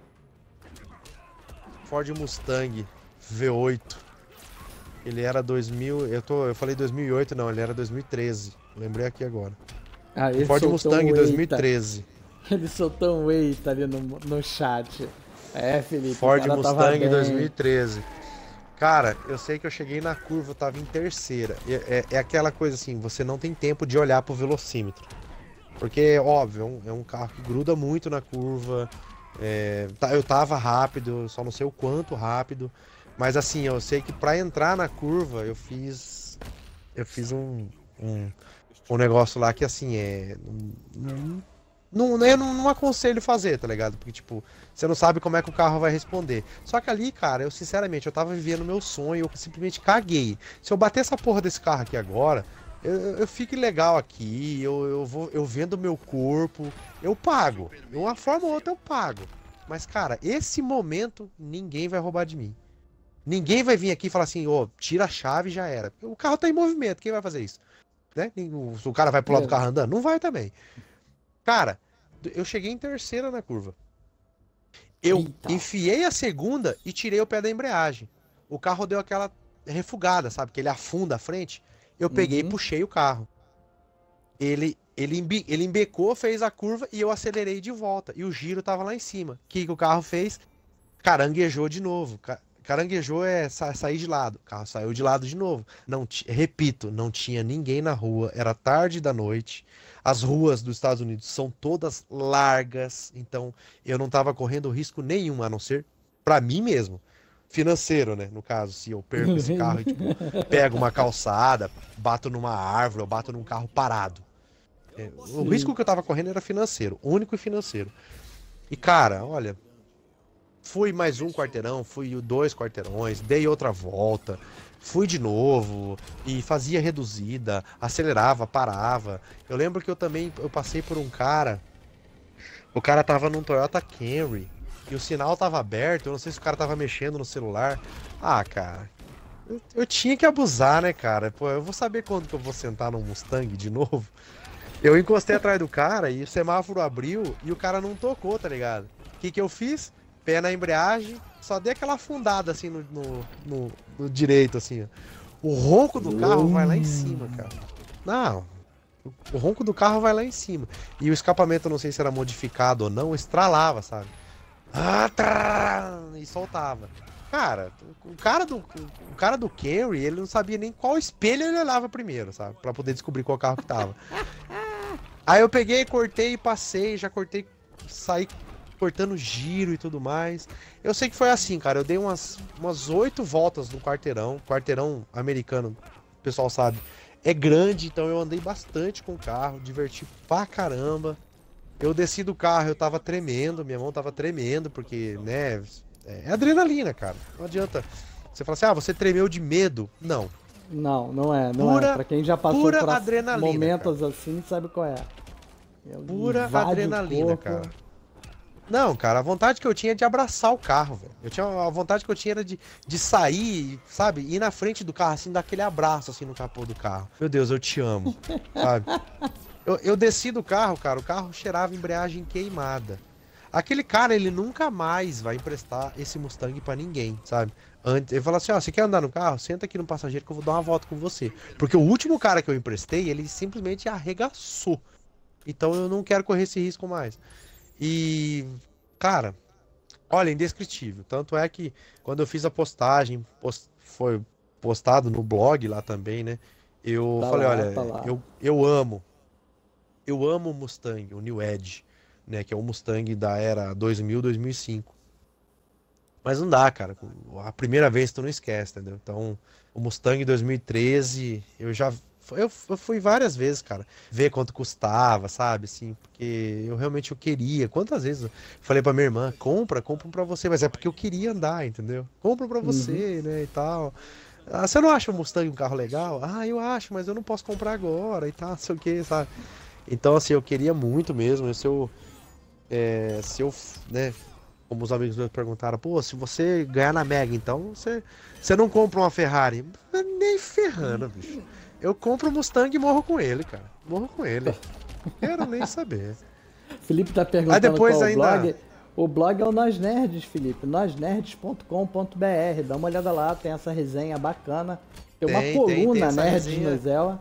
Ford Mustang V8. Ele era 2000, eu tô, eu falei 2008, não, ele era 2013. Lembrei aqui agora. Ah, ele Ford Mustang um 2013. Ele soltou um eita ali no, no chat. É, Felipe. Ford Mustang 2013. Cara, eu sei que eu cheguei na curva, eu tava em terceira. É, é, é, aquela coisa assim, você não tem tempo de olhar pro velocímetro. Porque, óbvio, é um, é um carro que gruda muito na curva. É, tá, eu tava rápido, só não sei o quanto rápido. Mas assim, eu sei que para entrar na curva eu fiz. Eu fiz um. um, um negócio lá que assim é. não, eu não, não, aconselho fazer, tá ligado? Porque, tipo, você não sabe como é que o carro vai responder. Só que ali, cara, eu sinceramente, eu tava vivendo meu sonho, eu simplesmente caguei. Se eu bater essa porra desse carro aqui agora, eu, eu fico legal aqui, eu, eu, vou, eu vendo meu corpo, eu pago. De uma forma ou outra eu pago. Mas, cara, esse momento ninguém vai roubar de mim. Ninguém vai vir aqui e falar assim, ô, oh, tira a chave já era. O carro tá em movimento, quem vai fazer isso? Né? O cara vai pular do é. carro andando? Não vai também. Cara, eu cheguei em terceira na curva. Eu Eita. enfiei a segunda e tirei o pé da embreagem. O carro deu aquela refugada, sabe? Que ele afunda a frente. Eu peguei uhum. e puxei o carro. Ele, ele, ele embecou, fez a curva e eu acelerei de volta. E o giro tava lá em cima. O que, que o carro fez? Caranguejou de novo. Caranguejou é sa sair de lado. O carro saiu de lado de novo. Não Repito, não tinha ninguém na rua. Era tarde da noite. As ruas dos Estados Unidos são todas largas. Então eu não estava correndo risco nenhum, a não ser para mim mesmo. Financeiro, né? No caso, se eu perco esse carro e tipo, pego uma calçada, bato numa árvore, eu bato num carro parado. É, o risco que eu estava correndo era financeiro, único e financeiro. E cara, olha, fui mais um quarteirão, fui dois quarteirões, dei outra volta, fui de novo e fazia reduzida, acelerava, parava. Eu lembro que eu também eu passei por um cara, o cara tava num Toyota Camry e o sinal tava aberto, eu não sei se o cara tava mexendo no celular. Ah, cara, eu, eu tinha que abusar, né, cara? Pô, eu vou saber quando que eu vou sentar num Mustang de novo. Eu encostei atrás do cara e o semáforo abriu e o cara não tocou, tá ligado? O que que eu fiz? pé na embreagem, só dei aquela afundada assim no, no, no, no direito, assim, O ronco do carro vai lá em cima, cara. Não. O ronco do carro vai lá em cima. E o escapamento, não sei se era modificado ou não, estralava, sabe? Ah, tá, e soltava. Cara, o cara do o cara do Carry, ele não sabia nem qual espelho ele olhava primeiro, sabe? Para poder descobrir qual carro que tava. Aí eu peguei, cortei, passei, já cortei, saí cortando giro e tudo mais. Eu sei que foi assim, cara. Eu dei umas umas oito voltas no quarteirão, quarteirão americano, o pessoal sabe. É grande, então eu andei bastante com o carro, diverti pra caramba. Eu desci do carro, eu tava tremendo, minha mão tava tremendo, porque, né, é, é adrenalina, cara. Não adianta. Você fala assim, ah, você tremeu de medo. Não. Não, não é. Não é. pura, é. Pra quem já passou por momentos cara. assim, sabe qual é. pura adrenalina, cara. Não, cara, a vontade que eu tinha é de abraçar o carro, velho. Eu tinha a vontade que eu tinha era de, de sair, sabe? Ir na frente do carro, assim, dar aquele abraço, assim, no capô do carro. Meu Deus, eu te amo, sabe? Eu, eu desci do carro, cara, o carro cheirava embreagem queimada. Aquele cara, ele nunca mais vai emprestar esse Mustang para ninguém, sabe? Antes, ele falou assim: ó, você quer andar no carro? Senta aqui no passageiro que eu vou dar uma volta com você. Porque o último cara que eu emprestei, ele simplesmente arregaçou. Então eu não quero correr esse risco mais. E, cara, olha, é indescritível. Tanto é que quando eu fiz a postagem, post, foi postado no blog lá também, né? Eu tá falei, lá, olha, tá eu, eu amo. Eu amo o Mustang, o New Edge, né? Que é o Mustang da era 2000, 2005. Mas não dá, cara. A primeira vez tu não esquece, entendeu? Então, o Mustang 2013, eu já eu, fui várias vezes, cara, ver quanto custava, sabe? Assim, porque eu realmente eu queria. Quantas vezes eu falei pra minha irmã, compra, compra um pra você, mas é porque eu queria andar, entendeu? Compra pra você, uhum. né? E tal. Ah, você não acha o Mustang um carro legal? Ah, eu acho, mas eu não posso comprar agora e tal, não sei o que, sabe? Então, assim, eu queria muito mesmo. Se eu. É, se eu. Né, como os amigos meus perguntaram, pô, se você ganhar na Mega, então você, você não compra uma Ferrari. Nem ferrando, uhum. bicho. Eu compro o Mustang e morro com ele, cara. Morro com ele. Quero nem saber. Felipe tá perguntando Aí depois qual ainda... o blog. O blog é o Nós Nerds, Felipe. Nósnerds.com.br. Dá uma olhada lá, tem essa resenha bacana. Tem uma tem, coluna tem, tem nerd nos ela.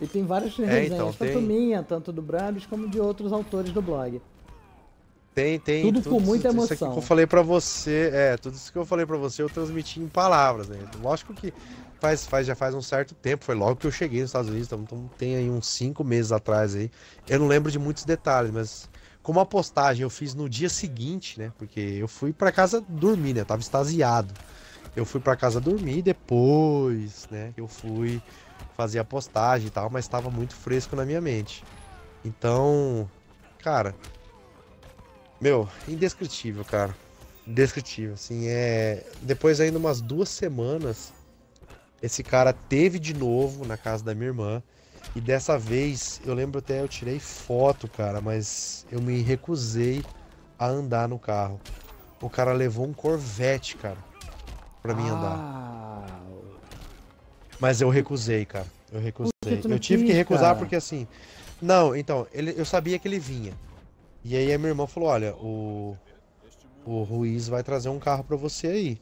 E tem várias é, então, resenhas, então, tanto minha, tanto do Brabis, como de outros autores do blog. Tem, tem. Tudo, tudo com muita isso, emoção. Isso que eu falei para você, é, tudo isso que eu falei para você eu transmiti em palavras, né? Lógico que faz, faz, já faz um certo tempo, foi logo que eu cheguei nos Estados Unidos, então, então, tem aí uns cinco meses atrás aí. Eu não lembro de muitos detalhes, mas como a postagem eu fiz no dia seguinte, né? Porque eu fui para casa dormir, né? Eu tava extasiado. Eu fui para casa dormir depois, né? Eu fui fazer a postagem e tal, mas estava muito fresco na minha mente. Então, cara, meu, indescritível, cara. Indescritível, assim, é. Depois ainda umas duas semanas esse cara teve de novo na casa da minha irmã. E dessa vez, eu lembro até, eu tirei foto, cara, mas eu me recusei a andar no carro. O cara levou um Corvette, cara, pra mim andar. Mas eu recusei, cara. Eu recusei. eu tive que recusar cara. porque assim. Não, então, ele, eu sabia que ele vinha. E aí a minha irmã falou: olha, o, o Ruiz vai trazer um carro para você aí.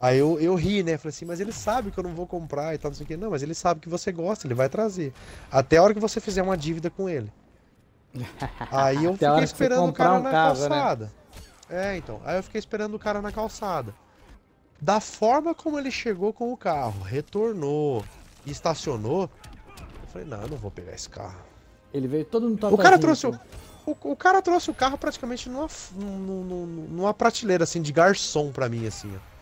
Aí eu, eu ri, né? Falei assim, mas ele sabe que eu não vou comprar e tal, não sei o quê. Não, mas ele sabe que você gosta, ele vai trazer. Até a hora que você fizer uma dívida com ele. Aí eu fiquei esperando o cara um na né? calçada. Né? É, então. Aí eu fiquei esperando o cara na calçada. Da forma como ele chegou com o carro, retornou e estacionou, eu falei, não, eu não vou pegar esse carro. Ele veio todo no top. O cara trouxe. Né? O, o, cara trouxe o carro praticamente numa, numa, numa prateleira, assim, de garçom pra mim, assim, ó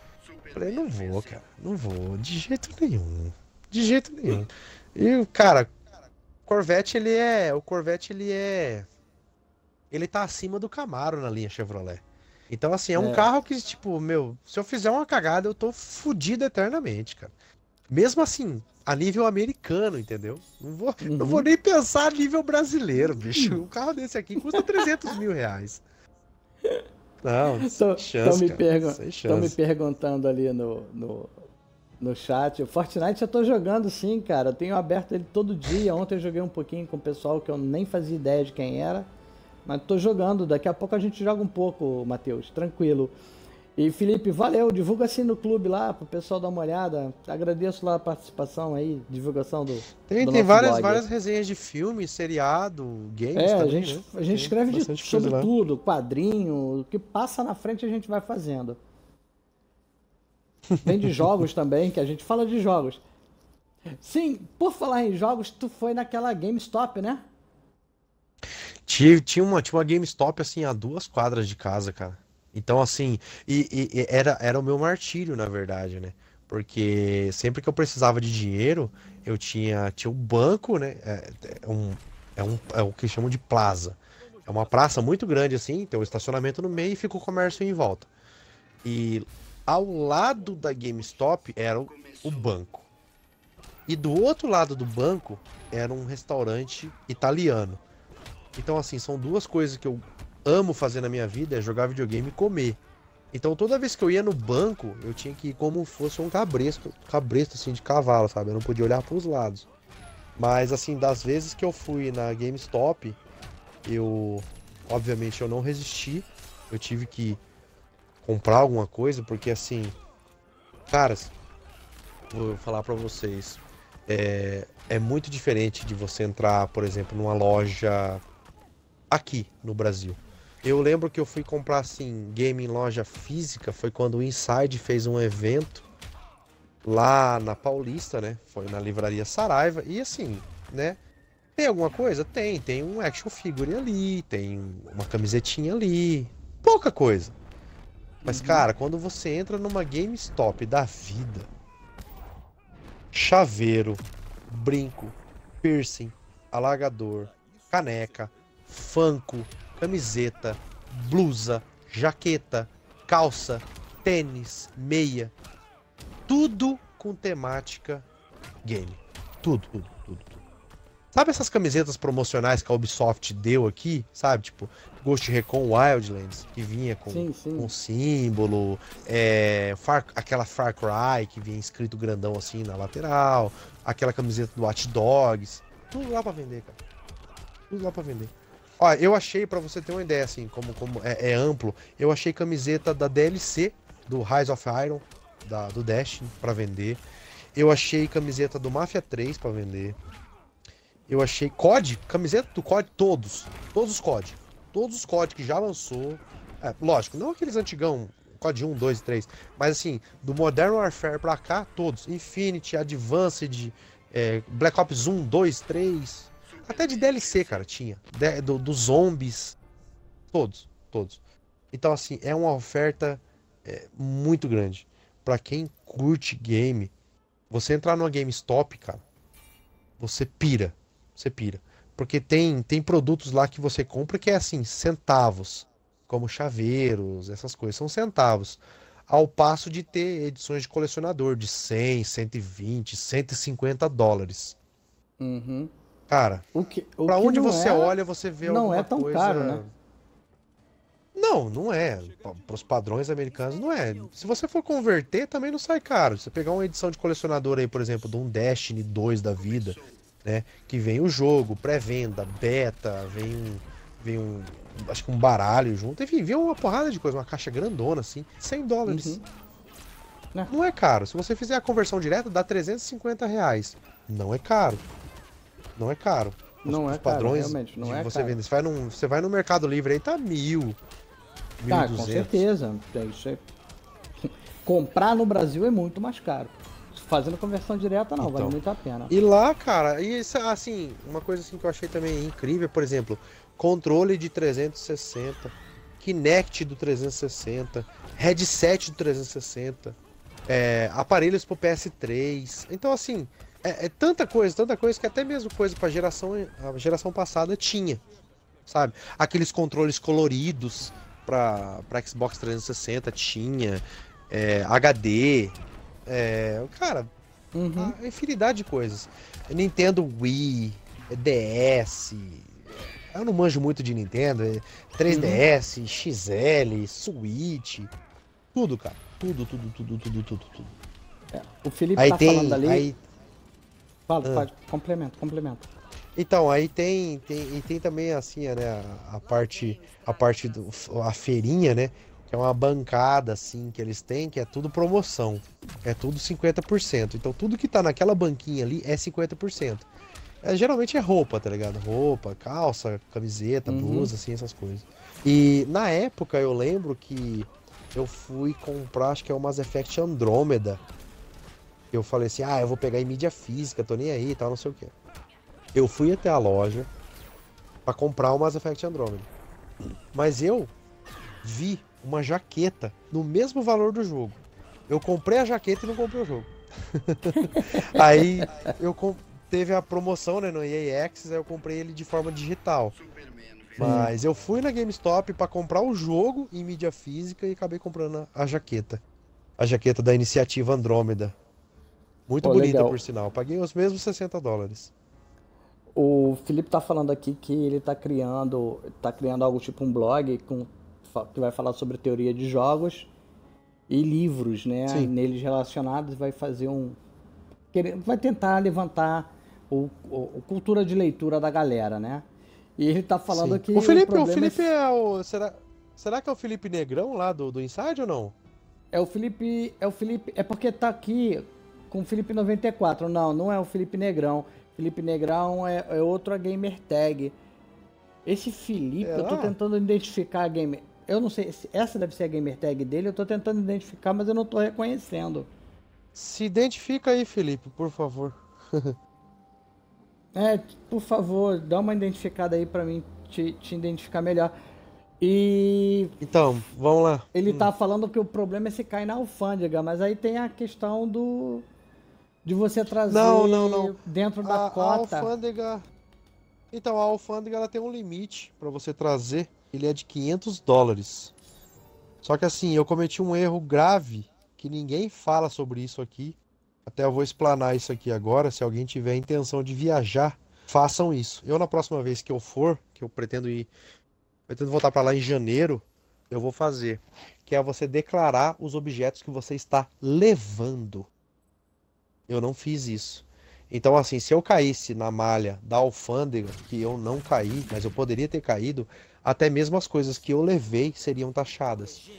falei, não vou, cara, não vou, de jeito nenhum, de jeito nenhum. E, cara, Corvette, ele é, o Corvette, ele é, ele tá acima do Camaro na linha Chevrolet. Então, assim, é um é. carro que, tipo, meu, se eu fizer uma cagada, eu tô fudido eternamente, cara. Mesmo assim, a nível americano, entendeu? Não vou, uhum. não vou uhum. nem pensar a nível brasileiro, bicho. Uhum. Um carro desse aqui custa 300 mil reais. Não, Estão me, pergun me perguntando ali no, no, no chat. O Fortnite eu tô jogando sim, cara. Eu tenho aberto ele todo dia. Ontem eu joguei um pouquinho com o pessoal que eu nem fazia ideia de quem era. Mas tô jogando. Daqui a pouco a gente joga um pouco, Matheus. Tranquilo. E Felipe, valeu, divulga assim no clube lá pro pessoal dar uma olhada. Agradeço lá a participação aí, divulgação do. Tem, do tem várias, blog. várias resenhas de filme, seriado, games. É, também, a gente, né? a gente escreve de, sobre lá. tudo, quadrinho, o que passa na frente a gente vai fazendo. Tem de jogos também, que a gente fala de jogos. Sim, por falar em jogos, tu foi naquela GameStop, né? Tinha, tinha, uma, tinha uma GameStop assim a duas quadras de casa, cara. Então, assim, e, e era, era o meu martírio, na verdade, né? Porque sempre que eu precisava de dinheiro, eu tinha, tinha um banco, né? É, é um, é, um, é o que chamam de plaza. É uma praça muito grande, assim, tem um estacionamento no meio e fica o comércio em volta. E ao lado da GameStop era o, o banco. E do outro lado do banco era um restaurante italiano. Então, assim, são duas coisas que eu amo fazer na minha vida é jogar videogame e comer. Então toda vez que eu ia no banco, eu tinha que ir como fosse um cabresto, cabresto assim de cavalo, sabe? Eu não podia olhar para os lados. Mas assim, das vezes que eu fui na GameStop, eu obviamente eu não resisti. Eu tive que comprar alguma coisa porque assim, caras, vou falar para vocês, é, é muito diferente de você entrar, por exemplo, numa loja aqui no Brasil. Eu lembro que eu fui comprar assim game em loja física, foi quando o Inside fez um evento lá na Paulista, né? Foi na livraria Saraiva e assim, né? Tem alguma coisa? Tem, tem um action figure ali, tem uma camisetinha ali, pouca coisa. Mas uhum. cara, quando você entra numa GameStop da vida, chaveiro, brinco, piercing, alagador, caneca, fanco, camiseta, blusa, jaqueta, calça, tênis, meia. Tudo com temática game. Tudo, tudo, tudo, tudo. Sabe essas camisetas promocionais que a Ubisoft deu aqui? Sabe? Tipo, Ghost Recon Wildlands, que vinha com, um símbolo, é, Far, aquela Far Cry que vinha escrito grandão assim na lateral, aquela camiseta do Watch Dogs. Tudo lá pra vender, cara. Tudo lá pra vender. Ó, eu achei, para você ter uma ideia, assim, como, como é, é, amplo, eu achei camiseta da DLC, do Rise of Iron, da, do Destiny, para vender. Eu achei camiseta do Mafia 3 para vender. Eu achei COD, camiseta do COD, todos. Todos os COD. Todos os COD que já lançou. É, lógico, não aqueles antigão, COD 1, 2 e 3. Mas assim, do Modern Warfare pra cá, todos. Infinity, Advanced, é, Black Ops 1, 2, 3. Até de DLC, cara, tinha. De, do, dos zombies. Todos, todos. Então, assim, é uma oferta é, muito grande. para quem curte game, você entrar numa GameStop, cara, você pira. Você pira. Porque tem, tem produtos lá que você compra que é assim, centavos. Como chaveiros, essas coisas. São centavos. Ao passo de ter edições de colecionador de 100, 120, 150 dólares. Uhum. Cara, o que, o pra onde você é, olha, você vê não alguma é tão coisa... caro, né? Não, não é. Para os padrões americanos, não é. Se você for converter, também não sai caro. Você pegar uma edição de colecionador aí, por exemplo, de um Destiny 2 da vida, né? Que vem o jogo, pré-venda, beta, vem um, vem um. Acho que um baralho junto. Enfim, vem uma porrada de coisa, uma caixa grandona assim, 100 dólares. Uhum. Não. não é caro. Se você fizer a conversão direta, dá 350 reais. Não é caro. Não é caro. não os é padrões caro, realmente, não é você caro. Vende. Você vai, num, você vai no Mercado Livre aí, tá mil. Tá, 1. com certeza. É, isso é... Comprar no Brasil é muito mais caro. Fazendo conversão direta não, então, vale muito a pena. E lá, cara, e isso, assim, uma coisa assim que eu achei também incrível, por exemplo, controle de 360, Kinect do 360, headset do 360, é, aparelhos pro PS3. Então, assim, é, é, tanta coisa, tanta coisa que até mesmo coisa para geração a geração passada tinha, sabe? Aqueles controles coloridos para Xbox 360 tinha, é, HD, é, cara, uhum. infinidade de coisas. Nintendo Wii, DS, eu não manjo muito de Nintendo, 3DS, é, uhum. XL, Switch, tudo, cara, tudo, tudo, tudo, tudo, tudo, tudo. É, o Felipe aí tá tem, falando ali. Aí, Fala, ah. fala, Complemento, Então, aí tem, tem, e tem também assim, né, a, a parte, a parte do, a feirinha, né, que é uma bancada assim que eles têm, que é tudo promoção. É tudo 50%. Então tudo que tá naquela banquinha ali é 50%. É, geralmente é roupa, tá ligado? Roupa, calça, camiseta, uhum. blusa, assim, essas coisas. E na época eu lembro que eu fui comprar, acho que é o Mass Effect Andrômeda, eu falei assim, ah, eu vou pegar em mídia física, tô nem aí e tal, não sei o que. Eu fui até a loja para comprar o Mass Effect Andromeda. Mas eu vi uma jaqueta no mesmo valor do jogo. Eu comprei a jaqueta e não comprei o jogo. aí eu teve a promoção né, no EA Access, aí eu comprei ele de forma digital. Mas eu fui na GameStop para comprar o jogo em mídia física e acabei comprando a, a jaqueta. A jaqueta da iniciativa Andrômeda. Muito bonita, legal. por sinal. Paguei os mesmos 60 dólares. O Felipe tá falando aqui que ele tá criando, tá criando algo tipo um blog com, que vai falar sobre teoria de jogos e livros, né? Sim. Neles relacionados, vai fazer um. Vai tentar levantar o, o, cultura de leitura da galera, né? E ele tá falando Sim. aqui. O Felipe, o, o é Felipe é... é o. Será, será que é o Felipe Negrão lá do, do Inside ou não? É o Felipe. É o Felipe. É porque tá aqui com o Felipe 94. Não, não é o Felipe Negrão. Felipe Negrão é, é a gamer tag. Esse Felipe, é eu tô tentando identificar a gamer. Eu não sei, essa deve ser a gamer tag dele, eu tô tentando identificar, mas eu não tô reconhecendo. Se identifica aí, Felipe, por favor. é, por favor, dá uma identificada aí para mim te, te identificar melhor. E. Então, vamos lá. Ele tá hum. tá falando que o problema é se cai na alfândega, mas aí tem a questão do de você trazer não, não, não. dentro da a, cota. A alfândega. Então, a alfândega ela tem um limite para você trazer, ele é de 500 dólares. Só que assim, eu cometi um erro grave que ninguém fala sobre isso aqui. Até eu vou explanar isso aqui agora. Se alguém tiver a intenção de viajar, façam isso. Eu, na próxima vez que eu for, que eu pretendo ir, pretendo voltar para lá em janeiro, eu vou fazer. Que é você declarar os objetos que você está levando. Eu não fiz isso. Então, assim, se eu caísse na malha da alfândega, que eu não caí, mas eu poderia ter caído, até mesmo as coisas que eu levei seriam taxadas.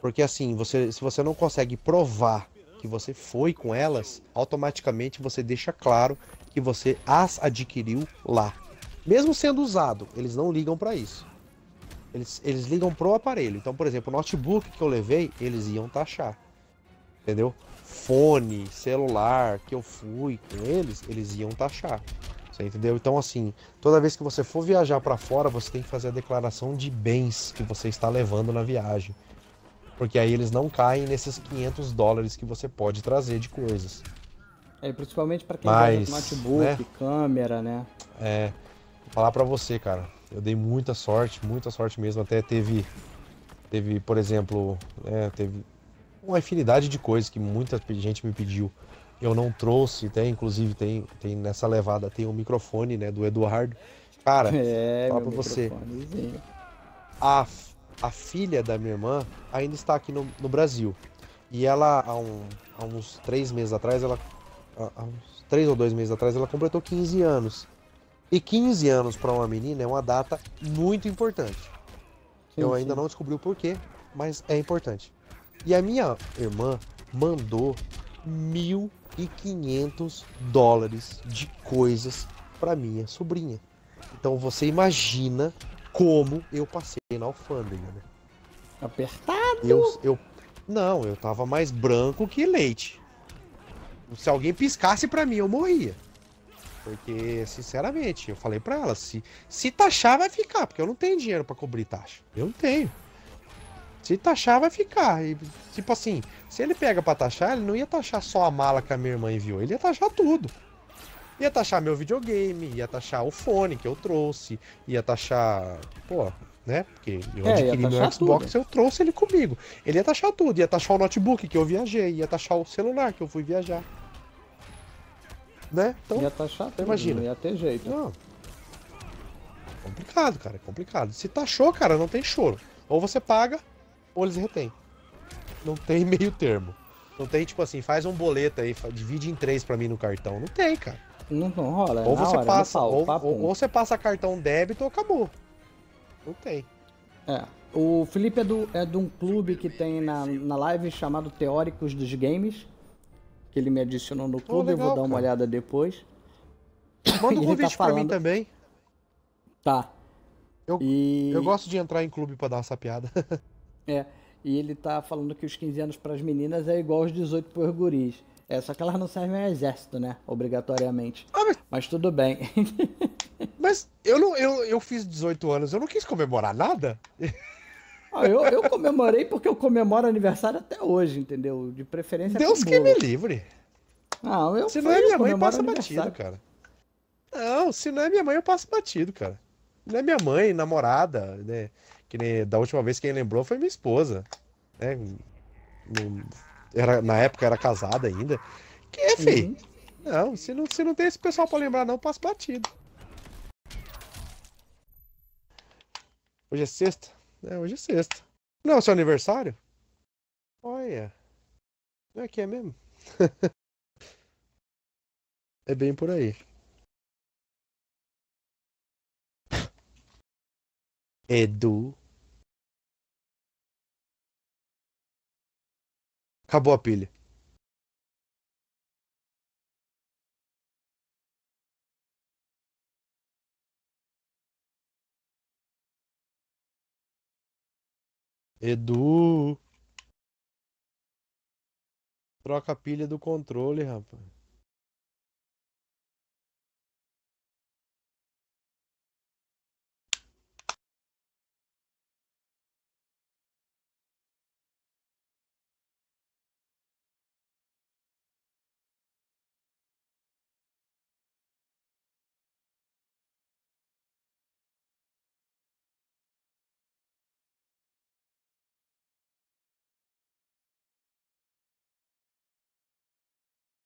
Porque, assim, você, se você não consegue provar que você foi com elas, automaticamente você deixa claro que você as adquiriu lá. Mesmo sendo usado, eles não ligam para isso. Eles, eles ligam pro aparelho. Então, por exemplo, o notebook que eu levei, eles iam taxar. Entendeu? fone, celular que eu fui com eles, eles iam taxar. Você entendeu? Então, assim, toda vez que você for viajar para fora, você tem que fazer a declaração de bens que você está levando na viagem. Porque aí eles não caem nesses 500 dólares que você pode trazer de coisas. É, principalmente para quem tem tá notebook, né? câmera, né? É, vou falar para você, cara. Eu dei muita sorte, muita sorte mesmo. Até teve, teve por exemplo, né, teve uma infinidade de coisas que muita gente me pediu. Eu não trouxe, até inclusive tem, tem nessa levada tem o um microfone, né, do Eduardo. Cara, é, fala pra você. A, a filha da minha irmã ainda está aqui no, no Brasil. E ela, há, um, há uns três meses atrás, ela. Há uns três ou dois meses atrás, ela completou 15 anos. E 15 anos para uma menina é uma data muito importante. Sim, Eu ainda sim. não descobri o porquê, mas é importante. E a minha irmã mandou 1.500 dólares de coisas para minha sobrinha. Então você imagina como eu passei na alfândega, né? Apertado. Eu, eu não, eu tava mais branco que leite. Se alguém piscasse para mim, eu morria. Porque, sinceramente, eu falei para ela, se se taxar vai ficar, porque eu não tenho dinheiro para cobrir taxa. Eu não tenho. Se taxar, vai ficar. E, tipo assim, se ele pega pra taxar, ele não ia taxar só a mala que a minha irmã enviou, ele ia taxar tudo. Ia taxar meu videogame, ia taxar o fone que eu trouxe, ia taxar. Pô, né? Porque eu é, adquiri meu Xbox, tudo. eu trouxe ele comigo. Ele ia taxar tudo, ia taxar o notebook que eu viajei, ia taxar o celular que eu fui viajar. Né? Então, ia taxar tudo, imagina. ia ter jeito. Não. Complicado, cara, é complicado. Se taxou, cara, não tem choro. Ou você paga, ou eles retêm. Não tem meio termo. Não tem, tipo assim, faz um boleto aí, divide em três para mim no cartão. Não tem, cara. Não, não rola. É ou você hora, é passa, ou, ou, ou, você passa cartão débito ou acabou. Não tem. É. O Felipe é, do, é de um clube que tem na, na live chamado Teóricos dos Games. Que ele me adicionou no oh, clube, oh, legal, eu vou dar uma cara. olhada depois. Manda um tá convite tá falando... pra mim também. Tá. Eu, e... eu gosto de entrar em clube para dar uma sapiada. É. E ele tá falando que os 15 anos para as meninas é igual aos 18 para os guris. É, só que elas não servem ao exército, né? Obrigatoriamente. Ah, mas... mas... tudo bem. mas eu, não, eu, eu fiz 18 anos, eu não quis comemorar nada. Ah, eu, eu comemorei porque eu comemoro aniversário até hoje, entendeu? De preferência. Deus que me livre. Não, eu Se não é minha mãe, passa batido, cara. Não, se não é minha mãe, eu passo batido, cara. Não é minha mãe, namorada, né? Que nem, da última vez quem lembrou foi minha esposa. Né? Era, na época era casada ainda. Que é, fi? Uhum. Não, se não, se não tem esse pessoal pra lembrar, não, passa batido. Hoje é sexta? É, hoje é sexta. Não é o seu aniversário? Olha. Não é que é mesmo? é bem por aí. Edu. Acabou a pilha. Edu. Troca a pilha do controle, rapaz.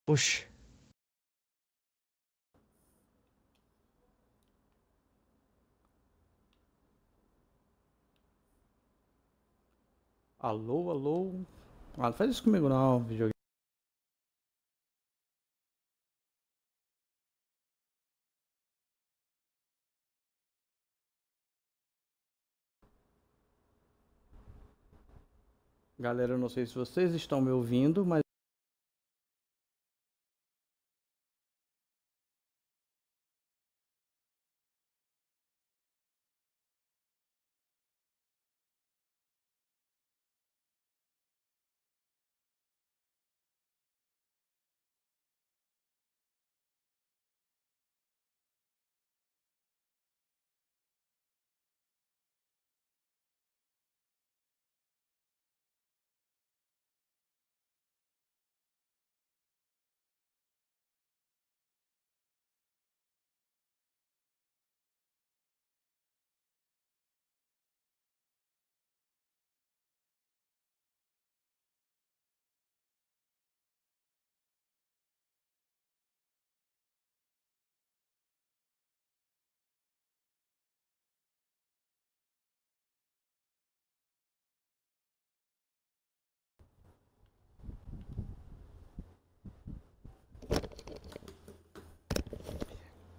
Oxi. Alô, alô. Ah, não faz isso comigo não, videogame. Galera, eu não sei se vocês estão me ouvindo, mas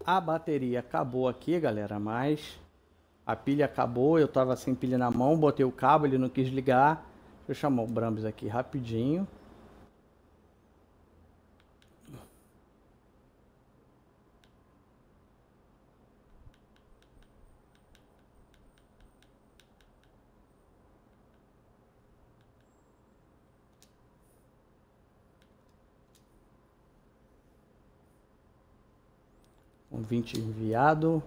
A bateria acabou aqui, galera, mas a pilha acabou, eu tava sem pilha na mão, botei o cabo, ele não quis ligar. Deixa eu chamar o Brambis aqui rapidinho. convite enviado.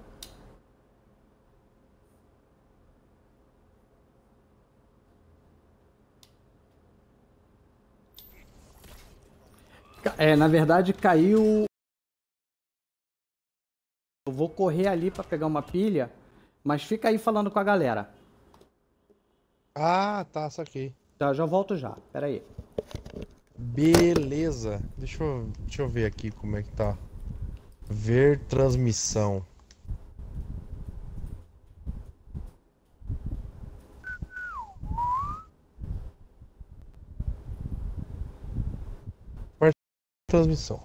É, na verdade caiu. Eu vou correr ali para pegar uma pilha, mas fica aí falando com a galera. Ah, tá, aqui. Tá, já volto já. Pera aí. Beleza. Deixa eu, deixa eu ver aqui como é que tá. Ver transmissão. Transmissão.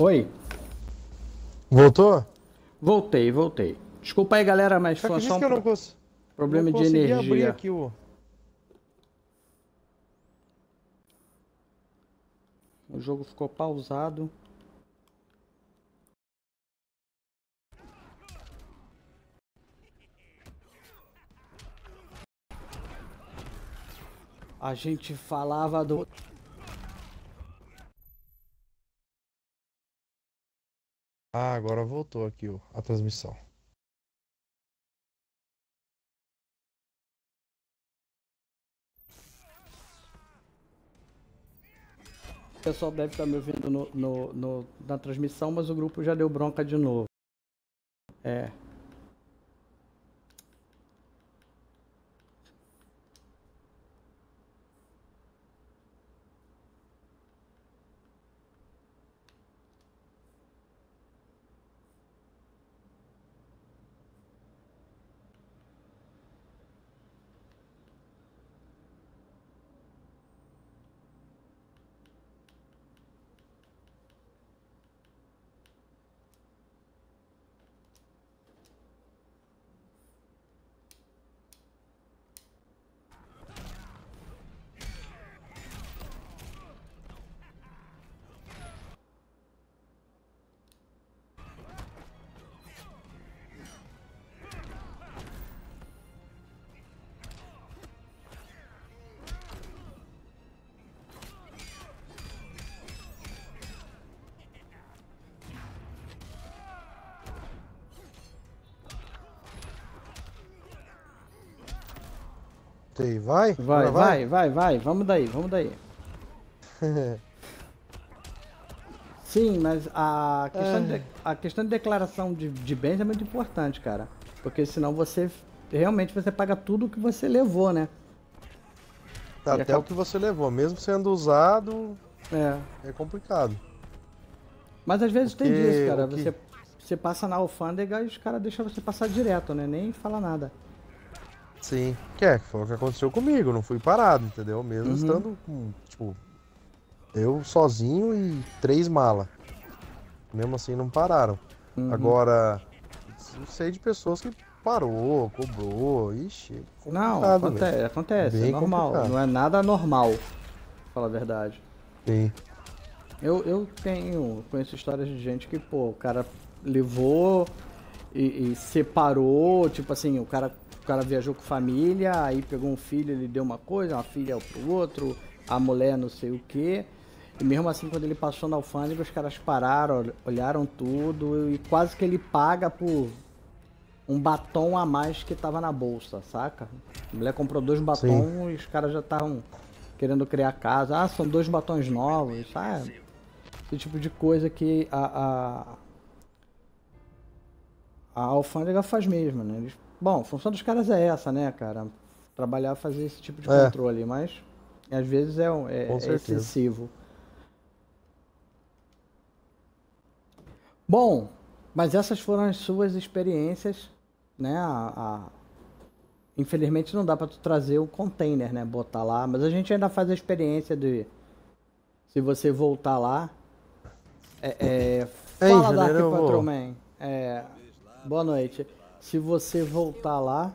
Oi. Voltou? Voltei, voltei. Desculpa aí, galera, mas foi só um cons... problema de energia. abrir aqui o... O jogo ficou pausado. A gente falava do Ah, agora voltou aqui ó, a transmissão. O pessoal deve estar tá me ouvindo no, no, no, na transmissão, mas o grupo já deu bronca de novo. É, aí, vai? Vai, vai, vai, vai, vai, vamos daí, vamos daí. Sim, mas a questão, é. de, a questão de declaração de, de bens é muito importante, cara. Porque senão você realmente você paga tudo o que você levou, né? Tá, até acaba... o que você levou, mesmo sendo usado, é, é complicado. Mas às vezes Porque... tem disso, cara. Que... Você, você passa na alfândega e os caras deixam você passar direto, né? Nem fala nada. Sim, que é, foi o que aconteceu comigo, não fui parado, entendeu? Mesmo uhum. estando com, tipo, eu sozinho e três malas. Mesmo assim não pararam. Uhum. Agora, sei de pessoas que parou, cobrou, ixi. É não, acontece, acontece, é normal. Complicado. Não é nada normal, fala a verdade. Sim. Eu, eu tenho, conheço histórias de gente que, pô, o cara levou e, e separou, tipo assim, o cara cara viajou com família, aí pegou um filho, ele deu uma coisa, uma filha pro outro, a mulher não sei o que. E mesmo assim, quando ele passou na alfândega, os caras pararam, olharam tudo e quase que ele paga por um batom a mais que tava na bolsa, saca? A mulher comprou dois batons Sim. e os caras já estavam querendo criar casa. Ah, são dois batons novos, sabe? Esse tipo de coisa que a, a, a alfândega faz mesmo, né? Eles Bom, a função dos caras é essa, né, cara? Trabalhar, fazer esse tipo de é. controle, mas às vezes é, é, é excessivo. Bom, mas essas foram as suas experiências, né? A, a... Infelizmente não dá para tu trazer o container, né? Botar lá, mas a gente ainda faz a experiência de se você voltar lá. É, é... Fala, Ei, Dark Patrolman. É... Boa noite. Se você voltar lá,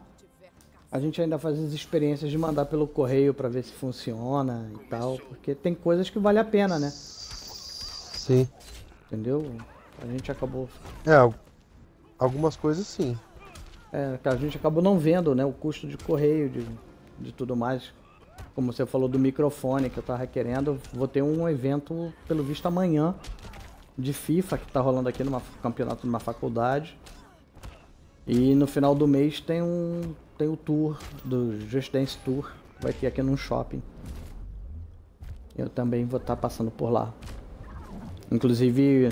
a gente ainda faz as experiências de mandar pelo correio para ver se funciona e tal, porque tem coisas que vale a pena, né? Sim. Entendeu? A gente acabou. É, algumas coisas sim. É, que a gente acabou não vendo, né? O custo de correio, de, de tudo mais. Como você falou do microfone que eu tava querendo, vou ter um evento, pelo visto, amanhã de FIFA que tá rolando aqui no campeonato de uma faculdade. E no final do mês tem um tem o tour do Just Dance Tour, vai ter aqui num shopping. Eu também vou estar tá passando por lá. Inclusive,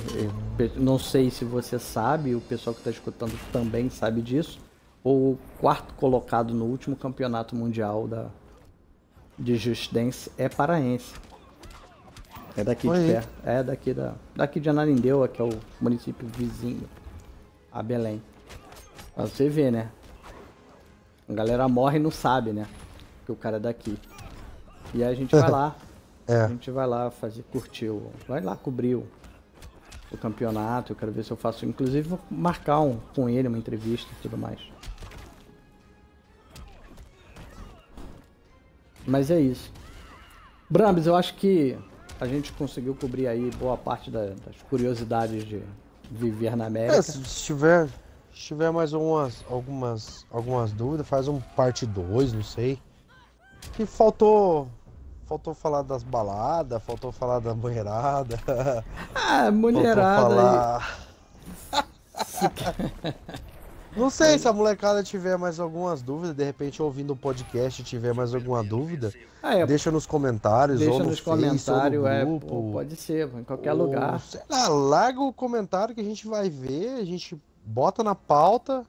não sei se você sabe, o pessoal que está escutando também sabe disso. O quarto colocado no último campeonato mundial da, de Just Dance é paraense. É daqui Oi. de perto. É daqui, da, daqui de Ananindeua, que é o município vizinho a Belém. Pra você ver, né? A galera morre e não sabe, né? Que o cara é daqui. E aí a gente vai lá. É. A gente vai lá fazer, o. Vai lá, cobrir o campeonato. Eu quero ver se eu faço. Inclusive, vou marcar um, com ele uma entrevista e tudo mais. Mas é isso. Brambis, eu acho que a gente conseguiu cobrir aí boa parte da, das curiosidades de viver na América. É, se tiver se tiver mais algumas, algumas, algumas dúvidas, faz um parte 2, não sei. Que faltou. Faltou falar das baladas, faltou falar da mulherada Ah, mulherada. Faltou falar... Não sei se a molecada tiver mais algumas dúvidas, de repente ouvindo o podcast tiver mais alguma dúvida, ah, é, deixa nos comentários deixa ou no nos comentários, ou no é, grupo, é, pode ser, em qualquer ou, lugar. Sei lá, larga o comentário que a gente vai ver, a gente bota na pauta,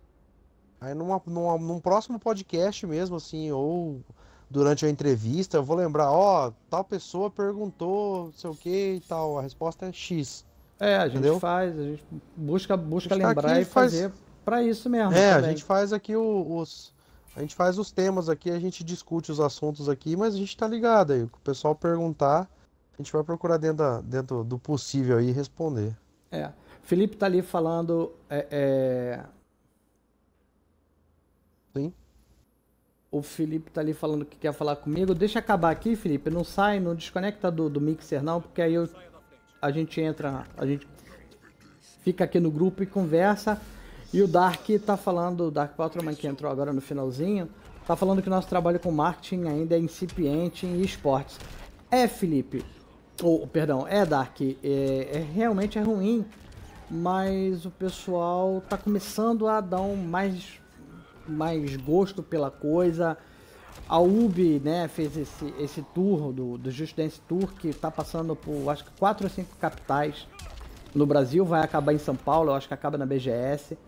aí numa, numa, num próximo podcast mesmo, assim, ou durante a entrevista, eu vou lembrar, ó, oh, tal pessoa perguntou, não sei o que e tal, a resposta é X. É, a gente entendeu? faz, a gente busca, busca gente lembrar e faz... fazer para isso mesmo. É, também. a gente faz aqui os. A gente faz os temas aqui, a gente discute os assuntos aqui, mas a gente tá ligado aí. O pessoal perguntar, a gente vai procurar dentro, da, dentro do possível aí responder. É. Felipe tá ali falando. É, é... Sim. O Felipe tá ali falando que quer falar comigo. Deixa acabar aqui, Felipe. Não sai, não desconecta do, do mixer, não, porque aí eu, a gente entra. A gente fica aqui no grupo e conversa. E o Dark tá falando, o Dark Patrolman é que entrou agora no finalzinho, tá falando que nosso trabalho com marketing ainda é incipiente em esportes. É, Felipe. Ou, perdão, é Dark. É, é, realmente é ruim mas o pessoal tá começando a dar um mais, mais gosto pela coisa. A UB né, fez esse, esse tour do, do Just Dance Tour, que tá passando por acho que 4 ou 5 capitais no Brasil, vai acabar em São Paulo, eu acho que acaba na BGS.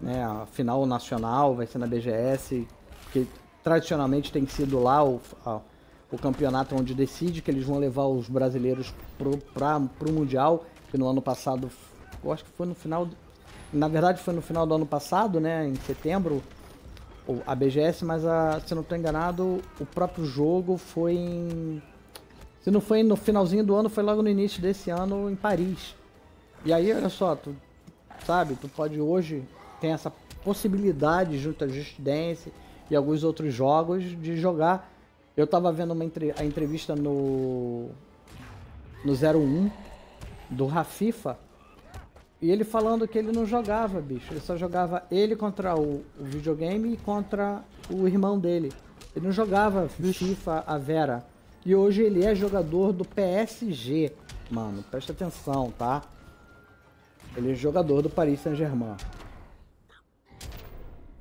Né, a final nacional vai ser na BGS, que tradicionalmente tem sido lá o, a, o campeonato onde decide que eles vão levar os brasileiros para pro Mundial, que no ano passado eu acho que foi no final, na verdade foi no final do ano passado, né, em setembro, a BGS, mas a, ah, se não estou enganado, o próprio jogo foi em, se não foi no finalzinho do ano, foi logo no início desse ano em Paris. E aí, olha só, tu sabe, tu pode hoje, tem essa possibilidade junto a Just Dance e alguns outros jogos de jogar. Eu tava vendo uma entre, a entrevista no no 01 do Rafifa, e ele falando que ele não jogava, bicho. Ele só jogava ele contra o, o videogame e contra o irmão dele. Ele não jogava FIFA a Vera. E hoje ele é jogador do PSG. Mano, presta atenção, tá? Ele é jogador do Paris Saint-Germain.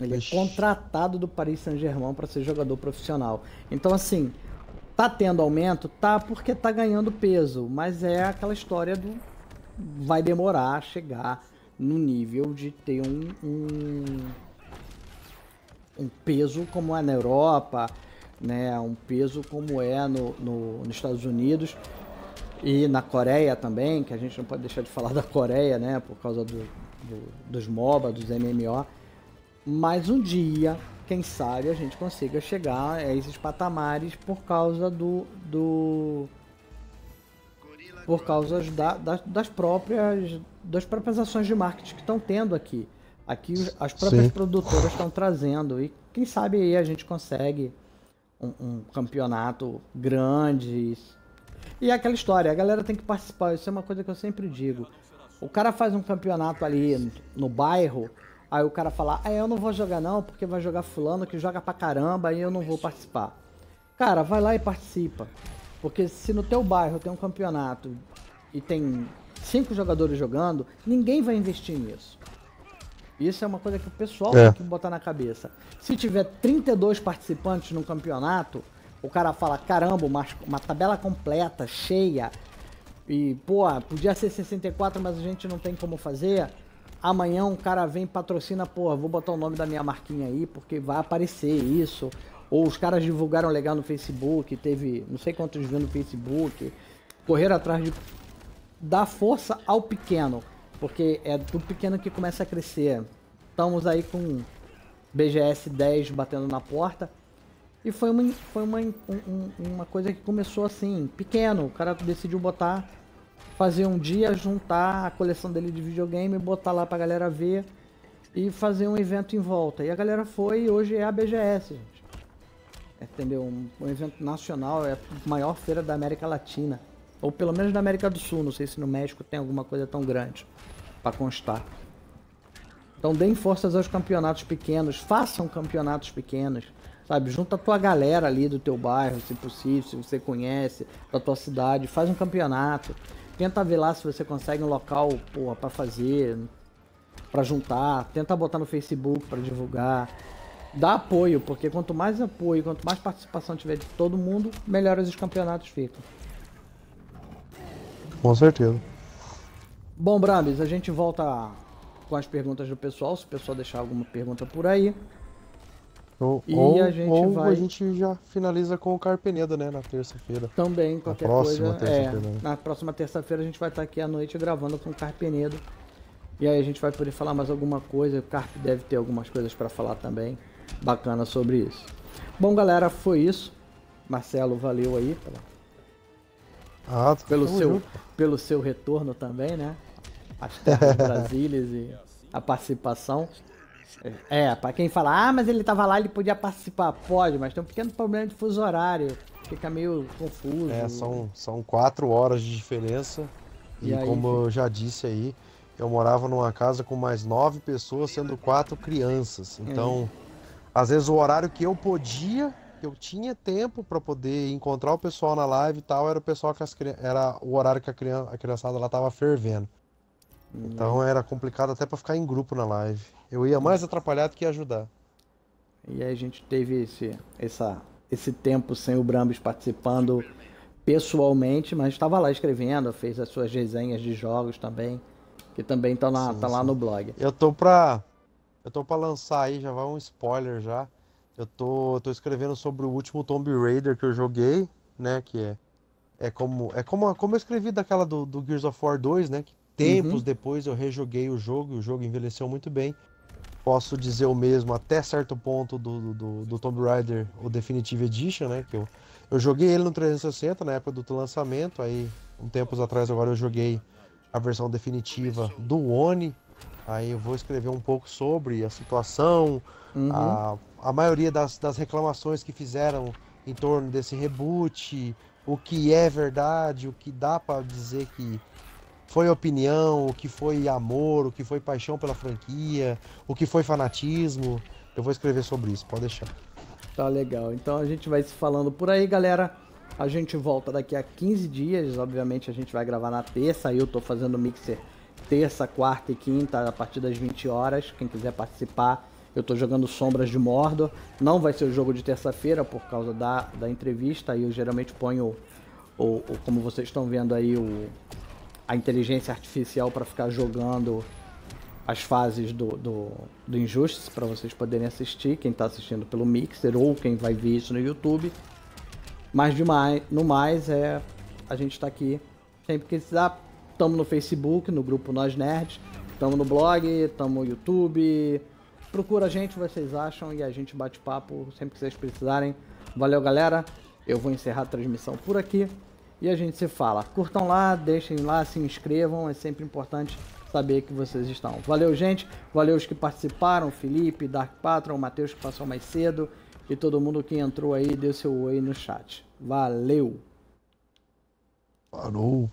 Ele é contratado do Paris Saint-Germain para ser jogador profissional. Então, assim, tá tendo aumento? Tá porque tá ganhando peso. Mas é aquela história do vai demorar a chegar no nível de ter um, um, um peso como é na Europa, né? um peso como é no, no, nos Estados Unidos e na Coreia também, que a gente não pode deixar de falar da Coreia, né? por causa do, do, dos MOBA, dos MMO. Mas um dia, quem sabe, a gente consiga chegar a esses patamares por causa do, do por causa da, das, das, próprias, das próprias ações de marketing que estão tendo aqui. Aqui as próprias Sim. produtoras estão trazendo e quem sabe aí a gente consegue um, um campeonato grande. E é aquela história, a galera tem que participar, isso é uma coisa que eu sempre digo. O cara faz um campeonato ali no, no bairro, aí o cara fala, ah, eu não vou jogar não, porque vai jogar fulano que joga pra caramba e eu não vou participar. Cara, vai lá e participa. Porque se no teu bairro tem um campeonato e tem cinco jogadores jogando, ninguém vai investir nisso. Isso é uma coisa que o pessoal é. tem que botar na cabeça. Se tiver 32 participantes no campeonato, o cara fala, caramba, uma, uma tabela completa, cheia, e, pô, podia ser 64, mas a gente não tem como fazer. Amanhã um cara vem patrocina, pô, vou botar o nome da minha marquinha aí, porque vai aparecer isso. Ou os caras divulgaram legal no Facebook, teve não sei quantos views no Facebook. Correram atrás de dar força ao pequeno, porque é do pequeno que começa a crescer. Estamos aí com BGS 10 batendo na porta. E foi uma, foi uma, um, uma coisa que começou assim, pequeno. O cara decidiu botar, fazer um dia, juntar a coleção dele de videogame, botar lá pra galera ver e fazer um evento em volta. E a galera foi e hoje é a BGS entendeu? Um, um, evento nacional, é a maior feira da América Latina. Ou pelo menos da América do Sul, não sei se no México tem alguma coisa tão grande para constar. Então deem forças aos campeonatos pequenos, façam campeonatos pequenos, sabe? Junta a tua galera ali do teu bairro, se possível, se você conhece, da tua cidade, faz um campeonato. Tenta ver lá se você consegue um local, porra, pra fazer, para juntar. Tenta botar no Facebook para divulgar dá apoio, porque quanto mais apoio, quanto mais participação tiver de todo mundo, melhores os campeonatos ficam. Com certeza. Bom, Brabis, a gente volta com as perguntas do pessoal, se o pessoal deixar alguma pergunta por aí. Ou, e ou, a gente ou vai... a gente já finaliza com o Carpenedo, né, na terça-feira. Também, qualquer na próxima coisa. É, né? na próxima terça-feira a gente vai estar aqui à noite gravando com o Carpenedo. E aí a gente vai poder falar mais alguma coisa. O Carpe deve ter algumas coisas para falar também bacana sobre isso. Bom, galera, foi isso. Marcelo, valeu aí pela... ah, tá. pelo, seu, pelo seu retorno também, né? As terras Brasílias e a participação. É, é para quem fala, ah, mas ele tava lá, ele podia participar. Pode, mas tem um pequeno problema de fuso horário. Fica meio confuso. É, são, são quatro horas de diferença. E, e aí, como eu já disse aí, eu morava numa casa com mais nove pessoas, sendo quatro crianças. Então. É às vezes o horário que eu podia, que eu tinha tempo para poder encontrar o pessoal na live e tal, era o pessoal que as era o horário que a criança, a criançada lá tava fervendo. Uhum. Então era complicado até para ficar em grupo na live. Eu ia mais atrapalhado que ajudar. E aí a gente teve esse essa esse tempo sem o Brambis participando pessoalmente, mas estava lá escrevendo, fez as suas resenhas de jogos também, que também estão lá, tá lá no blog. Eu tô para eu tô pra lançar aí, já vai um spoiler já. Eu tô, tô escrevendo sobre o último Tomb Raider que eu joguei, né? Que é, é como é como, como eu escrevi daquela do, do Gears of War 2, né? Que tempos uhum. depois eu rejoguei o jogo e o jogo envelheceu muito bem. Posso dizer o mesmo até certo ponto do, do, do Tomb Raider, o Definitive Edition, né? Que eu, eu joguei ele no 360 na época do lançamento, aí um tempos atrás agora eu joguei a versão definitiva do One Aí eu vou escrever um pouco sobre a situação, uhum. a, a maioria das, das reclamações que fizeram em torno desse reboot, o que é verdade, o que dá para dizer que foi opinião, o que foi amor, o que foi paixão pela franquia, o que foi fanatismo. Eu vou escrever sobre isso, pode deixar. Tá legal. Então a gente vai se falando por aí, galera. A gente volta daqui a 15 dias. Obviamente a gente vai gravar na terça. Eu tô fazendo o mixer terça, quarta e quinta, a partir das 20 horas. Quem quiser participar, eu estou jogando Sombras de Mordor. Não vai ser o jogo de terça-feira por causa da, da entrevista. Aí eu geralmente ponho, o, o, como vocês estão vendo aí, o, a inteligência artificial para ficar jogando as fases do, do, do Injustice para vocês poderem assistir, quem está assistindo pelo Mixer ou quem vai ver isso no YouTube. Mas demais, no mais, é, a gente está aqui sempre que precisar Tamo no Facebook, no grupo Nós Nerds. Tamo no blog, tamo no YouTube. Procura a gente, vocês acham, e a gente bate papo sempre que vocês precisarem. Valeu, galera. Eu vou encerrar a transmissão por aqui e a gente se fala. Curtam lá, deixem lá, se inscrevam, é sempre importante saber que vocês estão. Valeu, gente. Valeu os que participaram, Felipe, Dark Patron, Matheus que passou mais cedo e todo mundo que entrou aí deu seu oi no chat. Valeu. Parou.